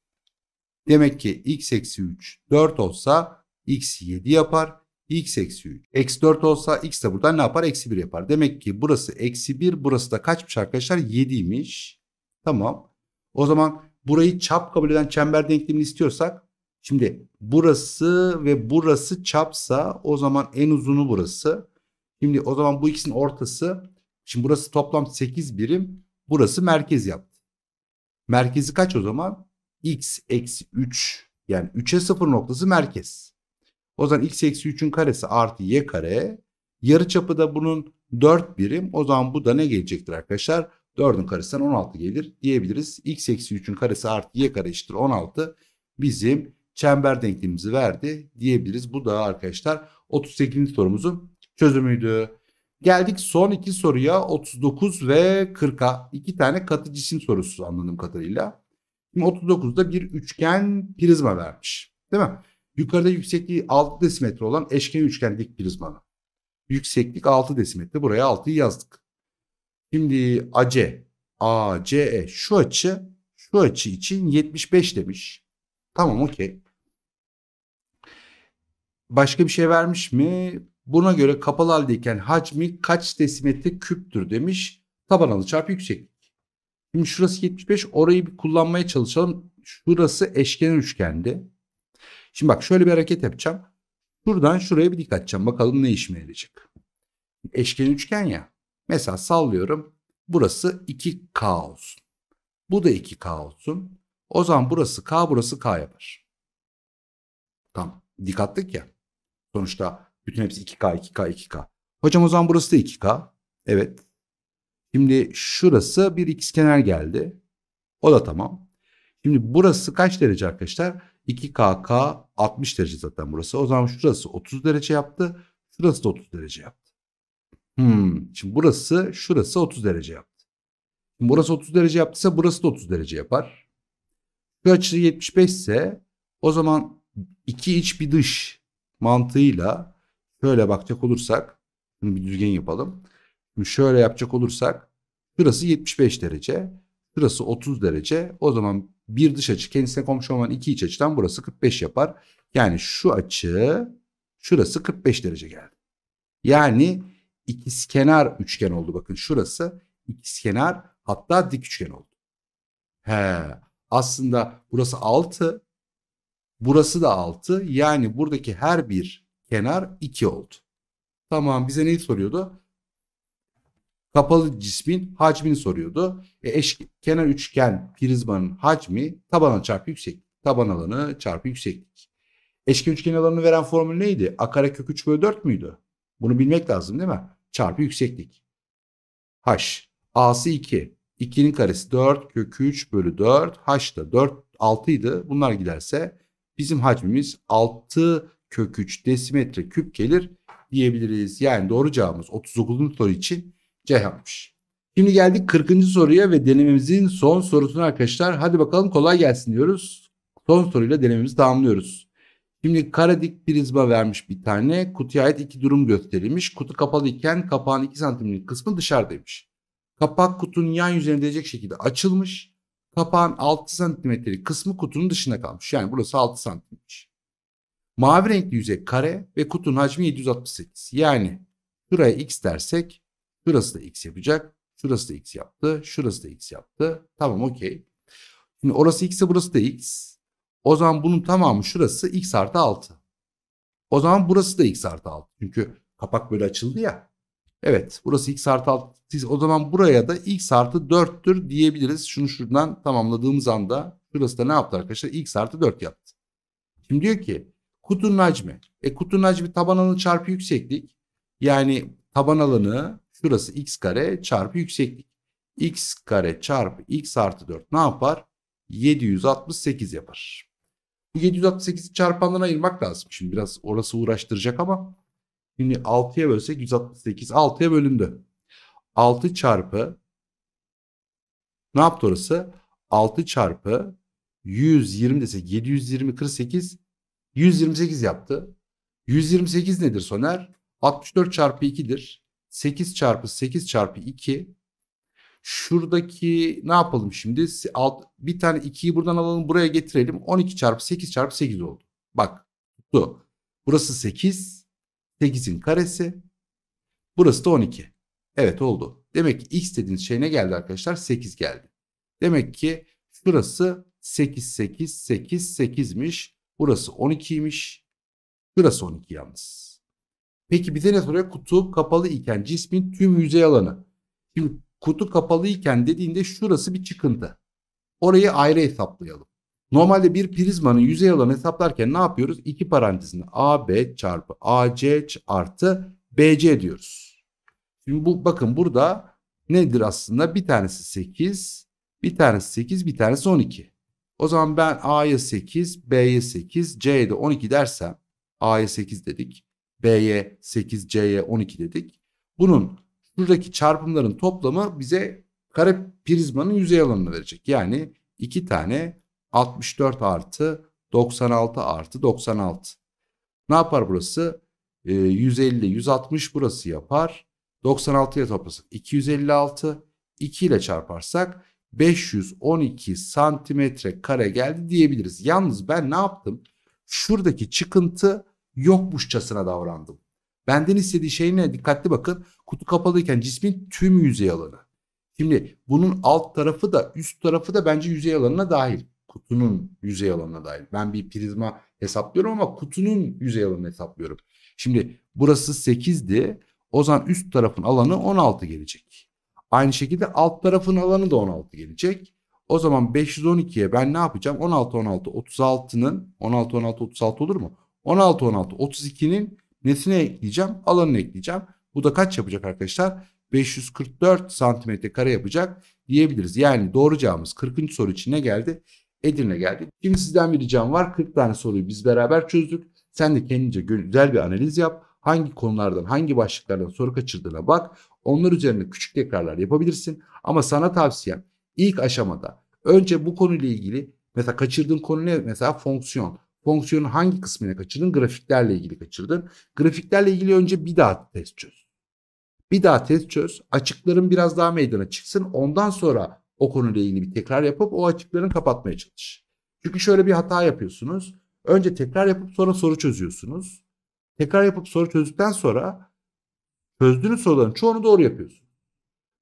Demek ki x eksi 3 4 olsa x 7 yapar x eksi 3. x 4 olsa x de buradan ne yapar? Eksi 1 yapar. Demek ki burası eksi 1 burası da kaçmış arkadaşlar? 7'ymiş. Tamam. O zaman burayı çap kabul eden çember denklemini istiyorsak şimdi burası ve burası çapsa o zaman en uzunu burası. Şimdi o zaman bu ikisinin ortası şimdi burası toplam 8 birim burası merkez yaptı. Merkezi kaç o zaman? x eksi 3 yani 3'e 0 noktası merkez. O zaman x eksi 3'ün karesi artı y kare. Yarı çapı da bunun 4 birim. O zaman bu da ne gelecektir arkadaşlar? 4'ün karesinden 16 gelir diyebiliriz. x eksi 3'ün karesi artı y kare eşittir 16 bizim çember denklemimizi verdi diyebiliriz. Bu da arkadaşlar 38. sorumuzun çözümüydü. Geldik son iki soruya 39 ve 40'a. iki tane katı cisim sorusu anladığım kadarıyla. 39'da bir üçgen prizma vermiş. Değil mi? Yukarıda yüksekliği 6 desimetre olan eşkenar üçgen dik prizmanın. Yükseklik 6 desimetre. Buraya 6'yı yazdık. Şimdi AC, ACE şu açı şu açı için 75 demiş. Tamam okey. Başka bir şey vermiş mi? Buna göre kapalı haldeyken hacmi kaç desimetre küptür demiş. Taban alı çarpı yükseklik. Şimdi şurası 75 orayı bir kullanmaya çalışalım. Şurası eşkenar üçgende. Şimdi bak şöyle bir hareket yapacağım. Şuradan şuraya bir dik atacağım. Bakalım ne işime yarayacak. Eşkenar üçgen ya. Mesela sallıyorum. Burası 2K olsun. Bu da 2K olsun. O zaman burası K burası K yapar. Tamam. Dik attık ya. Sonuçta bütün hepsi 2K 2K 2K. Hocam o zaman burası da 2K. Evet. Şimdi şurası bir kenar geldi. O da tamam. Şimdi burası kaç derece arkadaşlar? 2KK 60 derece zaten burası. O zaman şurası 30 derece yaptı. Şurası da 30 derece yaptı. Hmm. Şimdi burası şurası 30 derece yaptı. Şimdi burası 30 derece yaptıysa burası da 30 derece yapar. Şu açı 75 ise o zaman iki iç bir dış mantığıyla şöyle bakacak olursak şimdi bir düzgen yapalım. Şimdi şöyle yapacak olursak şurası 75 derece. Şurası 30 derece. O zaman bir dış açı kendisine komşu olan iki iç açıdan burası 45 yapar. Yani şu açı şurası 45 derece geldi. Yani ikizkenar üçgen oldu bakın şurası ikizkenar hatta dik üçgen oldu. He, aslında burası 6 burası da 6 yani buradaki her bir kenar 2 oldu. Tamam bize neyi soruyordu? kapalı cismin hacmini soruyordu. E, eşkenar üçgen prizmanın hacmi tabana çarpı yükseklik. Taban alanı çarpı yükseklik. Eşkenar üçgen alanını veren formül neydi? A kare kök 3 bölü 4 müydü? Bunu bilmek lazım değil mi? Çarpı yükseklik. H. A'sı 2. 2'nin karesi 4 kök 3 bölü 4. H da 4 6 idi. Bunlar giderse bizim hacmimiz 6 kök 3 desimetre küp gelir diyebiliriz. Yani doğru cevabımız 39. soru için C yapmış. Şimdi geldik 40. soruya ve denememizin son sorusuna arkadaşlar. Hadi bakalım kolay gelsin diyoruz. Son soruyla denememizi tamamlıyoruz. Şimdi karadik prizma vermiş bir tane. Kutuya ait iki durum gösterilmiş. Kutu kapalı iken kapağın 2 santimlik kısmı dışarıdaymış. Kapak kutunun yan yüzeyine değecek şekilde açılmış. Kapağın 6 santimetrelik kısmı kutunun dışına kalmış. Yani burası 6 santimmiş. Mavi renkli yüzey kare ve kutunun hacmi 768. Yani şuraya x dersek Şurası da x yapacak. Şurası da x yaptı. Şurası da x yaptı. Tamam okey. Şimdi orası x ise burası da x. O zaman bunun tamamı şurası x artı 6. O zaman burası da x artı 6. Çünkü kapak böyle açıldı ya. Evet burası x artı 6. o zaman buraya da x artı 4'tür diyebiliriz. Şunu şuradan tamamladığımız anda şurası da ne yaptı arkadaşlar? x artı 4 yaptı. Şimdi diyor ki kutunun hacmi. E kutunun hacmi taban alanı çarpı yükseklik. Yani taban alanı Şurası x kare çarpı yükseklik. x kare çarpı x artı 4 ne yapar? 768 yapar. Bu 768'i çarpanlara ayırmak lazım. Şimdi biraz orası uğraştıracak ama. Şimdi 6'ya bölsek 168 6'ya bölündü. 6 çarpı ne yaptı orası? 6 çarpı 120 desek 720 48 128 yaptı. 128 nedir Soner? 64 çarpı 2'dir. 8 çarpı 8 çarpı 2 şuradaki ne yapalım şimdi Alt, bir tane 2'yi buradan alalım buraya getirelim 12 çarpı 8 çarpı 8 oldu. Bak tuttu. Burası 8 8'in karesi burası da 12. Evet oldu. Demek ki x dediğiniz şey ne geldi arkadaşlar 8 geldi. Demek ki şurası 8 8 8 8'miş burası 12'ymiş burası 12 yalnız. Peki bize ne soruyor? Kutu kapalı iken cismin tüm yüzey alanı. Şimdi kutu kapalı iken dediğinde şurası bir çıkıntı. Orayı ayrı hesaplayalım. Normalde bir prizmanın yüzey alanı hesaplarken ne yapıyoruz? İki parantezini AB çarpı AC artı BC diyoruz. Şimdi bu bakın burada nedir aslında? Bir tanesi 8, bir tanesi 8, bir tanesi 12. O zaman ben A'ya 8, B'ye 8, C'ye de 12 dersem A'ya 8 dedik. B'ye 8, C'ye 12 dedik. Bunun şuradaki çarpımların toplamı bize kare prizmanın yüzey alanını verecek. Yani iki tane 64 artı 96 artı 96. Ne yapar burası? E, 150, 160 burası yapar. 96'ya toplasak 256. 2 ile çarparsak 512 santimetre kare geldi diyebiliriz. Yalnız ben ne yaptım? Şuradaki çıkıntı yokmuşçasına davrandım. Benden istediği şey ne? Dikkatli bakın. Kutu kapalıyken cismin tüm yüzey alanı. Şimdi bunun alt tarafı da üst tarafı da bence yüzey alanına dahil. Kutunun yüzey alanına dahil. Ben bir prizma hesaplıyorum ama kutunun yüzey alanını hesaplıyorum. Şimdi burası 8'di. O zaman üst tarafın alanı 16 gelecek. Aynı şekilde alt tarafın alanı da 16 gelecek. O zaman 512'ye ben ne yapacağım? 16 16 36'nın 16 16 36 olur mu? 16 16 32'nin nesine ekleyeceğim? Alanını ekleyeceğim. Bu da kaç yapacak arkadaşlar? 544 santimetre kare yapacak diyebiliriz. Yani doğru cevabımız 40. soru için ne geldi? Edirne geldi. Şimdi sizden bir ricam var. 40 tane soruyu biz beraber çözdük. Sen de kendince güzel bir analiz yap. Hangi konulardan, hangi başlıklardan soru kaçırdığına bak. Onlar üzerine küçük tekrarlar yapabilirsin. Ama sana tavsiyem ilk aşamada önce bu konuyla ilgili mesela kaçırdığın konu ne? Mesela fonksiyon fonksiyonun hangi kısmını kaçırdın? Grafiklerle ilgili kaçırdın. Grafiklerle ilgili önce bir daha test çöz. Bir daha test çöz. Açıkların biraz daha meydana çıksın. Ondan sonra o konuyla ilgili bir tekrar yapıp o açıklarını kapatmaya çalış. Çünkü şöyle bir hata yapıyorsunuz. Önce tekrar yapıp sonra soru çözüyorsunuz. Tekrar yapıp soru çözdükten sonra çözdüğünüz soruların çoğunu doğru yapıyorsunuz.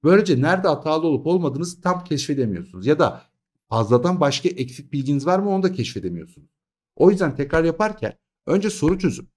Böylece nerede hatalı olup olmadığınızı tam keşfedemiyorsunuz. Ya da fazladan başka eksik bilginiz var mı onu da keşfedemiyorsunuz. O yüzden tekrar yaparken önce soru çözün.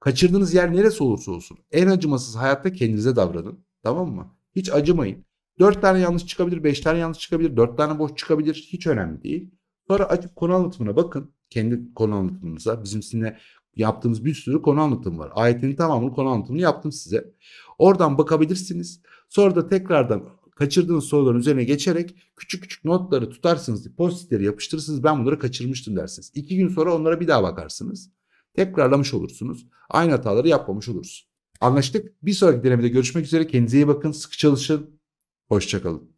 Kaçırdığınız yer neresi olursa olsun en acımasız hayatta kendinize davranın. Tamam mı? Hiç acımayın. 4 tane yanlış çıkabilir, 5 tane yanlış çıkabilir, 4 tane boş çıkabilir. Hiç önemli değil. Sonra açıp konu anlatımına bakın. Kendi konu anlatımınıza. Bizim sizinle yaptığımız bir sürü konu anlatım var. Ayetin tamamını konu anlatımını yaptım size. Oradan bakabilirsiniz. Sonra da tekrardan kaçırdığınız soruların üzerine geçerek küçük küçük notları tutarsınız, postitleri yapıştırırsınız. Ben bunları kaçırmıştım dersiniz. İki gün sonra onlara bir daha bakarsınız. Tekrarlamış olursunuz. Aynı hataları yapmamış olursunuz. Anlaştık. Bir sonraki denemede görüşmek üzere. Kendinize iyi bakın. Sıkı çalışın. Hoşçakalın.